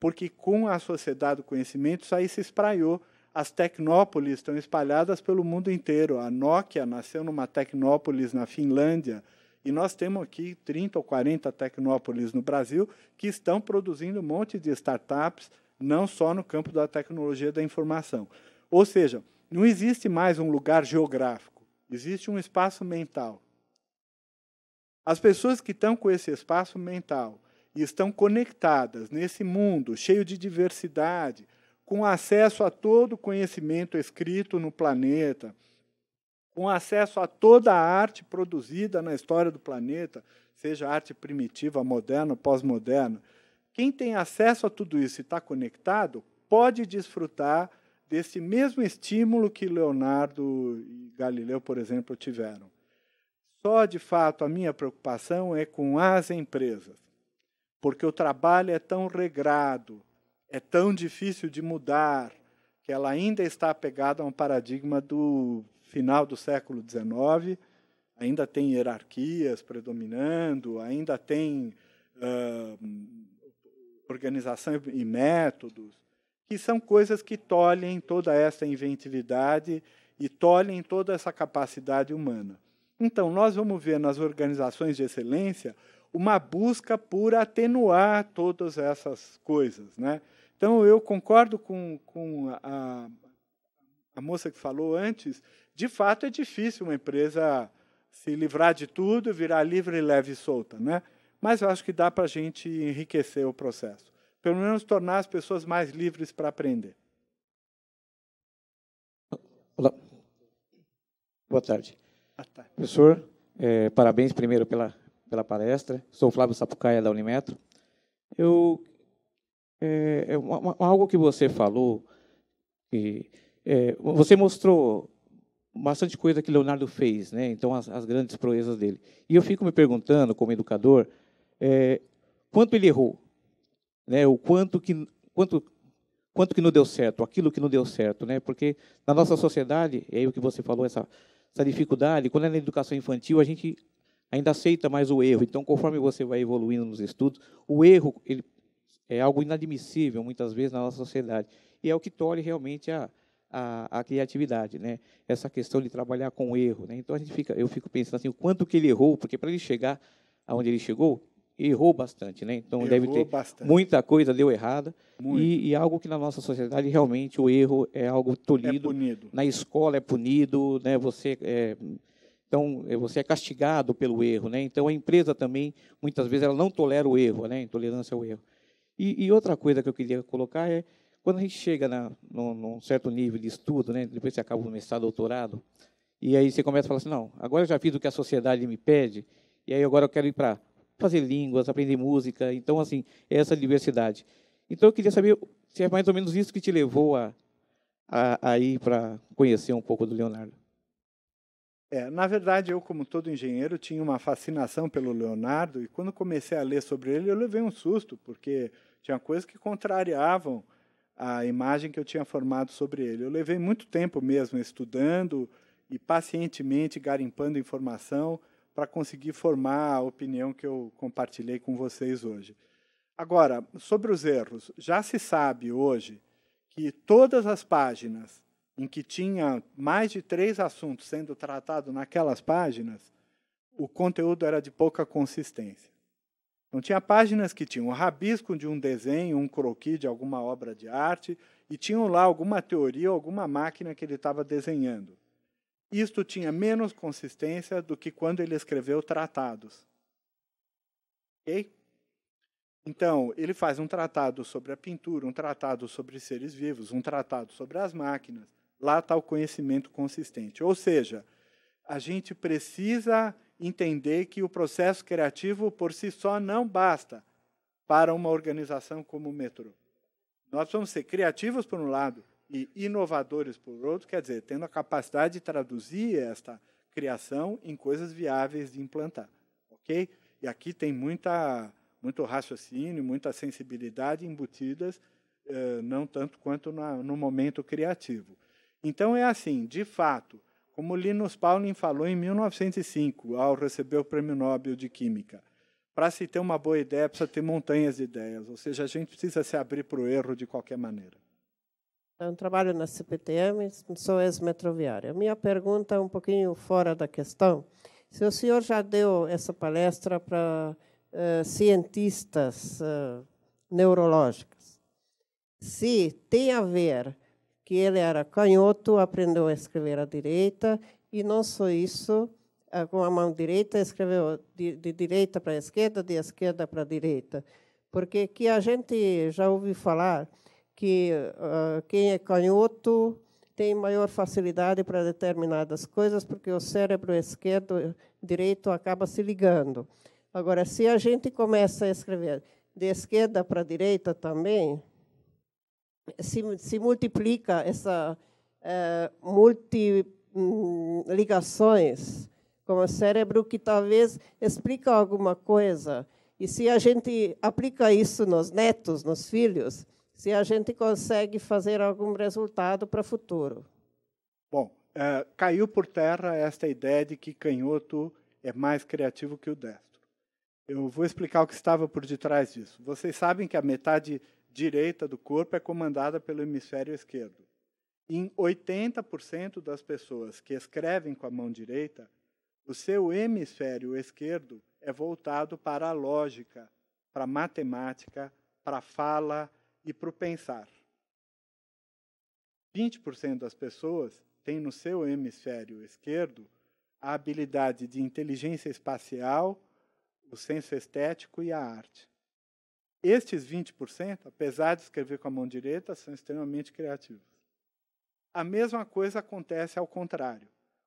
porque com a sociedade do conhecimento isso aí se espraiou. As tecnópolis estão espalhadas pelo mundo inteiro. A Nokia nasceu numa tecnópolis na Finlândia, e nós temos aqui 30 ou 40 tecnópolis no Brasil que estão produzindo um monte de startups, não só no campo da tecnologia da informação. Ou seja, não existe mais um lugar geográfico, existe um espaço mental. As pessoas que estão com esse espaço mental e estão conectadas nesse mundo cheio de diversidade, com acesso a todo o conhecimento escrito no planeta, com acesso a toda a arte produzida na história do planeta, seja arte primitiva, moderna, pós-moderna. Quem tem acesso a tudo isso e está conectado pode desfrutar desse mesmo estímulo que Leonardo e Galileu, por exemplo, tiveram. Só de fato a minha preocupação é com as empresas porque o trabalho é tão regrado, é tão difícil de mudar, que ela ainda está apegada a um paradigma do final do século XIX, ainda tem hierarquias predominando, ainda tem uh, organização e métodos, que são coisas que tolhem toda essa inventividade e tolhem toda essa capacidade humana. Então, nós vamos ver nas organizações de excelência uma busca por atenuar todas essas coisas. Né? Então, eu concordo com, com a, a moça que falou antes, de fato é difícil uma empresa se livrar de tudo, virar livre, leve e solta. Né? Mas eu acho que dá para a gente enriquecer o processo. Pelo menos tornar as pessoas mais livres para aprender. Olá. Boa tarde. Boa tarde. Professor, é, parabéns primeiro pela pela palestra. Sou Flávio Sapucaia, da Unimetro. Eu, é, é uma, algo que você falou, que, é, você mostrou bastante coisa que Leonardo fez, né? então as, as grandes proezas dele. E eu fico me perguntando, como educador, é, quanto ele errou, né? o quanto que, quanto, quanto que não deu certo, aquilo que não deu certo. Né? Porque na nossa sociedade, é o que você falou, essa, essa dificuldade, quando é na educação infantil, a gente ainda aceita mais o erro. Então, conforme você vai evoluindo nos estudos, o erro ele é algo inadmissível muitas vezes na nossa sociedade. E é o que tolhe realmente a, a, a, criatividade, né? Essa questão de trabalhar com o erro, né? Então a gente fica, eu fico pensando assim, o quanto que ele errou, porque para ele chegar aonde ele chegou, errou bastante, né? Então errou deve ter bastante. muita coisa deu errada e, e, algo que na nossa sociedade realmente o erro é algo tolhido. É na escola é punido, né? Você é, então, eh, você é castigado pelo erro, né? Então, a empresa também, muitas vezes, ela não tolera o erro, né? Intolerância ao erro. E, e outra coisa que eu queria colocar é, quando a gente chega na, num, num, certo nível de estudo, né? Depois você acaba o mestrado, doutorado, e aí você começa a falar assim, não, agora eu já fiz o que a sociedade me pede, e aí agora eu quero ir para fazer línguas, aprender música, então, assim, é essa diversidade. Então, eu queria saber se é mais ou menos isso que te levou a, a, a ir para conhecer um pouco do Leonardo. É, na verdade, eu, como todo engenheiro, tinha uma fascinação pelo Leonardo, e quando comecei a ler sobre ele, eu levei um susto, porque tinha coisas que contrariavam a imagem que eu tinha formado sobre ele. Eu levei muito tempo mesmo estudando e pacientemente garimpando informação para conseguir formar a opinião que eu compartilhei com vocês hoje. Agora, sobre os erros, já se sabe hoje que todas as páginas em que tinha mais de três assuntos sendo tratados naquelas páginas, o conteúdo era de pouca consistência. Não tinha páginas que tinham o rabisco de um desenho, um croquis de alguma obra de arte, e tinham lá alguma teoria, alguma máquina que ele estava desenhando. Isto tinha menos consistência do que quando ele escreveu tratados. Ok? Então, ele faz um tratado sobre a pintura, um tratado sobre seres vivos, um tratado sobre as máquinas, Lá está o conhecimento consistente. Ou seja, a gente precisa entender que o processo criativo por si só não basta para uma organização como o metrô. Nós vamos ser criativos por um lado e inovadores por outro, quer dizer, tendo a capacidade de traduzir esta criação em coisas viáveis de implantar, ok? E aqui tem muita muito raciocínio, muita sensibilidade embutidas, eh, não tanto quanto na, no momento criativo. Então é assim, de fato, como Linus Pauling falou em 1905, ao receber o Prêmio Nobel de Química, para se ter uma boa ideia precisa ter montanhas de ideias, ou seja, a gente precisa se abrir para o erro de qualquer maneira. Eu trabalho na CPTM, sou ex-metroviária. Minha pergunta é um pouquinho fora da questão. Se o senhor já deu essa palestra para uh, eh, cientistas uh, eh, neurológicos, se tem a ver que ele era canhoto, aprendeu a escrever à direita, e não só isso, ah, com a mão direita, escreveu de, de direita para a esquerda, de esquerda para a direita. Porque que a gente já ouviu falar que uh, quem é canhoto tem maior facilidade para determinadas coisas, porque o cérebro esquerdo direito acaba se ligando. Agora, se a gente começa a escrever de esquerda para a direita também, se, se multiplica essa é, multi, hum, ligações com o cérebro que talvez explica alguma coisa. E se a gente aplica isso nos netos, nos filhos, se a gente consegue fazer algum resultado para o futuro. Bom, é, caiu por terra esta ideia de que canhoto é mais criativo que o destro. Eu vou explicar o que estava por detrás disso. Vocês sabem que a metade direita do corpo é comandada pelo hemisfério esquerdo. Em 80% das pessoas que escrevem com a mão direita, o seu hemisfério esquerdo é voltado para a lógica, para a matemática, para a fala e para o pensar. 20% das pessoas têm no seu hemisfério esquerdo a habilidade de inteligência espacial, o senso estético e a arte. Estes 20%, apesar de escrever com a mão direita, são extremamente criativos. A mesma coisa acontece ao contrário.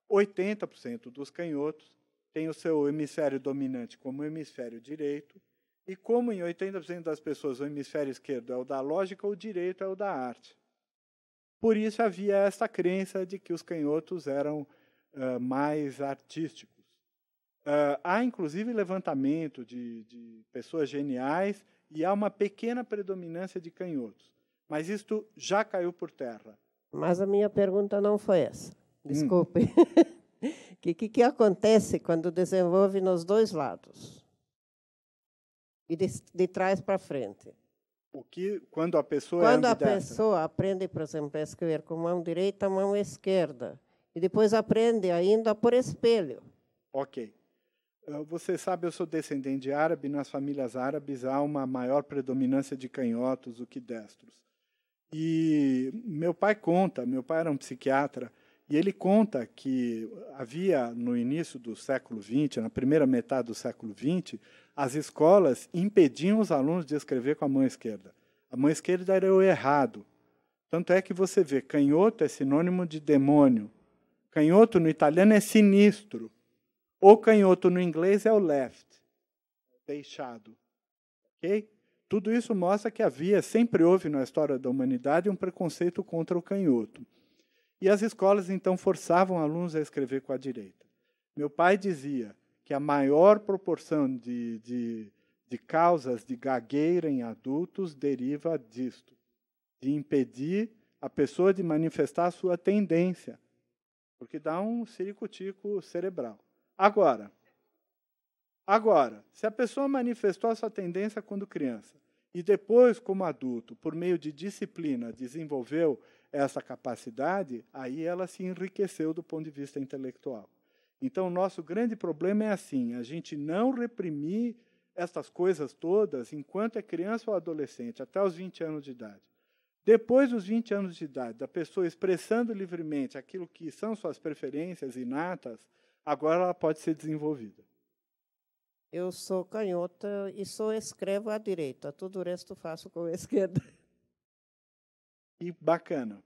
80% dos canhotos têm o seu hemisfério dominante como hemisfério direito, e como em 80% das pessoas o hemisfério esquerdo é o da lógica, o direito é o da arte. Por isso havia esta crença de que os canhotos eram uh, mais artísticos. Uh, há, inclusive, levantamento de, de pessoas geniais e há uma pequena predominância de canhotos. Mas isto já caiu por terra. Mas a minha pergunta não foi essa. Hum. Desculpe. O hum. que, que, que, acontece quando desenvolve nos dois lados? E de, de trás para frente? O que, quando a pessoa é Quando é a pessoa aprende, por exemplo, a escrever com mão direita, mão esquerda. E depois aprende ainda por espelho. Ok. Ah, você sabe, eu sou descendente de árabe. Nas famílias árabes há uma maior predominância de canhotos do que destros. E meu pai conta, meu pai era um psiquiatra, e ele conta que havia no início do século XX, na primeira metade do século XX, as escolas impediam os alunos de escrever com a mão esquerda. A mão esquerda era o errado. Tanto é que você vê canhoto é sinônimo de demônio. Canhoto no italiano é sinistro. O canhoto no inglês é o left, deixado. Ok? Tudo isso mostra que havia, sempre houve na história da humanidade, um preconceito contra o canhoto. E as escolas então forçavam alunos a escrever com a direita. Meu pai dizia que a maior proporção de, de, de causas de gagueira em adultos deriva disto de impedir a pessoa de manifestar a sua tendência, porque dá um ciricutico cerebral. Agora, agora, se a pessoa manifestou essa tendência quando criança e depois, como adulto, por meio de disciplina, desenvolveu essa capacidade, aí ela se enriqueceu do ponto de vista intelectual. Então, o nosso grande problema é assim: a gente não reprimir estas coisas todas enquanto é criança ou adolescente, até os 20 anos de idade. Depois dos 20 anos de idade, da pessoa expressando livremente aquilo que são suas preferências inatas, Agora ela pode ser desenvolvida. Eu sou canhota e sou escrevo à direita. Tudo o resto faço com a esquerda. E bacana.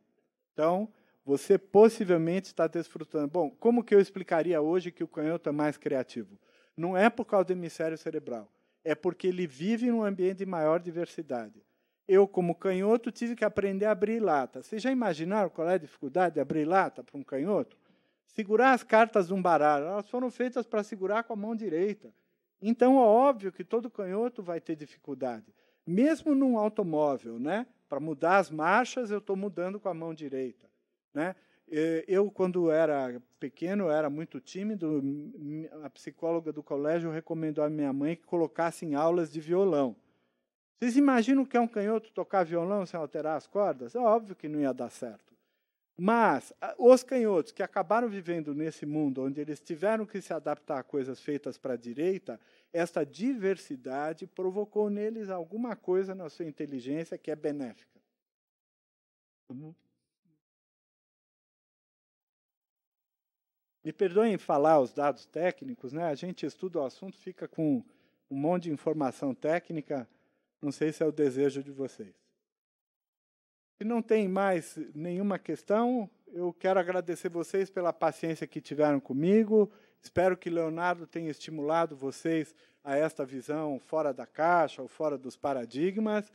Então, você possivelmente está desfrutando. Bom, como que eu explicaria hoje que o canhoto é mais criativo? Não é por causa do hemisfério cerebral. É porque ele vive em um ambiente de maior diversidade. Eu, como canhoto, tive que aprender a abrir lata. Vocês já imaginaram qual é a dificuldade de abrir lata para um canhoto? segurar as cartas de um baralho, elas foram feitas para segurar com a mão direita. Então é óbvio que todo canhoto vai ter dificuldade. Mesmo num automóvel, né? Para mudar as marchas, eu estou mudando com a mão direita, né? Eu, quando era pequeno, era muito tímido. A psicóloga do colégio recomendou à minha mãe que colocasse em aulas de violão. Vocês imaginam que é um canhoto tocar violão sem alterar as cordas? É óbvio que não ia dar certo. Mas ah, os canhotos que acabaram vivendo nesse mundo onde eles tiveram que se adaptar a coisas feitas para a direita, esta diversidade provocou neles alguma coisa na sua inteligência que é benéfica. Uhum. Me perdoem falar os dados técnicos, né? A gente estuda o assunto, fica com um monte de informação técnica. Não sei se é o desejo de vocês. Se não tem mais nenhuma questão, eu quero agradecer vocês pela paciência que tiveram comigo. Espero que Leonardo tenha estimulado vocês a esta visão fora da caixa ou fora dos paradigmas.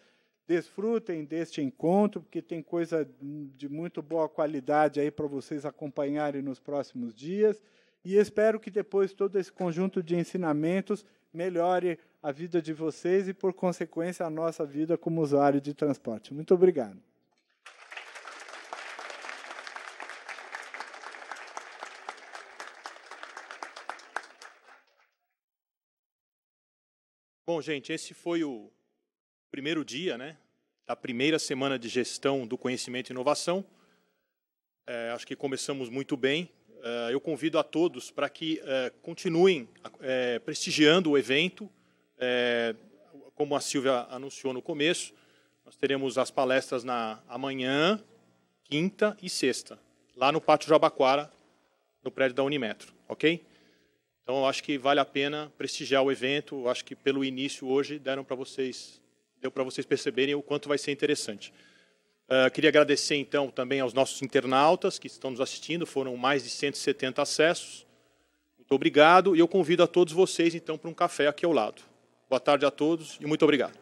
Desfrutem deste encontro, porque tem coisa de muito boa qualidade aí para vocês acompanharem nos próximos dias. E espero que depois todo esse conjunto de ensinamentos melhore a vida de vocês e, por consequência, a nossa vida como usuário de transporte. Muito obrigado. Bom, gente, esse foi o primeiro dia, né, da primeira semana de gestão do conhecimento e inovação. É, acho que começamos muito bem. É, eu convido a todos para que é, continuem é, prestigiando o evento. É, como a Silvia anunciou no começo, nós teremos as palestras na amanhã, quinta e sexta, lá no Pátio Jabaquara, no prédio da Unimetro, ok? Então, acho que vale a pena prestigiar o evento. Eu acho que pelo início hoje deram para vocês, deu para vocês perceberem o quanto vai ser interessante. Uh, queria agradecer então também aos nossos internautas que estão nos assistindo. Foram mais de 170 acessos. Muito obrigado e eu convido a todos vocês então para um café aqui ao lado. Boa tarde a todos e muito obrigado.